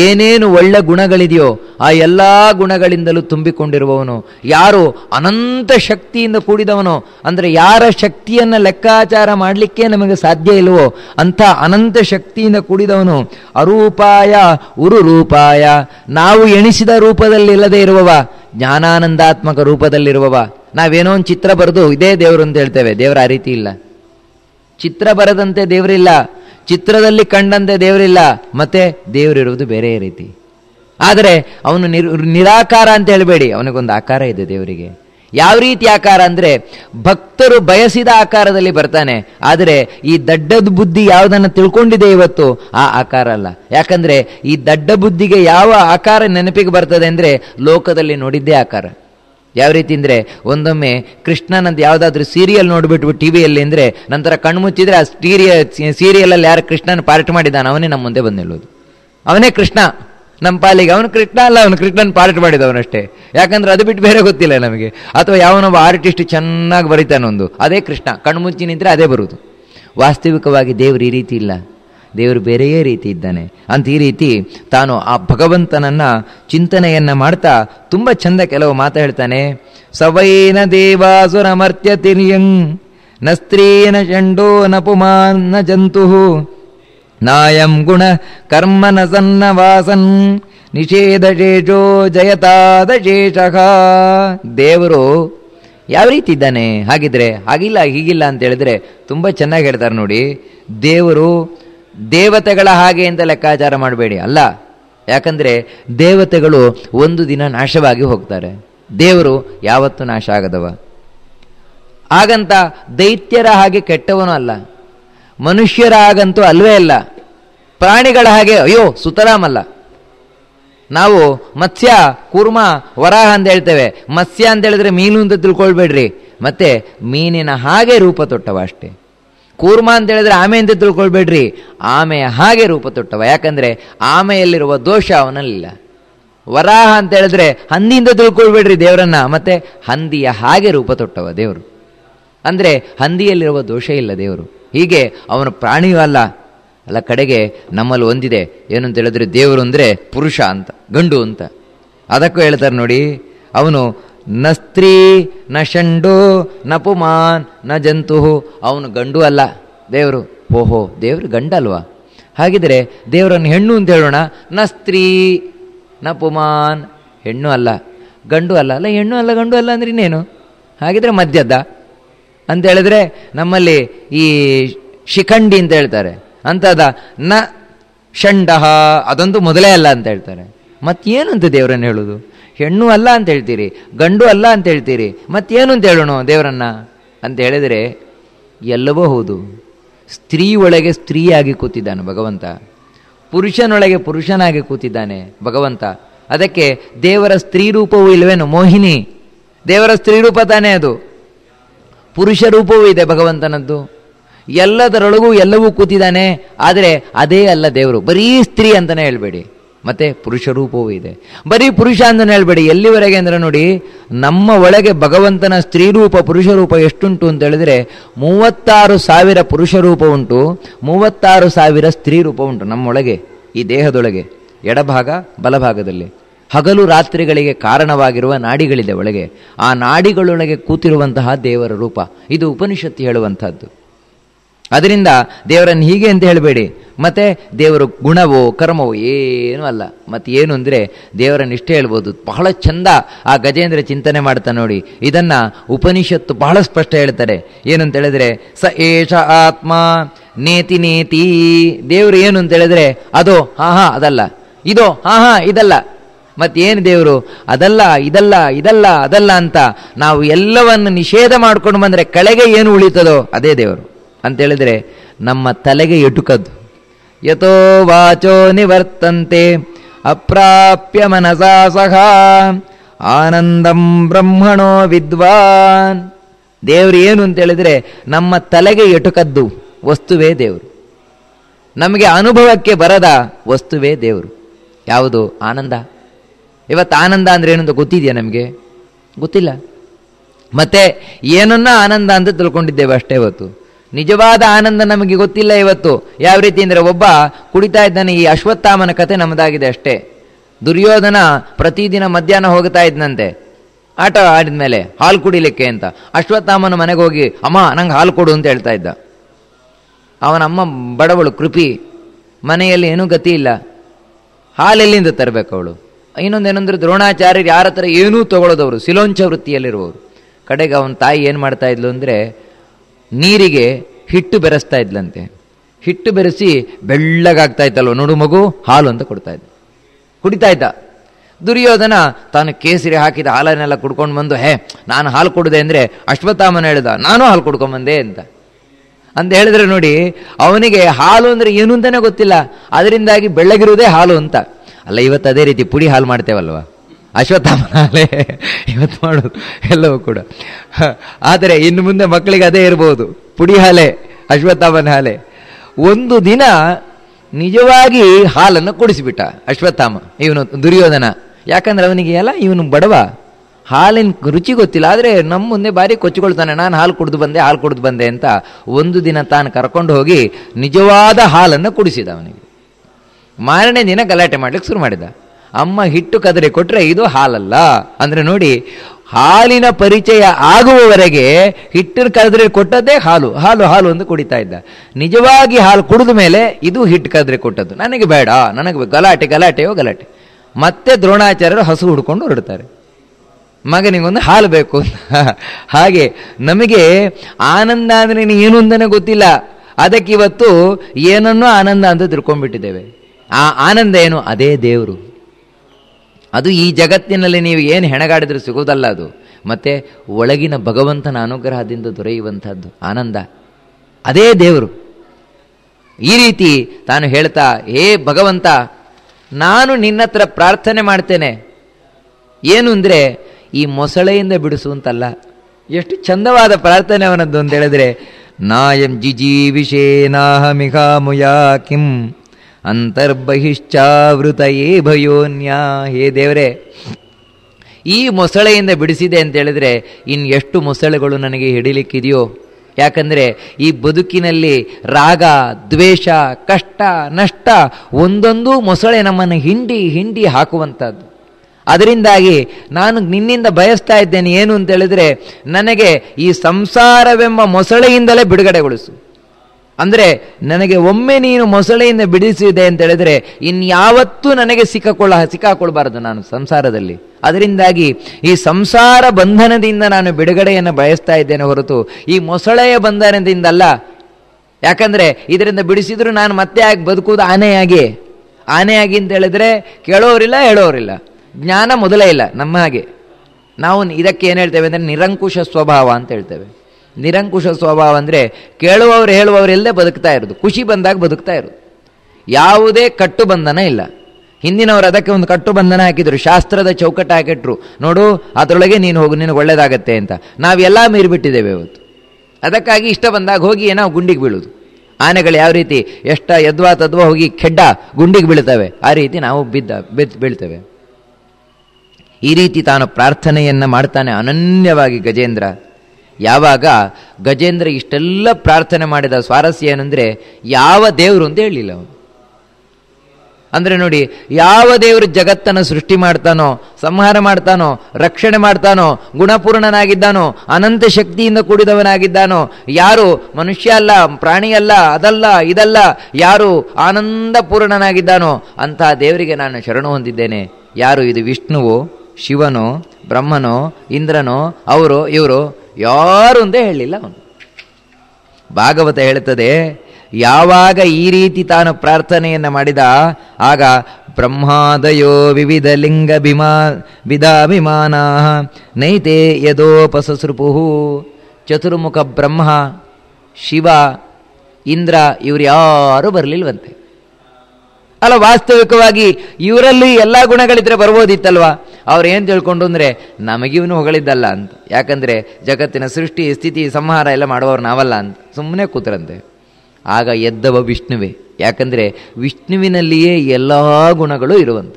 ಏನೇನು ಒಳ್ಳೆ ಗುಣಗಳಿದೆಯೋ ಆ ಎಲ್ಲ ಗುಣಗಳಿಂದಲೂ ತುಂಬಿಕೊಂಡಿರುವವನು ಯಾರು ಅನಂತ ಶಕ್ತಿಯಿಂದ ಕೂಡಿದವನು ಅಂದರೆ ಯಾರ ಶಕ್ತಿಯನ್ನು ಲೆಕ್ಕಾಚಾರ ಮಾಡಲಿಕ್ಕೆ ನಮಗೆ ಸಾಧ್ಯ ಇಲ್ಲವೋ ಅಂಥ ಅನಂತ ಶಕ್ತಿಯಿಂದ ಕೂಡಿದವನು ಅರೂಪಾಯ ಉರು ರೂಪಾಯ ನಾವು ಎಣಿಸಿದ ರೂಪದಲ್ಲಿ ಇಲ್ಲದೆ ಇರುವವ ಜ್ಞಾನಾನಂದಾತ್ಮಕ ರೂಪದಲ್ಲಿರುವವ ನಾವೇನೋ ಒಂದು ಚಿತ್ರ ಬರೆದು ಇದೇ ದೇವರು ಅಂತ ಹೇಳ್ತೇವೆ ದೇವರ ಆ ರೀತಿ ಇಲ್ಲ ಚಿತ್ರ ಬರದಂತೆ ದೇವರಿಲ್ಲ ಚಿತ್ರದಲ್ಲಿ ಕಂಡಂತೆ ದೇವರಿಲ್ಲ ಮತ್ತೆ ದೇವರಿರುವುದು ಬೇರೆ ರೀತಿ ಆದರೆ ಅವನು ನಿರಾಕಾರ ಅಂತ ಹೇಳಬೇಡಿ ಅವನಿಗೊಂದು ಆಕಾರ ಇದೆ ದೇವರಿಗೆ ಯಾವ ರೀತಿ ಆಕಾರ ಅಂದರೆ ಭಕ್ತರು ಬಯಸಿದ ಆಕಾರದಲ್ಲಿ ಬರ್ತಾನೆ ಆದರೆ ಈ ದಡ್ಡದ ಬುದ್ಧಿ ಯಾವುದನ್ನು ತಿಳ್ಕೊಂಡಿದೆ ಇವತ್ತು ಆ ಆಕಾರ ಅಲ್ಲ ಯಾಕಂದರೆ ಈ ದಡ್ಡ ಬುದ್ಧಿಗೆ ಯಾವ ಆಕಾರ ನೆನಪಿಗೆ ಬರ್ತದೆ ಅಂದರೆ ಲೋಕದಲ್ಲಿ ನೋಡಿದ್ದೇ ಆಕಾರ ಯಾವ ರೀತಿ ಅಂದರೆ ಒಂದೊಮ್ಮೆ ಕೃಷ್ಣನಂತ ಯಾವುದಾದ್ರೂ ಸೀರಿಯಲ್ ನೋಡಿಬಿಟ್ಟು ಟಿ ವಿಯಲ್ಲಿ ಅಂದರೆ ನಂತರ ಮುಚ್ಚಿದ್ರೆ ಆ ಸೀರಿಯಲ್ ಸೀರಿಯಲಲ್ಲಿ ಯಾರು ಕೃಷ್ಣನ ಪಾರ್ಟ್ ಮಾಡಿದ್ದಾನೆ ಅವನೇ ನಮ್ಮ ಮುಂದೆ ಬಂದು ನಿಲ್ಲೋದು ಅವನೇ ಕೃಷ್ಣ ನಮ್ಮ ಪಾಲಿಗೆ ಅವನು ಕೃಷ್ಣ ಅಲ್ಲ ಅವನು ಕೃಷ್ಣನ ಪಾರ್ಟ್ ಮಾಡಿದವನಷ್ಟೇ ಯಾಕಂದ್ರೆ ಅದು ಬಿಟ್ಟು ಬೇರೆ ಗೊತ್ತಿಲ್ಲ ನಮಗೆ ಅಥವಾ ಯಾವನೊಬ್ಬ ಆರ್ಟಿಸ್ಟ್ ಚೆನ್ನಾಗಿ ಬರೀತಾನೊಂದು ಅದೇ ಕೃಷ್ಣ ಕಣ್ಮುಚ್ಚಿ ನಿಂತರೆ ಅದೇ ಬರುವುದು ವಾಸ್ತವಿಕವಾಗಿ ದೇವರು ಈ ರೀತಿ ಇಲ್ಲ ದೇವರು ಬೇರೆಯೇ ರೀತಿ ಇದ್ದಾನೆ ಅಂತ ಈ ರೀತಿ ತಾನು ಆ ಭಗವಂತನನ್ನು ಚಿಂತನೆಯನ್ನು ಮಾಡ್ತಾ ತುಂಬ ಚಂದ ಕೆಲವು ಮಾತು ಹೇಳ್ತಾನೆ ಸವೈನ ದೇವಾಸುರಮರ್ತ್ಯ ತಿರ್ಯಂ ನ ಸ್ತ್ರೀನ ಚಂಡೋ ನ ಪುಮಾನ್ ಜಂತು ನಾಯಂ ಗುಣ ಕರ್ಮ ನ ಸನ್ನ ವಾಸನ್ ನಿಷೇಧ ಶೇಷೋ ಜಯತಾದ ಶೇಷಃ ದೇವರು ಯಾವ ರೀತಿ ಇದ್ದಾನೆ ಹಾಗಿದ್ರೆ ಹಾಗಿಲ್ಲ ಹೀಗಿಲ್ಲ ಅಂತ ಹೇಳಿದ್ರೆ ತುಂಬ ಚೆನ್ನಾಗಿ ಹೇಳ್ತಾರೆ ನೋಡಿ ದೇವರು ದೇವತೆಗಳ ಹಾಗೆ ಅಂತ ಲೆಕ್ಕಾಚಾರ ಮಾಡಬೇಡಿ ಅಲ್ಲ ಯಾಕಂದರೆ ದೇವತೆಗಳು ಒಂದು ದಿನ ನಾಶವಾಗಿ ಹೋಗ್ತಾರೆ ದೇವರು ಯಾವತ್ತೂ ನಾಶ ಆಗದವ ಹಾಗಂತ ದೈತ್ಯರ ಹಾಗೆ ಕೆಟ್ಟವನು ಅಲ್ಲ ಮನುಷ್ಯರ ಹಾಗಂತೂ ಅಲ್ವೇ ಅಲ್ಲ ಪ್ರಾಣಿಗಳ ಹಾಗೆ ಅಯ್ಯೋ ಸುತರಾಮಲ್ಲ ನಾವು ಮತ್ಸ್ಯ ಕೂರ್ಮ ವರಾಹ ಅಂತ ಹೇಳ್ತೇವೆ ಮತ್ಸ್ಯ ಅಂತ ಹೇಳಿದ್ರೆ ಮೀನು ಅಂತ ತಿಳ್ಕೊಳ್ಬೇಡ್ರಿ ಮತ್ತೆ ಮೀನಿನ ಹಾಗೆ ರೂಪ ತೊಟ್ಟವ ಅಷ್ಟೇ ಕೂರ್ಮಾ ಅಂತ ಹೇಳಿದ್ರೆ ಆಮೆ ಅಂತ ತಿಳ್ಕೊಳ್ಬೇಡ್ರಿ ಆಮೆಯ ಹಾಗೆ ರೂಪ ತೊಟ್ಟವ ಯಾಕಂದರೆ ಆಮೆಯಲ್ಲಿರುವ ದೋಷ ಅವನಲ್ಲಿಲ್ಲ ವರಾಹ ಅಂತ ಹೇಳಿದ್ರೆ ಹಂದಿಯಿಂದ ತಿಳ್ಕೊಳ್ಬೇಡ್ರಿ ದೇವರನ್ನ ಮತ್ತೆ ಹಂದಿಯ ಹಾಗೆ ರೂಪ ತೊಟ್ಟವ ದೇವರು ಅಂದರೆ ಹಂದಿಯಲ್ಲಿರುವ ದೋಷ ಇಲ್ಲ ದೇವರು ಹೀಗೆ ಅವನು ಪ್ರಾಣಿಯೂ ಅಲ್ಲ ಅಲ್ಲ ಕಡೆಗೆ ನಮ್ಮಲ್ಲಿ ಒಂದಿದೆ ಏನಂತ ಹೇಳಿದ್ರೆ ದೇವರು ಅಂದರೆ ಪುರುಷ ಅಂತ ಗಂಡು ಅಂತ ಅದಕ್ಕೂ ಹೇಳ್ತಾರೆ ನೋಡಿ ಅವನು ನ ಸ್ತ್ರೀ ನ ಷಂಡು ನ ಪುಮಾನ್ ನ ಜಂತು ಅವನು ಗಂಡು ಅಲ್ಲ ದೇವರು ಓಹೋ ದೇವರು ಗಂಡಲ್ವಾ ಹಾಗಿದ್ರೆ ದೇವರನ್ನು ಹೆಣ್ಣು ಅಂತ ಹೇಳೋಣ ನ ಸ್ತ್ರೀ ನ ಪುಮಾನ್ ಹೆಣ್ಣು ಅಲ್ಲ ಗಂಡು ಅಲ್ಲ ಅಲ್ಲ ಹೆಣ್ಣು ಅಲ್ಲ ಗಂಡು ಅಲ್ಲ ಅಂದ್ರೆ ಇನ್ನೇನು ಹಾಗಿದ್ರೆ ಮಧ್ಯದ ಅಂತ ಹೇಳಿದ್ರೆ ನಮ್ಮಲ್ಲಿ ಈ ಶಿಖಂಡಿ ಅಂತ ಹೇಳ್ತಾರೆ ಅಂತದ ನ ಷಂಡಹ ಅದೊಂದು ಮೊದಲೇ ಅಲ್ಲ ಅಂತ ಹೇಳ್ತಾರೆ ಮತ್ತೇನಂತ ದೇವರನ್ನು ಹೇಳೋದು ಹೆಣ್ಣು ಅಲ್ಲ ಅಂತ ಹೇಳ್ತೀರಿ ಗಂಡು ಅಲ್ಲ ಅಂತ ಹೇಳ್ತೀರಿ ಮತ್ತೇನು ಅಂತ ಹೇಳೋಣ ದೇವರನ್ನ ಅಂತ ಹೇಳಿದರೆ ಎಲ್ಲವೂ ಹೌದು ಸ್ತ್ರೀ ಒಳಗೆ ಸ್ತ್ರೀಯಾಗಿ ಕೂತಿದ್ದಾನೆ ಭಗವಂತ ಪುರುಷನೊಳಗೆ ಪುರುಷನಾಗಿ ಕೂತಿದ್ದಾನೆ ಭಗವಂತ ಅದಕ್ಕೆ ದೇವರ ಸ್ತ್ರೀ ರೂಪವೂ ಇಲ್ಲವೇನು ಮೋಹಿನಿ ದೇವರ ಸ್ತ್ರೀ ರೂಪ ತಾನೇ ಅದು ಪುರುಷ ರೂಪವೂ ಇದೆ ಭಗವಂತನದ್ದು ಎಲ್ಲದರೊಳಗೂ ಎಲ್ಲವೂ ಕೂತಿದ್ದಾನೆ ಆದರೆ ಅದೇ ಅಲ್ಲ ದೇವರು ಬರೀ ಸ್ತ್ರೀ ಅಂತಲೇ ಹೇಳಬೇಡಿ ಮತ್ತು ಪುರುಷ ರೂಪವೂ ಇದೆ ಬರೀ ಪುರುಷ ಅಂತ ಹೇಳ್ಬೇಡಿ ಎಲ್ಲಿವರೆಗೆ ಅಂದರೆ ನೋಡಿ ನಮ್ಮ ಒಳಗೆ ಭಗವಂತನ ಸ್ತ್ರೀರೂಪ ಪುರುಷ ರೂಪ ಎಷ್ಟುಂಟು ಅಂತ ಹೇಳಿದರೆ ಮೂವತ್ತಾರು ಸಾವಿರ ಪುರುಷ ರೂಪ ಉಂಟು ಮೂವತ್ತಾರು ಸಾವಿರ ಸ್ತ್ರೀ ರೂಪ ಉಂಟು ನಮ್ಮೊಳಗೆ ಈ ದೇಹದೊಳಗೆ ಎಡಭಾಗ ಬಲಭಾಗದಲ್ಲಿ ಹಗಲು ರಾತ್ರಿಗಳಿಗೆ ಕಾರಣವಾಗಿರುವ ನಾಡಿಗಳಿದೆ ಒಳಗೆ ಆ ನಾಡಿಗಳೊಳಗೆ ಕೂತಿರುವಂತಹ ದೇವರ ರೂಪ ಇದು ಉಪನಿಷತ್ತು ಹೇಳುವಂಥದ್ದು ಅದರಿಂದ ದೇವರನ್ನು ಹೀಗೆ ಅಂತ ಹೇಳಬೇಡಿ ಮತ್ತು ದೇವರು ಗುಣವೋ ಕರ್ಮವೋ ಏನೂ ಅಲ್ಲ ಮತ್ತು ಏನು ಅಂದರೆ ದೇವರನ್ನು ಇಷ್ಟೇ ಹೇಳ್ಬೋದು ಬಹಳ ಚಂದ ಆ ಗಜೇಂದ್ರ ಚಿಂತನೆ ಮಾಡ್ತಾ ನೋಡಿ ಇದನ್ನು ಉಪನಿಷತ್ತು ಬಹಳ ಸ್ಪಷ್ಟ ಹೇಳ್ತಾರೆ ಏನಂತ ಹೇಳಿದ್ರೆ ಸ ಏಷ ಆತ್ಮ ನೇತಿ ನೇತಿ ದೇವರು ಏನು ಅಂತ ಹೇಳಿದ್ರೆ ಅದು ಹಾ ಹಾ ಅದಲ್ಲ ಇದು ಹಾ ಹಾ ಇದಲ್ಲ ಮತ್ತೇನು ದೇವರು ಅದಲ್ಲ ಇದಲ್ಲ ಇದಲ್ಲ ಅದಲ್ಲ ಅಂತ ನಾವು ಎಲ್ಲವನ್ನು ನಿಷೇಧ ಮಾಡ್ಕೊಂಡು ಬಂದರೆ ಕಳೆಗೆ ಏನು ಉಳಿತದೋ ಅದೇ ದೇವರು ಅಂತೇಳಿದರೆ ನಮ್ಮ ತಲೆಗೆ ಎಟುಕದ್ದು ಯಥೋ ವಾಚೋ ನಿವರ್ತಂತೆ ಅಪ್ರಾಪ್ಯ ಮನಸಾ ಸಹ ಆನಂದಂ ಬ್ರಹ್ಮಣೋ ವಿದ್ವಾನ್ ದೇವ್ರು ಏನು ಅಂತೇಳಿದರೆ ನಮ್ಮ ತಲೆಗೆ ಎಟುಕದ್ದು ವಸ್ತುವೇ ದೇವರು ನಮಗೆ ಅನುಭವಕ್ಕೆ ಬರದ ವಸ್ತುವೇ ದೇವರು ಯಾವುದು ಆನಂದ ಇವತ್ತು ಆನಂದ ಅಂದ್ರೆ ಏನಂತ ಗೊತ್ತಿದೆಯಾ ನಮಗೆ ಗೊತ್ತಿಲ್ಲ ಮತ್ತೆ ಏನನ್ನ ಆನಂದ ಅಂತ ತಿಳ್ಕೊಂಡಿದ್ದೇವೆ ಅಷ್ಟೇ ಇವತ್ತು ನಿಜವಾದ ಆನಂದ ನಮಗೆ ಗೊತ್ತಿಲ್ಲ ಇವತ್ತು ಯಾವ ರೀತಿ ಅಂದರೆ ಒಬ್ಬ ಕುಡಿತಾ ಇದ್ದಾನೆ ಈ ಅಶ್ವತ್ಥಾಮನ ಕತೆ ನಮ್ಮದಾಗಿದೆ ಅಷ್ಟೇ ದುರ್ಯೋಧನ ಪ್ರತಿದಿನ ಮಧ್ಯಾಹ್ನ ಹೋಗ್ತಾ ಇದ್ದಂತೆ ಆಟ ಆಡಿದ ಮೇಲೆ ಹಾಲು ಕುಡಿಲಿಕ್ಕೆ ಅಂತ ಅಶ್ವತ್ಥಾಮನ ಮನೆಗೆ ಹೋಗಿ ಅಮ್ಮ ನಂಗೆ ಹಾಲು ಕೊಡು ಅಂತ ಹೇಳ್ತಾ ಇದ್ದ ಅವನ ಅಮ್ಮ ಬಡವಳು ಕೃಪಿ ಮನೆಯಲ್ಲಿ ಏನೂ ಗತಿ ಇಲ್ಲ ಹಾಲೆಲ್ಲಿಂದ ತರಬೇಕು ಅವಳು ಇನ್ನೊಂದೇನಂದ್ರೆ ದ್ರೋಣಾಚಾರ್ಯರು ಯಾರ ಹತ್ರ ಏನೂ ತಗೊಳ್ಳೋದವರು ಸಿಲೋಂಚ ವೃತ್ತಿಯಲ್ಲಿರುವವರು ಕಡೆಗೆ ಅವನ ತಾಯಿ ಏನು ಮಾಡ್ತಾ ಇದ್ಲು ಅಂದರೆ ನೀರಿಗೆ ಹಿಟ್ಟು ಬೆರೆಸ್ತಾ ಇದ್ಲಂತೆ ಹಿಟ್ಟು ಬೆರೆಸಿ ಬೆಳ್ಳಗಾಗ್ತಾ ಇತ್ತಲ್ವ ನೋಡು ಮಗು ಹಾಲು ಅಂತ ಕೊಡ್ತಾ ಇದ್ದ ಕುಡಿತಾ ಇದ್ದ ದುರ್ಯೋಧನ ತಾನು ಕೇಸರಿ ಹಾಕಿದ ಹಾಲನ್ನೆಲ್ಲ ಕುಡ್ಕೊಂಡು ಬಂದು ಹೇ ನಾನು ಹಾಲು ಕೊಡದೆ ಅಂದರೆ ಅಶ್ವತ್ಥಾಮನ ಹೇಳಿದ ನಾನು ಹಾಲು ಕುಡ್ಕೊಂಬಂದೆ ಅಂತ ಅಂತ ಹೇಳಿದ್ರೆ ನೋಡಿ ಅವನಿಗೆ ಹಾಲು ಅಂದರೆ ಏನು ಅಂತಲೇ ಗೊತ್ತಿಲ್ಲ ಅದರಿಂದಾಗಿ ಬೆಳ್ಳಗಿರುವುದೇ ಹಾಲು ಅಂತ ಅಲ್ಲ ಇವತ್ತು ಅದೇ ರೀತಿ ಪುಡಿ ಹಾಲು ಮಾಡ್ತೇವಲ್ವ ಅಶ್ವತ್ಥಾಮನಾಲೆ ಇವತ್ತು ಮಾಡೋದು ಎಲ್ಲವೂ ಕೂಡ ಆದರೆ ಇನ್ನು ಮುಂದೆ ಮಕ್ಕಳಿಗೆ ಅದೇ ಇರ್ಬೋದು ಪುಡಿ ಹಾಲೆ ಅಶ್ವತ್ಥಾಮನ ಹಾಲೆ ಒಂದು ದಿನ ನಿಜವಾಗಿ ಹಾಲನ್ನು ಕುಡಿಸಿಬಿಟ್ಟ ಅಶ್ವತ್ಥಾಮ ಇವನು ದುರ್ಯೋಧನ ಯಾಕಂದ್ರೆ ಅವನಿಗೆ ಎಲ್ಲ ಇವನು ಬಡವ ಹಾಲಿನ ರುಚಿ ಗೊತ್ತಿಲ್ಲ ಆದರೆ ನಮ್ಮ ಮುಂದೆ ಬಾರಿ ಕೊಚ್ಚಿಕೊಳ್ತಾನೆ ನಾನು ಹಾಲು ಕುಡಿದು ಬಂದೆ ಹಾಲು ಕುಡಿದು ಬಂದೆ ಅಂತ ಒಂದು ದಿನ ತಾನು ಕರ್ಕೊಂಡು ಹೋಗಿ ನಿಜವಾದ ಹಾಲನ್ನು ಕುಡಿಸಿದ ಅವನಿಗೆ ಮಾರನೇ ದಿನ ಗಲಾಟೆ ಮಾಡಲಿಕ್ಕೆ ಶುರು ಮಾಡಿದ ಅಮ್ಮ ಹಿಟ್ಟು ಕದರೆ ಕೊಟ್ಟರೆ ಇದು ಹಾಲಲ್ಲ ಅಂದರೆ ನೋಡಿ ಹಾಲಿನ ಪರಿಚಯ ಆಗುವವರೆಗೆ ಹಿಟ್ಟಿನ ಕದ್ರೆ ಕೊಟ್ಟದ್ದೇ ಹಾಲು ಹಾಲು ಹಾಲು ಅಂತ ಕುಡಿತಾ ಇದ್ದ ನಿಜವಾಗಿ ಹಾಲು ಕುಡಿದ ಮೇಲೆ ಇದು ಹಿಟ್ಟು ಕದ್ರೆ ಕೊಟ್ಟದ್ದು ನನಗೆ ಬೇಡ ನನಗೆ ಗಲಾಟೆ ಗಲಾಟೆಯೋ ಗಲಾಟೆ ಮತ್ತೆ ದ್ರೋಣಾಚಾರ್ಯರು ಹಸು ಹುಡ್ಕೊಂಡು ಹೊರಡ್ತಾರೆ ಮಗನಿಗೊಂದು ಹಾಲು ಬೇಕು ಹಾಗೆ ನಮಗೆ ಆನಂದ ಅಂದರೆ ಏನು ಅಂತಾನೆ ಗೊತ್ತಿಲ್ಲ ಅದಕ್ಕಿವತ್ತು ಏನನ್ನೂ ಆನಂದ ಅಂತ ತಿಳ್ಕೊಂಡ್ಬಿಟ್ಟಿದ್ದೇವೆ ಆ ಆನಂದ ಏನು ಅದೇ ದೇವರು ಅದು ಈ ಜಗತ್ತಿನಲ್ಲಿ ನೀವು ಏನು ಹೆಣಗಾಡಿದ್ರೂ ಸಿಗೋದಲ್ಲ ಅದು ಮತ್ತು ಒಳಗಿನ ಭಗವಂತನ ಅನುಗ್ರಹದಿಂದ ದೊರೆಯುವಂಥದ್ದು ಆನಂದ ಅದೇ ದೇವರು ಈ ರೀತಿ ತಾನು ಹೇಳ್ತಾ ಹೇ ಭಗವಂತ ನಾನು ನಿನ್ನತ್ರ ಪ್ರಾರ್ಥನೆ ಮಾಡ್ತೇನೆ ಏನು ಅಂದರೆ ಈ ಮೊಸಳೆಯಿಂದ ಬಿಡಿಸುವಂತಲ್ಲ ಎಷ್ಟು ಚಂದವಾದ ಪ್ರಾರ್ಥನೆ ಅವನದ್ದು ಅಂತ ಹೇಳಿದ್ರೆ ನಾಯಂ ಜಿಜೀವಿಷೇ ಮುಯಾ ಕಿಂ ಅಂತರ್ಬಹಿಶ್ಚಾವೃತಯೇ ಭಯೋನ್ಯಾ ಹೇ ದೇವರೇ ಈ ಮೊಸಳೆಯಿಂದ ಬಿಡಿಸಿದೆ ಅಂತ ಹೇಳಿದ್ರೆ ಇನ್ನು ಎಷ್ಟು ಮೊಸಳೆಗಳು ನನಗೆ ಹಿಡಿಲಿಕ್ಕಿದೆಯೋ ಯಾಕಂದರೆ ಈ ಬದುಕಿನಲ್ಲಿ ರಾಗ ದ್ವೇಷ ಕಷ್ಟ ನಷ್ಟ ಒಂದೊಂದು ಮೊಸಳೆ ನಮ್ಮನ್ನು ಹಿಂಡಿ ಹಿಂಡಿ ಹಾಕುವಂಥದ್ದು ಅದರಿಂದಾಗಿ ನಾನು ನಿನ್ನಿಂದ ಬಯಸ್ತಾ ಇದ್ದೇನೆ ಏನು ಅಂತೇಳಿದರೆ ನನಗೆ ಈ ಸಂಸಾರವೆಂಬ ಮೊಸಳೆಯಿಂದಲೇ ಬಿಡುಗಡೆಗೊಳಿಸು ಅಂದರೆ ನನಗೆ ಒಮ್ಮೆ ನೀನು ಮೊಸಳೆಯಿಂದ ಬಿಡಿಸಿದೆ ಅಂತ ಹೇಳಿದರೆ ಇನ್ಯಾವತ್ತೂ ನನಗೆ ಸಿಕ್ಕಕೊಳ್ಳ ಸಿಕ್ಕಾಕೊಳ್ಬಾರದು ನಾನು ಸಂಸಾರದಲ್ಲಿ ಅದರಿಂದಾಗಿ ಈ ಸಂಸಾರ ಬಂಧನದಿಂದ ನಾನು ಬಿಡುಗಡೆಯನ್ನು ಬಯಸ್ತಾ ಇದ್ದೇನೆ ಹೊರತು ಈ ಮೊಸಳೆಯ ಬಂಧನದಿಂದಲ್ಲ ಯಾಕಂದರೆ ಇದರಿಂದ ಬಿಡಿಸಿದ್ರು ನಾನು ಮತ್ತೆ ಆಗಿ ಬದುಕುವುದು ಆನೆಯಾಗಿ ಆನೆಯಾಗಿ ಅಂತ ಹೇಳಿದ್ರೆ ಕೇಳೋರಿಲ್ಲ ಹೇಳೋರಿಲ್ಲ ಜ್ಞಾನ ಮೊದಲೇ ಇಲ್ಲ ನಮ್ಮ ಹಾಗೆ ನಾವು ಇದಕ್ಕೆ ಏನು ಹೇಳ್ತೇವೆ ಅಂದರೆ ನಿರಂಕುಶ ಸ್ವಭಾವ ಅಂತ ಹೇಳ್ತೇವೆ ನಿರಂಕುಶ ಸ್ವಭಾವ ಅಂದರೆ ಕೇಳುವವರು ಇಲ್ಲದೆ ಬದುಕ್ತಾ ಇರೋದು ಖುಷಿ ಬಂದಾಗ ಬದುಕ್ತಾ ಇರೋದು ಯಾವುದೇ ಕಟ್ಟು ಬಂಧನ ಇಲ್ಲ ಹಿಂದಿನವರು ಅದಕ್ಕೆ ಒಂದು ಕಟ್ಟು ಬಂಧನ ಹಾಕಿದರು ಶಾಸ್ತ್ರದ ಚೌಕಟ್ಟು ಹಾಕಿಟ್ರು ನೋಡು ಅದರೊಳಗೆ ನೀನು ಹೋಗು ನಿನಗೆ ಒಳ್ಳೆಯದಾಗತ್ತೆ ಅಂತ ನಾವೆಲ್ಲ ಮೀರಿಬಿಟ್ಟಿದ್ದೇವೆ ಇವತ್ತು ಅದಕ್ಕಾಗಿ ಇಷ್ಟ ಬಂದಾಗ ಹೋಗಿ ಏನೋ ಗುಂಡಿಗೆ ಬೀಳೋದು ಆನೆಗಳು ಯಾವ ರೀತಿ ಎಷ್ಟ ಯದ್ವಾ ತದ್ವಾ ಹೋಗಿ ಖೆಡ್ಡ ಗುಂಡಿಗೆ ಬೀಳ್ತವೆ ಆ ರೀತಿ ನಾವು ಬಿದ್ದ ಬಿದ್ದು ಬೀಳ್ತೇವೆ ಈ ರೀತಿ ತಾನು ಪ್ರಾರ್ಥನೆಯನ್ನು ಮಾಡ್ತಾನೆ ಅನನ್ಯವಾಗಿ ಗಜೇಂದ್ರ ಯಾವಾಗ ಗಜೇಂದ್ರ ಇಷ್ಟೆಲ್ಲ ಪ್ರಾರ್ಥನೆ ಮಾಡಿದ ಸ್ವಾರಸ್ಯ ಏನಂದರೆ ಯಾವ ದೇವರು ಅಂತ ಹೇಳಿಲ್ಲ ಅವನು ಅಂದರೆ ನೋಡಿ ಯಾವ ದೇವರು ಜಗತ್ತನ್ನು ಸೃಷ್ಟಿ ಮಾಡ್ತಾನೋ ಸಂಹಾರ ಮಾಡ್ತಾನೋ ರಕ್ಷಣೆ ಮಾಡ್ತಾನೋ ಗುಣಪೂರ್ಣನಾಗಿದ್ದಾನೋ ಅನಂತ ಶಕ್ತಿಯಿಂದ ಕೂಡಿದವನಾಗಿದ್ದಾನೋ ಯಾರು ಮನುಷ್ಯ ಅಲ್ಲ ಪ್ರಾಣಿಯಲ್ಲ ಅದಲ್ಲ ಇದಲ್ಲ ಯಾರು ಆನಂದಪೂರ್ಣನಾಗಿದ್ದಾನೋ ಅಂತಹ ದೇವರಿಗೆ ನಾನು ಶರಣು ಹೊಂದಿದ್ದೇನೆ ಯಾರು ಇದು ವಿಷ್ಣುವು ಶಿವನೋ ಬ್ರಹ್ಮನೋ ಇಂದ್ರನೋ ಅವರು ಇವರು ಯಾರು ಒಂದೇ ಹೇಳಲಿಲ್ಲ ಅವನು ಭಾಗವತ ಹೇಳುತ್ತದೆ ಯಾವಾಗ ಈ ರೀತಿ ತಾನು ಪ್ರಾರ್ಥನೆಯನ್ನು ಮಾಡಿದ ಆಗ ಬ್ರಹ್ಮಾದಯೋ ವಿವಿಧ ಲಿಂಗ ಭಿಮಾ ವಿಧಾಭಿಮಾನ ನೈತೆ ಯದೋಪಸಸೃಪು ಚತುರ್ಮುಖ ಬ್ರಹ್ಮ ಶಿವ ಇಂದ್ರ ಇವರು ಯಾರೂ ಬರಲಿಲ್ವಂತೆ ಅಲ್ಲ ವಾಸ್ತವಿಕವಾಗಿ ಇವರಲ್ಲಿ ಎಲ್ಲ ಗುಣಗಳಿದ್ರೆ ಬರ್ಬೋದಿತ್ತಲ್ವಾ ಅವ್ರು ಏನು ತಿಳ್ಕೊಂಡು ಅಂದರೆ ನಮಗಿವನು ಹೊಗಳಿದ್ದಲ್ಲ ಅಂತ ಯಾಕಂದರೆ ಜಗತ್ತಿನ ಸೃಷ್ಟಿ ಸ್ಥಿತಿ ಸಂಹಾರ ಎಲ್ಲ ಮಾಡುವವ್ರು ನಾವಲ್ಲ ಅಂತ ಸುಮ್ಮನೆ ಕೂತರಂತೆ ಆಗ ಎದ್ದವ ವಿಷ್ಣುವೆ ಯಾಕಂದರೆ ವಿಷ್ಣುವಿನಲ್ಲಿಯೇ ಎಲ್ಲ ಗುಣಗಳು ಇರುವಂಥ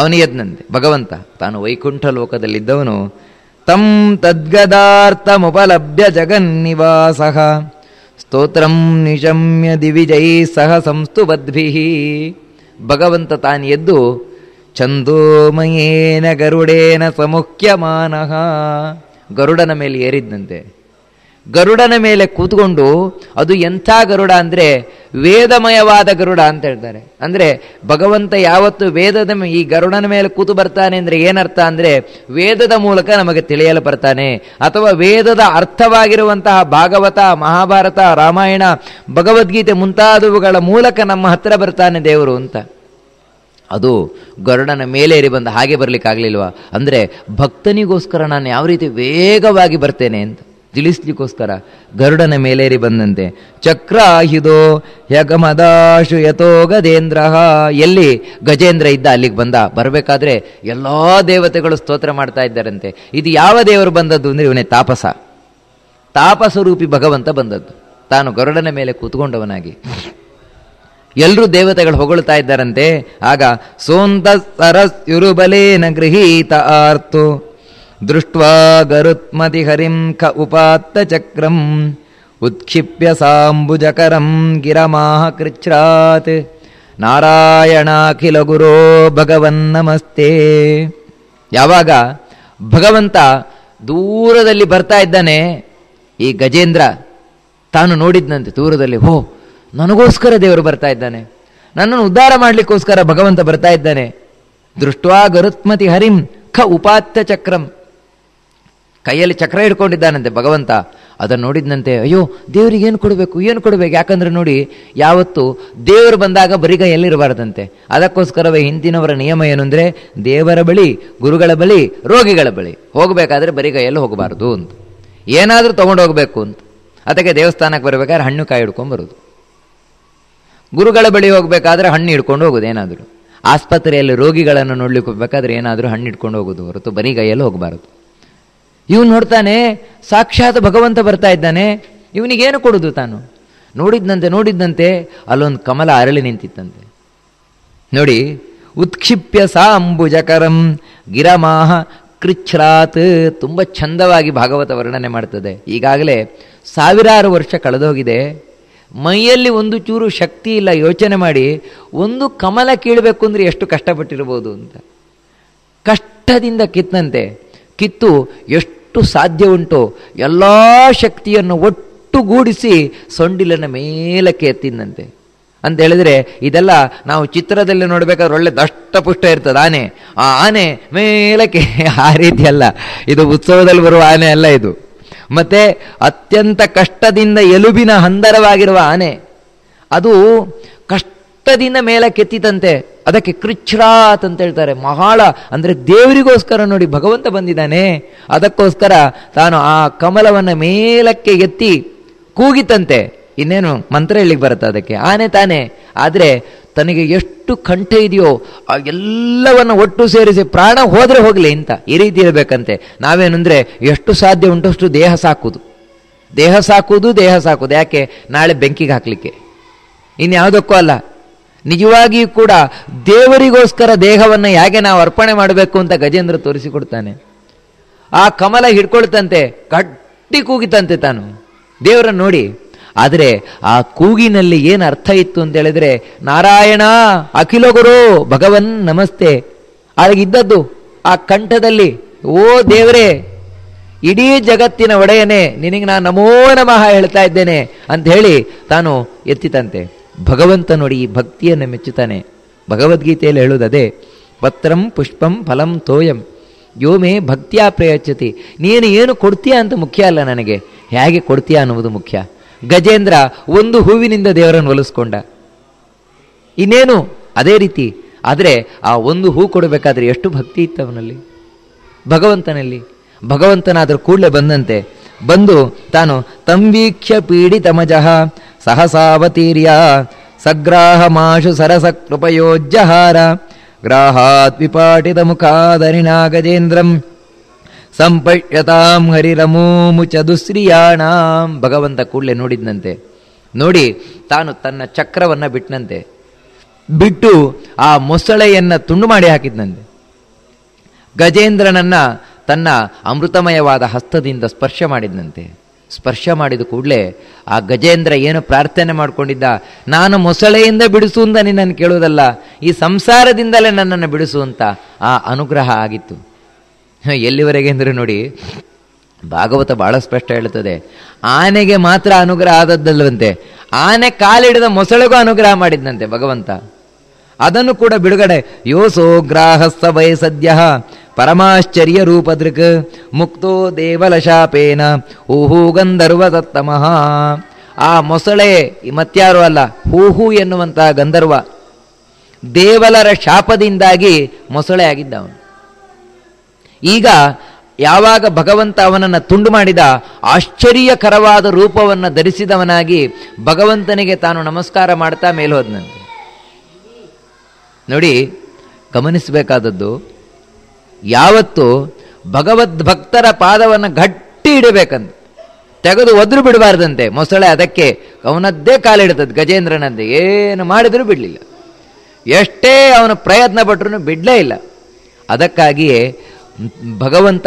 ಅವನು ಎದ್ನಂತೆ ಭಗವಂತ ತಾನು ವೈಕುಂಠ ಲೋಕದಲ್ಲಿದ್ದವನು ತಂ ಜಗನ್ ಜಗನ್ನಿವಾಸ ಸ್ತೋತ್ರಂ ನಿಶಮ್ಯ ದಿವಿಜೈ ಸಹ ಸಂಸ್ತು ಬದ್ಭಿ ಭಗವಂತ ತಾನು ಎದ್ದು ಛಂದೋಮಯೇನ ಗರುಡೇನ ಸಮುಖ್ಯಮಾನಃ ಗರುಡನ ಮೇಲೆ ಏರಿದ್ದಂತೆ ಗರುಡನ ಮೇಲೆ ಕೂತ್ಕೊಂಡು ಅದು ಎಂಥ ಗರುಡ ಅಂದರೆ ವೇದಮಯವಾದ ಗರುಡ ಅಂತ ಹೇಳ್ತಾರೆ ಅಂದರೆ ಭಗವಂತ ಯಾವತ್ತು ವೇದದ ಈ ಗರುಡನ ಮೇಲೆ ಕೂತು ಬರ್ತಾನೆ ಅಂದರೆ ಏನರ್ಥ ಅಂದರೆ ವೇದದ ಮೂಲಕ ನಮಗೆ ತಿಳಿಯಲು ಬರ್ತಾನೆ ಅಥವಾ ವೇದದ ಅರ್ಥವಾಗಿರುವಂತಹ ಭಾಗವತ ಮಹಾಭಾರತ ರಾಮಾಯಣ ಭಗವದ್ಗೀತೆ ಮುಂತಾದವುಗಳ ಮೂಲಕ ನಮ್ಮ ಹತ್ತಿರ ಬರ್ತಾನೆ ದೇವರು ಅಂತ ಅದು ಗರುಡನ ಮೇಲೆ ಬಂದ ಹಾಗೆ ಬರಲಿಕ್ಕಾಗಲಿಲ್ವಾ ಅಂದರೆ ಭಕ್ತನಿಗೋಸ್ಕರ ನಾನು ಯಾವ ರೀತಿ ವೇಗವಾಗಿ ಬರ್ತೇನೆ ಅಂತ ತಿಳಿಸ್ಲಿಕ್ಕೋಸ್ಕರ ಗರುಡನ ಮೇಲೇರಿ ಬಂದಂತೆ ಚಕ್ರಾಹಿದೋ ಯಗಮದಾಶು ಯಥೋ ಗಜೇಂದ್ರ ಎಲ್ಲಿ ಗಜೇಂದ್ರ ಇದ್ದ ಅಲ್ಲಿಗೆ ಬಂದ ಬರಬೇಕಾದ್ರೆ ಎಲ್ಲ ದೇವತೆಗಳು ಸ್ತೋತ್ರ ಮಾಡ್ತಾ ಇದ್ದಾರಂತೆ ಇದು ಯಾವ ದೇವರು ಬಂದದ್ದು ಅಂದರೆ ಇವನೇ ತಾಪಸ ರೂಪಿ ಭಗವಂತ ಬಂದದ್ದು ತಾನು ಗರುಡನ ಮೇಲೆ ಕೂತ್ಕೊಂಡವನಾಗಿ ಎಲ್ಲರೂ ದೇವತೆಗಳು ಹೊಗಳುತ್ತಾ ಇದ್ದಾರಂತೆ ಆಗ ಸೋಂತ ಸರಸ್ಯುರುಬಲೇನ ಗೃಹೀತ ಆರ್ತು ದೃಷ್ಟ ಗರುತ್ಮತಿ ಹರಿಂ ಖ ಉಪಾತ್ತ ಚಕ್ರಂ ಉತ್ಕ್ಷಿಪ್ಯ ಸಾಂಬುಜಕರಂ ಗಿರಮಾಹ ಕೃಚ್ಛ್ರಾತ್ ನಾರಾಯಣಾಖಿಲ ಗುರೋ ಭಗವನ್ ನಮಸ್ತೆ ಯಾವಾಗ ಭಗವಂತ ದೂರದಲ್ಲಿ ಬರ್ತಾ ಇದ್ದಾನೆ ಈ ಗಜೇಂದ್ರ ತಾನು ನೋಡಿದ್ನಂತೆ ದೂರದಲ್ಲಿ ಹೋ ನನಗೋಸ್ಕರ ದೇವರು ಬರ್ತಾ ಇದ್ದಾನೆ ನನ್ನನ್ನು ಉದ್ಧಾರ ಮಾಡಲಿಕ್ಕೋಸ್ಕರ ಭಗವಂತ ಬರ್ತಾ ಇದ್ದಾನೆ ದೃಷ್ಟ್ವಾ ಗರುತ್ಮತಿ ಹರಿಂ ಖ ಉಪಾತ್ಯ ಚಕ್ರಂ ಕೈಯಲ್ಲಿ ಚಕ್ರ ಹಿಡ್ಕೊಂಡಿದ್ದಾನಂತೆ ಭಗವಂತ ಅದನ್ನು ನೋಡಿದ್ದಂತೆ ಅಯ್ಯೋ ದೇವರಿಗೆ ಏನು ಕೊಡಬೇಕು ಏನು ಕೊಡಬೇಕು ಯಾಕಂದ್ರೆ ನೋಡಿ ಯಾವತ್ತು ದೇವರು ಬಂದಾಗ ಬರಿಗ ಎಲ್ಲಿರಬಾರ್ದಂತೆ ಅದಕ್ಕೋಸ್ಕರವೇ ಹಿಂದಿನವರ ನಿಯಮ ಏನು ಅಂದರೆ ದೇವರ ಬಳಿ ಗುರುಗಳ ಬಳಿ ರೋಗಿಗಳ ಬಳಿ ಹೋಗಬೇಕಾದ್ರೆ ಬರಿಗೈಯಲ್ಲಿ ಹೋಗಬಾರ್ದು ಅಂತ ಏನಾದರೂ ತೊಗೊಂಡು ಹೋಗಬೇಕು ಅಂತ ಅದಕ್ಕೆ ದೇವಸ್ಥಾನಕ್ಕೆ ಬರಬೇಕಾದ್ರೆ ಹಣ್ಣು ಕಾಯಿ ಹಿಡ್ಕೊಂಡು ಬರೋದು ಗುರುಗಳ ಬಳಿ ಹೋಗಬೇಕಾದ್ರೆ ಹಣ್ಣು ಹಿಡ್ಕೊಂಡು ಹೋಗೋದು ಏನಾದರೂ ಆಸ್ಪತ್ರೆಯಲ್ಲಿ ರೋಗಿಗಳನ್ನು ನೋಡ್ಲಿಕ್ಕೆ ಹೋಗ್ಬೇಕಾದ್ರೆ ಏನಾದರೂ ಹಣ್ಣು ಹಿಡ್ಕೊಂಡು ಹೋಗೋದು ಹೊರತು ಬರಿಗೈಯಲ್ಲಿ ಹೋಗಬಾರದು ಇವನು ನೋಡ್ತಾನೆ ಸಾಕ್ಷಾತ್ ಭಗವಂತ ಬರ್ತಾ ಇದ್ದಾನೆ ಇವನಿಗೇನು ಕೊಡೋದು ತಾನು ನೋಡಿದ್ದಂತೆ ನೋಡಿದ್ದಂತೆ ಅಲ್ಲೊಂದು ಕಮಲ ಅರಳಿ ನಿಂತಿತ್ತಂತೆ ನೋಡಿ ಉತ್ಕ್ಷಿಪ್ಯ ಸಾ ಅಂಬುಜಕರಂ ಗಿರಮಾಹ ಕೃಚ್ಛ್ರಾತ್ ತುಂಬ ಚಂದವಾಗಿ ಭಾಗವತ ವರ್ಣನೆ ಮಾಡ್ತದೆ ಈಗಾಗಲೇ ಸಾವಿರಾರು ವರ್ಷ ಕಳೆದೋಗಿದೆ ಮೈಯಲ್ಲಿ ಒಂದು ಚೂರು ಶಕ್ತಿ ಇಲ್ಲ ಯೋಚನೆ ಮಾಡಿ ಒಂದು ಕಮಲ ಕೀಳಬೇಕು ಅಂದರೆ ಎಷ್ಟು ಕಷ್ಟಪಟ್ಟಿರ್ಬೋದು ಅಂತ ಕಷ್ಟದಿಂದ ಕಿತ್ತಂತೆ ಕಿತ್ತು ಎಷ್ಟು ಸಾಧ್ಯ ಉಂಟು ಎಲ್ಲ ಶಕ್ತಿಯನ್ನು ಒಟ್ಟುಗೂಡಿಸಿ ಸೊಂಡಿಲನ್ನು ಮೇಲಕ್ಕೆ ಎತ್ತಿದ್ದಂತೆ ಅಂತ ಹೇಳಿದ್ರೆ ಇದೆಲ್ಲ ನಾವು ಚಿತ್ರದಲ್ಲಿ ನೋಡಬೇಕಾದ್ರೆ ಒಳ್ಳೆ ದಷ್ಟಪುಷ್ಟ ಇರ್ತದೆ ಆನೆ ಆ ಆನೆ ಮೇಲಕ್ಕೆ ಆ ರೀತಿಯಲ್ಲ ಇದು ಉತ್ಸವದಲ್ಲಿ ಬರುವ ಆನೆ ಅಲ್ಲ ಇದು ಮತ್ತು ಅತ್ಯಂತ ಕಷ್ಟದಿಂದ ಎಲುಬಿನ ಹಂದರವಾಗಿರುವ ಆನೆ ಅದು ಕಷ್ಟದಿಂದ ಮೇಲೆ ಕೆತ್ತಿತಂತೆ ಅದಕ್ಕೆ ಕೃಚ್ಛ್ರಾತ್ ಅಂತ ಹೇಳ್ತಾರೆ ಮಹಾಳ ಅಂದರೆ ದೇವರಿಗೋಸ್ಕರ ನೋಡಿ ಭಗವಂತ ಬಂದಿದ್ದಾನೆ ಅದಕ್ಕೋಸ್ಕರ ತಾನು ಆ ಕಮಲವನ್ನು ಮೇಲಕ್ಕೆ ಎತ್ತಿ ಕೂಗಿತಂತೆ ಇನ್ನೇನು ಮಂತ್ರ ಹೇಳಿಗೆ ಬರುತ್ತೆ ಅದಕ್ಕೆ ಆನೆ ತಾನೆ ಆದರೆ ತನಗೆ ಎಷ್ಟು ಕಂಠ ಇದೆಯೋ ಆ ಎಲ್ಲವನ್ನು ಒಟ್ಟು ಸೇರಿಸಿ ಪ್ರಾಣ ಹೋದರೆ ಹೋಗಲಿ ಇಂತ ಈ ರೀತಿ ಇರಬೇಕಂತೆ ನಾವೇನೆಂದರೆ ಎಷ್ಟು ಸಾಧ್ಯ ಉಂಟಷ್ಟು ದೇಹ ಸಾಕುವುದು ದೇಹ ಸಾಕುವುದು ದೇಹ ಸಾಕುವುದು ಯಾಕೆ ನಾಳೆ ಬೆಂಕಿಗೆ ಹಾಕಲಿಕ್ಕೆ ಇನ್ಯಾವುದಕ್ಕೂ ಅಲ್ಲ ನಿಜವಾಗಿಯೂ ಕೂಡ ದೇವರಿಗೋಸ್ಕರ ದೇಹವನ್ನು ಹೇಗೆ ನಾವು ಅರ್ಪಣೆ ಮಾಡಬೇಕು ಅಂತ ಗಜೇಂದ್ರ ತೋರಿಸಿಕೊಡ್ತಾನೆ ಆ ಕಮಲ ಹಿಡ್ಕೊಳ್ತಂತೆ ಕಟ್ಟಿ ಕೂಗಿತಂತೆ ತಾನು ದೇವರನ್ನು ನೋಡಿ ಆದರೆ ಆ ಕೂಗಿನಲ್ಲಿ ಏನು ಅರ್ಥ ಇತ್ತು ಅಂತ ಹೇಳಿದ್ರೆ ನಾರಾಯಣ ಅಖಿಲ ಗುರು ಭಗವನ್ ನಮಸ್ತೆ ಇದ್ದದ್ದು ಆ ಕಂಠದಲ್ಲಿ ಓ ದೇವರೇ ಇಡೀ ಜಗತ್ತಿನ ಒಡೆಯನೇ ನಿನಗೆ ನಾನು ನಮೋ ನಮಃ ಹೇಳ್ತಾ ಇದ್ದೇನೆ ಅಂತ ಹೇಳಿ ತಾನು ಎತ್ತಿತಂತೆ ಭಗವಂತ ನೋಡಿ ಈ ಭಕ್ತಿಯನ್ನು ಮೆಚ್ಚುತ್ತಾನೆ ಭಗವದ್ಗೀತೆಯಲ್ಲಿ ಹೇಳುವುದದೇ ಪತ್ರಂ ಪುಷ್ಪಂ ಫಲಂ ತೋಯಂ ಯೋಮೆ ಭಕ್ತಿಯ ಪ್ರಯಚ್ಯತಿ ನೀನು ಏನು ಕೊಡ್ತೀಯಾ ಅಂತ ಮುಖ್ಯ ಅಲ್ಲ ನನಗೆ ಹೇಗೆ ಕೊಡ್ತೀಯಾ ಅನ್ನುವುದು ಮುಖ್ಯ ಗಜೇಂದ್ರ ಒಂದು ಹೂವಿನಿಂದ ದೇವರನ್ನು ಒಲಿಸ್ಕೊಂಡ ಇನ್ನೇನು ಅದೇ ರೀತಿ ಆದರೆ ಆ ಒಂದು ಹೂ ಕೊಡಬೇಕಾದ್ರೆ ಎಷ್ಟು ಭಕ್ತಿ ಇತ್ತು ಅವನಲ್ಲಿ ಭಗವಂತನಲ್ಲಿ ಭಗವಂತನಾದರೂ ಕೂಡಲೇ ಬಂದಂತೆ ಬಂದು ತಾನು ಪೀಡಿ ತಮಜಃ ಸಹಸಾವತೀರ್ಯ ಸಗ್ರಾಹ ಮಾಶು ಸರಸ ಕೃಪಯೋಜ್ಯಹಾರ ಗ್ರಾಹಾತ್ ವಿಪಾಟಿತ ಗಜೇಂದ್ರಂ ಸಂಪಯ್ಯತಾಂ ಹರಿರಮೋ ಚ ಭಗವಂತ ಕೂಡಲೇ ನೋಡಿದ್ನಂತೆ ನೋಡಿ ತಾನು ತನ್ನ ಚಕ್ರವನ್ನು ಬಿಟ್ಟನಂತೆ ಬಿಟ್ಟು ಆ ಮೊಸಳೆಯನ್ನು ತುಂಡು ಮಾಡಿ ಹಾಕಿದ್ನಂತೆ ಗಜೇಂದ್ರನನ್ನು ತನ್ನ ಅಮೃತಮಯವಾದ ಹಸ್ತದಿಂದ ಸ್ಪರ್ಶ ಮಾಡಿದ್ನಂತೆ ಸ್ಪರ್ಶ ಮಾಡಿದ ಕೂಡಲೇ ಆ ಗಜೇಂದ್ರ ಏನು ಪ್ರಾರ್ಥನೆ ಮಾಡಿಕೊಂಡಿದ್ದ ನಾನು ಮೊಸಳೆಯಿಂದ ಬಿಡಿಸು ಅಂತ ನಿನ್ನನ್ನು ಕೇಳುವುದಲ್ಲ ಈ ಸಂಸಾರದಿಂದಲೇ ನನ್ನನ್ನು ಬಿಡಿಸು ಅಂತ ಆ ಅನುಗ್ರಹ ಆಗಿತ್ತು ಎಲ್ಲಿವರೆಗೆ ಅಂದರೆ ನೋಡಿ ಭಾಗವತ ಬಹಳ ಸ್ಪಷ್ಟ ಹೇಳುತ್ತದೆ ಆನೆಗೆ ಮಾತ್ರ ಅನುಗ್ರಹ ಆದದ್ದಲ್ವಂತೆ ಆನೆ ಕಾಲಿಡಿದ ಮೊಸಳೆಗೂ ಅನುಗ್ರಹ ಮಾಡಿದ್ನಂತೆ ಭಗವಂತ ಅದನ್ನು ಕೂಡ ಬಿಡುಗಡೆ ಯೋಸೋ ಗ್ರಾಹಸ್ಥ ವಯ ಸದ್ಯ ಪರಮಾಶ್ಚರ್ಯ ರೂಪದೃಕ್ ಮುಕ್ತೋ ದೇವಲಶಾಪೇನ ಊಹೂ ಗಂಧರ್ವ ದತ್ತಮಃ ಆ ಮೊಸಳೆ ಮತ್ಯಾರು ಅಲ್ಲ ಹೂಹು ಎನ್ನುವಂತಹ ಗಂಧರ್ವ ದೇವಲರ ಶಾಪದಿಂದಾಗಿ ಮೊಸಳೆ ಆಗಿದ್ದ ಈಗ ಯಾವಾಗ ಭಗವಂತ ಅವನನ್ನು ತುಂಡು ಮಾಡಿದ ಆಶ್ಚರ್ಯಕರವಾದ ರೂಪವನ್ನು ಧರಿಸಿದವನಾಗಿ ಭಗವಂತನಿಗೆ ತಾನು ನಮಸ್ಕಾರ ಮಾಡ್ತಾ ಮೇಲೆ ನೋಡಿ ಗಮನಿಸಬೇಕಾದದ್ದು ಯಾವತ್ತು ಭಕ್ತರ ಪಾದವನ್ನು ಗಟ್ಟಿ ಇಡಬೇಕಂತ ತೆಗೆದು ಒದ್ರು ಬಿಡಬಾರ್ದಂತೆ ಮೊಸಳೆ ಅದಕ್ಕೆ ಅವನದ್ದೇ ಕಾಲಿಡ್ತದೆ ಗಜೇಂದ್ರನಂತೆ ಏನು ಮಾಡಿದರೂ ಬಿಡಲಿಲ್ಲ ಎಷ್ಟೇ ಅವನು ಪ್ರಯತ್ನ ಪಟ್ರೂ ಬಿಡಲೇ ಇಲ್ಲ ಅದಕ್ಕಾಗಿಯೇ ಭಗವಂತ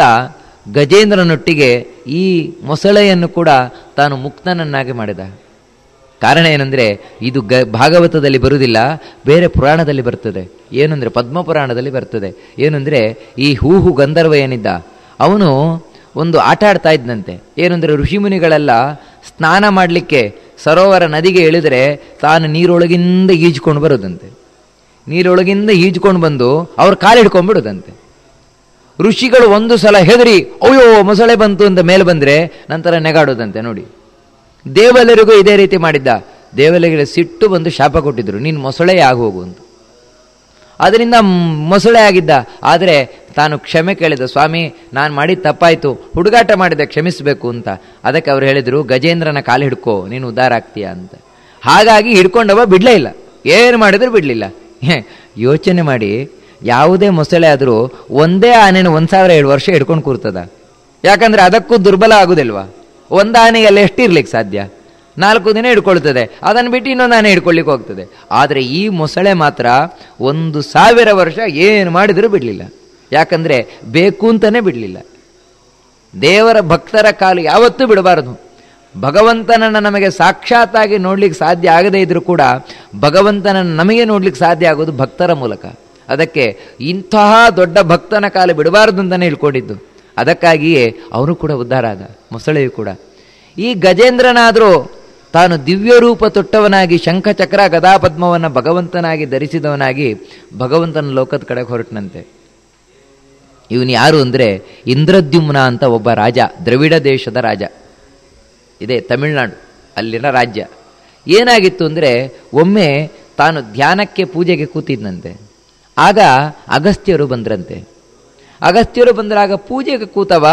ಗಜೇಂದ್ರನೊಟ್ಟಿಗೆ ಈ ಮೊಸಳೆಯನ್ನು ಕೂಡ ತಾನು ಮುಕ್ತನನ್ನಾಗಿ ಮಾಡಿದ ಕಾರಣ ಏನಂದರೆ ಇದು ಗ ಭಾಗವತದಲ್ಲಿ ಬರುವುದಿಲ್ಲ ಬೇರೆ ಪುರಾಣದಲ್ಲಿ ಬರ್ತದೆ ಏನಂದರೆ ಪದ್ಮಪುರಾಣದಲ್ಲಿ ಬರ್ತದೆ ಏನಂದರೆ ಈ ಹೂಹು ಗಂಧರ್ವ ಏನಿದ್ದ ಅವನು ಒಂದು ಆಟ ಆಡ್ತಾ ಇದ್ದಂತೆ ಏನಂದರೆ ಋಷಿಮುನಿಗಳೆಲ್ಲ ಸ್ನಾನ ಮಾಡಲಿಕ್ಕೆ ಸರೋವರ ನದಿಗೆ ಇಳಿದರೆ ತಾನು ನೀರೊಳಗಿಂದ ಈಜ್ಕೊಂಡು ಬರೋದಂತೆ ನೀರೊಳಗಿಂದ ಈಜ್ಕೊಂಡು ಬಂದು ಅವ್ರ ಕಾಲಿಡ್ಕೊಂಡ್ಬಿಡೋದಂತೆ ಋಷಿಗಳು ಒಂದು ಸಲ ಹೆದರಿ ಅಯ್ಯೋ ಮೊಸಳೆ ಬಂತು ಅಂತ ಮೇಲೆ ಬಂದರೆ ನಂತರ ನೆಗಾಡೋದಂತೆ ನೋಡಿ ದೇವಲರಿಗೂ ಇದೇ ರೀತಿ ಮಾಡಿದ್ದ ದೇವಲರಿಗೆ ಸಿಟ್ಟು ಬಂದು ಶಾಪ ಕೊಟ್ಟಿದ್ರು ನೀನು ಮೊಸಳೆ ಆಗೋಗು ಹೋಗು ಅಂತ ಅದರಿಂದ ಮೊಸಳೆ ಆಗಿದ್ದ ಆದರೆ ತಾನು ಕ್ಷಮೆ ಕೇಳಿದ ಸ್ವಾಮಿ ನಾನು ಮಾಡಿದ ತಪ್ಪಾಯಿತು ಹುಡುಗಾಟ ಮಾಡಿದೆ ಕ್ಷಮಿಸಬೇಕು ಅಂತ ಅದಕ್ಕೆ ಅವರು ಹೇಳಿದರು ಗಜೇಂದ್ರನ ಕಾಲು ಹಿಡ್ಕೋ ನೀನು ಉದ್ದಾರ ಆಗ್ತೀಯಾ ಅಂತ ಹಾಗಾಗಿ ಹಿಡ್ಕೊಂಡವ ಬಿಡಲೇ ಇಲ್ಲ ಏನು ಮಾಡಿದ್ರು ಬಿಡಲಿಲ್ಲ ಯೋಚನೆ ಮಾಡಿ ಯಾವುದೇ ಮೊಸಳೆ ಆದರೂ ಒಂದೇ ಆನೆನ ಒಂದು ಸಾವಿರ ಎರಡು ವರ್ಷ ಹಿಡ್ಕೊಂಡು ಕೂರ್ತದ ಯಾಕಂದರೆ ಅದಕ್ಕೂ ದುರ್ಬಲ ಆಗುದಿಲ್ವಾ ಒಂದು ಆನೆಗೆಲ್ಲ ಇರಲಿಕ್ಕೆ ಸಾಧ್ಯ ನಾಲ್ಕು ದಿನ ಹಿಡ್ಕೊಳ್ತದೆ ಅದನ್ನು ಬಿಟ್ಟು ಇನ್ನೊಂದು ಆನೆ ಹಿಡ್ಕೊಳ್ಳಿಕ್ಕೆ ಹೋಗ್ತದೆ ಆದರೆ ಈ ಮೊಸಳೆ ಮಾತ್ರ ಒಂದು ಸಾವಿರ ವರ್ಷ ಏನು ಮಾಡಿದರೂ ಬಿಡಲಿಲ್ಲ ಯಾಕಂದರೆ ಬೇಕು ಅಂತಲೇ ಬಿಡಲಿಲ್ಲ ದೇವರ ಭಕ್ತರ ಕಾಲು ಯಾವತ್ತೂ ಬಿಡಬಾರದು ಭಗವಂತನನ್ನು ನಮಗೆ ಸಾಕ್ಷಾತ್ತಾಗಿ ನೋಡಲಿಕ್ಕೆ ಸಾಧ್ಯ ಆಗದೇ ಇದ್ದರೂ ಕೂಡ ಭಗವಂತನನ್ನು ನಮಗೆ ನೋಡ್ಲಿಕ್ಕೆ ಸಾಧ್ಯ ಆಗೋದು ಭಕ್ತರ ಮೂಲಕ ಅದಕ್ಕೆ ಇಂತಹ ದೊಡ್ಡ ಭಕ್ತನ ಕಾಲ ಬಿಡಬಾರದು ಅಂತಲೇ ಹೇಳ್ಕೊಂಡಿದ್ದು ಅದಕ್ಕಾಗಿಯೇ ಅವನು ಕೂಡ ಉದ್ಧಾರ ಆದ ಮೊಸಳೆಯು ಕೂಡ ಈ ಗಜೇಂದ್ರನಾದರೂ ತಾನು ದಿವ್ಯ ರೂಪ ತೊಟ್ಟವನಾಗಿ ಶಂಖಚಕ್ರ ಗದಾಪದ್ಮವನ್ನು ಭಗವಂತನಾಗಿ ಧರಿಸಿದವನಾಗಿ ಭಗವಂತನ ಲೋಕದ ಕಡೆಗೆ ಹೊರಟನಂತೆ ಇವನು ಯಾರು ಅಂದರೆ ಇಂದ್ರದ್ಯುಮ್ನ ಅಂತ ಒಬ್ಬ ರಾಜ ದ್ರವಿಡ ದೇಶದ ರಾಜ ಇದೇ ತಮಿಳುನಾಡು ಅಲ್ಲಿನ ರಾಜ್ಯ ಏನಾಗಿತ್ತು ಅಂದರೆ ಒಮ್ಮೆ ತಾನು ಧ್ಯಾನಕ್ಕೆ ಪೂಜೆಗೆ ಕೂತಿದ್ದಂತೆ ಆಗ ಅಗಸ್ತ್ಯರು ಬಂದ್ರಂತೆ ಅಗಸ್ತ್ಯರು ಬಂದ್ರಾಗ ಪೂಜೆಗೆ ಕೂತವ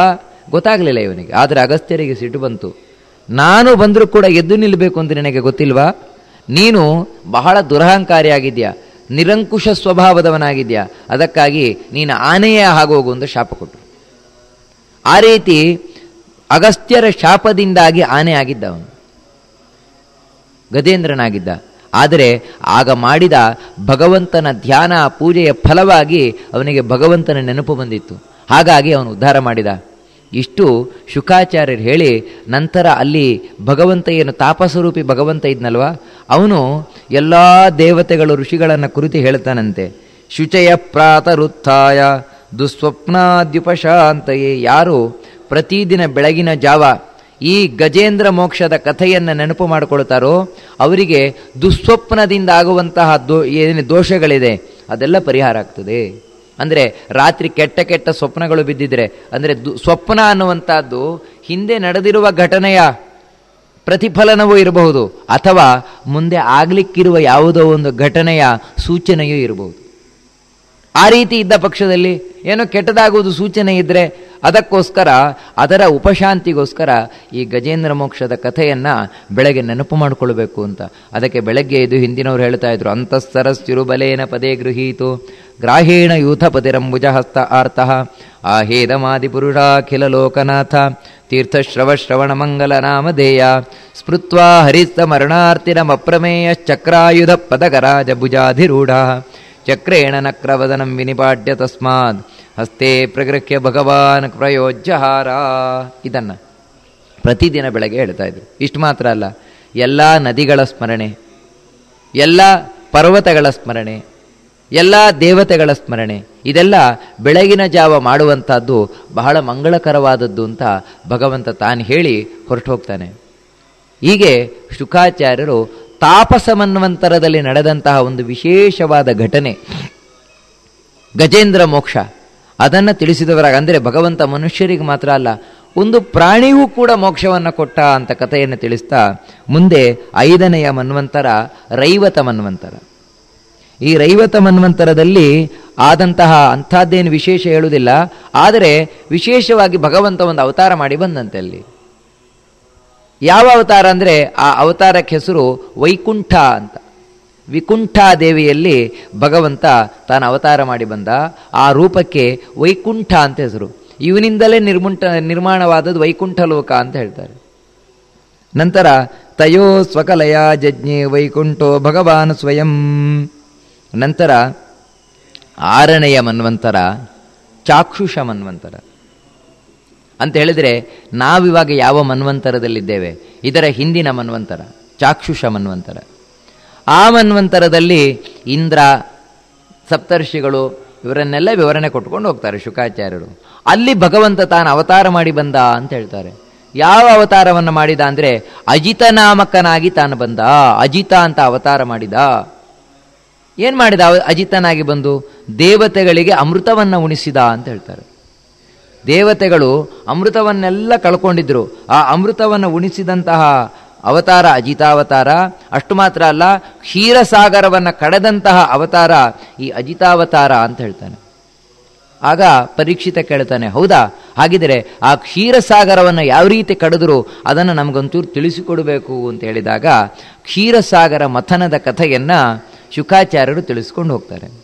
ಗೊತ್ತಾಗಲಿಲ್ಲ ಇವನಿಗೆ ಆದರೆ ಅಗಸ್ತ್ಯರಿಗೆ ಸಿಟ್ಟು ಬಂತು ನಾನು ಬಂದರೂ ಕೂಡ ಎದ್ದು ನಿಲ್ಲಬೇಕು ಅಂತ ನಿನಗೆ ಗೊತ್ತಿಲ್ವಾ ನೀನು ಬಹಳ ದುರಹಂಕಾರಿಯಾಗಿದ್ಯಾ ನಿರಂಕುಶ ಸ್ವಭಾವದವನಾಗಿದ್ಯಾ ಅದಕ್ಕಾಗಿ ನೀನು ಆನೆಯೇ ಆಗೋಗು ಅಂತ ಶಾಪ ಕೊಟ್ಟರು ಆ ರೀತಿ ಅಗಸ್ತ್ಯರ ಶಾಪದಿಂದಾಗಿ ಆನೆ ಆಗಿದ್ದ ಅವನು ಗದೇಂದ್ರನಾಗಿದ್ದ ಆದರೆ ಆಗ ಮಾಡಿದ ಭಗವಂತನ ಧ್ಯಾನ ಪೂಜೆಯ ಫಲವಾಗಿ ಅವನಿಗೆ ಭಗವಂತನ ನೆನಪು ಬಂದಿತ್ತು ಹಾಗಾಗಿ ಅವನು ಉದ್ಧಾರ ಮಾಡಿದ ಇಷ್ಟು ಶುಕಾಚಾರ್ಯರು ಹೇಳಿ ನಂತರ ಅಲ್ಲಿ ಭಗವಂತ ಏನು ತಾಪಸ್ವರೂಪಿ ಭಗವಂತ ಇದ್ನಲ್ವಾ ಅವನು ಎಲ್ಲ ದೇವತೆಗಳು ಋಷಿಗಳನ್ನು ಕುರಿತು ಹೇಳ್ತಾನಂತೆ ಶುಚಯ ಪ್ರಾತರುತ್ಥಾಯ ದುಸ್ವಪ್ನಾದ್ಯುಪಶಾಂತೆಯೇ ಯಾರು ಪ್ರತಿದಿನ ಬೆಳಗಿನ ಜಾವ ಈ ಗಜೇಂದ್ರ ಮೋಕ್ಷದ ಕಥೆಯನ್ನು ನೆನಪು ಮಾಡಿಕೊಳ್ತಾರೋ ಅವರಿಗೆ ದುಸ್ವಪ್ನದಿಂದ ಆಗುವಂತಹ ದೋ ಏನು ದೋಷಗಳಿದೆ ಅದೆಲ್ಲ ಪರಿಹಾರ ಆಗ್ತದೆ ಅಂದರೆ ರಾತ್ರಿ ಕೆಟ್ಟ ಕೆಟ್ಟ ಸ್ವಪ್ನಗಳು ಬಿದ್ದಿದ್ರೆ ಅಂದರೆ ದು ಸ್ವಪ್ನ ಅನ್ನುವಂಥದ್ದು ಹಿಂದೆ ನಡೆದಿರುವ ಘಟನೆಯ ಪ್ರತಿಫಲನವೂ ಇರಬಹುದು ಅಥವಾ ಮುಂದೆ ಆಗಲಿಕ್ಕಿರುವ ಯಾವುದೋ ಒಂದು ಘಟನೆಯ ಸೂಚನೆಯೂ ಇರಬಹುದು ಆ ರೀತಿ ಇದ್ದ ಪಕ್ಷದಲ್ಲಿ ಏನೋ ಕೆಟ್ಟದಾಗುವುದು ಸೂಚನೆ ಇದ್ದರೆ ಅದಕ್ಕೋಸ್ಕರ ಅದರ ಉಪಶಾಂತಿಗೋಸ್ಕರ ಈ ಗಜೇಂದ್ರ ಮೋಕ್ಷದ ಕಥೆಯನ್ನು ಬೆಳಗ್ಗೆ ನೆನಪು ಮಾಡಿಕೊಳ್ಬೇಕು ಅಂತ ಅದಕ್ಕೆ ಬೆಳಗ್ಗೆ ಇದು ಹಿಂದಿನವರು ಹೇಳ್ತಾ ಇದ್ರು ಅಂತಸ್ಸರಸ್ತಿರುಬಲೇನ ಪದೇ ಗೃಹೀತು ಗ್ರಾಹೇಣ ಯೂಥ ಪದಿರಂಬುಜ ಹಸ್ತ ಆರ್ತಃ ಆ ಹೇದಮಾದಿಪುರುಷಾಖಿಲ ಲೋಕನಾಥ ತೀರ್ಥಶ್ರವಶ್ರವಣ ಮಂಗಲ ನಾಮಧೇಯ ಸ್ಮೃತ್ವಾ ಹರಿಸ್ತ ಚಕ್ರಾಯುಧ ರಾಜ ಭುಜಾಧಿರೂಢ ಚಕ್ರೇಣ ನಕ್ರವದನ ವಿನಿಪಾಟ್ಯ ತಸ್ಮಾತ್ ಹಸ್ತೆ ಪ್ರಗೃಹ್ಯ ಭಗವಾನ್ ಪ್ರಯೋಜ್ಯಹಾರ ಇದನ್ನು ಪ್ರತಿದಿನ ಬೆಳಗ್ಗೆ ಹೇಳ್ತಾ ಇದ್ರು ಇಷ್ಟು ಮಾತ್ರ ಅಲ್ಲ ಎಲ್ಲ ನದಿಗಳ ಸ್ಮರಣೆ ಎಲ್ಲ ಪರ್ವತಗಳ ಸ್ಮರಣೆ ಎಲ್ಲ ದೇವತೆಗಳ ಸ್ಮರಣೆ ಇದೆಲ್ಲ ಬೆಳಗಿನ ಜಾವ ಮಾಡುವಂಥದ್ದು ಬಹಳ ಮಂಗಳಕರವಾದದ್ದು ಅಂತ ಭಗವಂತ ತಾನು ಹೇಳಿ ಹೊರಟು ಹೋಗ್ತಾನೆ ಹೀಗೆ ಶುಕಾಚಾರ್ಯರು ತಾಪಸಮನ್ವಂತರದಲ್ಲಿ ನಡೆದಂತಹ ಒಂದು ವಿಶೇಷವಾದ ಘಟನೆ ಗಜೇಂದ್ರ ಮೋಕ್ಷ ಅದನ್ನು ತಿಳಿಸಿದವರಾಗ ಅಂದರೆ ಭಗವಂತ ಮನುಷ್ಯರಿಗೆ ಮಾತ್ರ ಅಲ್ಲ ಒಂದು ಪ್ರಾಣಿಗೂ ಕೂಡ ಮೋಕ್ಷವನ್ನು ಕೊಟ್ಟ ಅಂತ ಕಥೆಯನ್ನು ತಿಳಿಸ್ತಾ ಮುಂದೆ ಐದನೆಯ ಮನ್ವಂತರ ರೈವತ ಮನ್ವಂತರ ಈ ರೈವತ ಮನ್ವಂತರದಲ್ಲಿ ಆದಂತಹ ಅಂಥದ್ದೇನು ವಿಶೇಷ ಹೇಳುವುದಿಲ್ಲ ಆದರೆ ವಿಶೇಷವಾಗಿ ಭಗವಂತ ಒಂದು ಅವತಾರ ಮಾಡಿ ಬಂದಂತೆ ಅಲ್ಲಿ ಯಾವ ಅವತಾರ ಅಂದರೆ ಆ ಅವತಾರಕ್ಕೆ ಹೆಸರು ವೈಕುಂಠ ಅಂತ ದೇವಿಯಲ್ಲಿ ಭಗವಂತ ತಾನು ಅವತಾರ ಮಾಡಿ ಬಂದ ಆ ರೂಪಕ್ಕೆ ವೈಕುಂಠ ಅಂತ ಹೆಸರು ಇವನಿಂದಲೇ ನಿರ್ಮುಂಠ ನಿರ್ಮಾಣವಾದದ್ದು ವೈಕುಂಠ ಲೋಕ ಅಂತ ಹೇಳ್ತಾರೆ ನಂತರ ತಯೋ ಸ್ವಕಲಯ ಜಜ್ಞೆ ವೈಕುಂಠೋ ಭಗವಾನ್ ಸ್ವಯಂ ನಂತರ ಆರನೆಯ ಮನ್ವಂತರ ಚಾಕ್ಷುಷ ಮನ್ವಂತರ ಅಂತ ಹೇಳಿದರೆ ನಾವಿವಾಗ ಯಾವ ಮನ್ವಂತರದಲ್ಲಿದ್ದೇವೆ ಇದರ ಹಿಂದಿನ ಮನ್ವಂತರ ಚಾಕ್ಷುಷ ಮನ್ವಂತರ ಆ ಮನ್ವಂತರದಲ್ಲಿ ಇಂದ್ರ ಸಪ್ತರ್ಷಿಗಳು ಇವರನ್ನೆಲ್ಲ ವಿವರಣೆ ಕೊಟ್ಕೊಂಡು ಹೋಗ್ತಾರೆ ಶುಕಾಚಾರ್ಯರು ಅಲ್ಲಿ ಭಗವಂತ ತಾನು ಅವತಾರ ಮಾಡಿ ಬಂದ ಅಂತ ಹೇಳ್ತಾರೆ ಯಾವ ಅವತಾರವನ್ನು ಮಾಡಿದ ಅಂದರೆ ಅಜಿತ ನಾಮಕನಾಗಿ ತಾನು ಬಂದ ಅಜಿತ ಅಂತ ಅವತಾರ ಮಾಡಿದ ಏನು ಮಾಡಿದ ಅಜಿತನಾಗಿ ಬಂದು ದೇವತೆಗಳಿಗೆ ಅಮೃತವನ್ನು ಉಣಿಸಿದ ಅಂತ ಹೇಳ್ತಾರೆ ದೇವತೆಗಳು ಅಮೃತವನ್ನೆಲ್ಲ ಕಳ್ಕೊಂಡಿದ್ರು ಆ ಅಮೃತವನ್ನು ಉಣಿಸಿದಂತಹ ಅವತಾರ ಅಜಿತಾವತಾರ ಅಷ್ಟು ಮಾತ್ರ ಅಲ್ಲ ಕ್ಷೀರಸಾಗರವನ್ನು ಕಡೆದಂತಹ ಅವತಾರ ಈ ಅಜಿತಾವತಾರ ಅಂತ ಹೇಳ್ತಾನೆ ಆಗ ಪರೀಕ್ಷಿತ ಕೇಳ್ತಾನೆ ಹೌದಾ ಹಾಗಿದರೆ ಆ ಕ್ಷೀರಸಾಗರವನ್ನು ಯಾವ ರೀತಿ ಕಡಿದ್ರು ಅದನ್ನು ನಮಗೊಂಚೂರು ತಿಳಿಸಿಕೊಡಬೇಕು ಅಂತ ಹೇಳಿದಾಗ ಕ್ಷೀರಸಾಗರ ಮಥನದ ಕಥೆಯನ್ನು ಶುಕಾಚಾರ್ಯರು ತಿಳಿಸ್ಕೊಂಡು ಹೋಗ್ತಾರೆ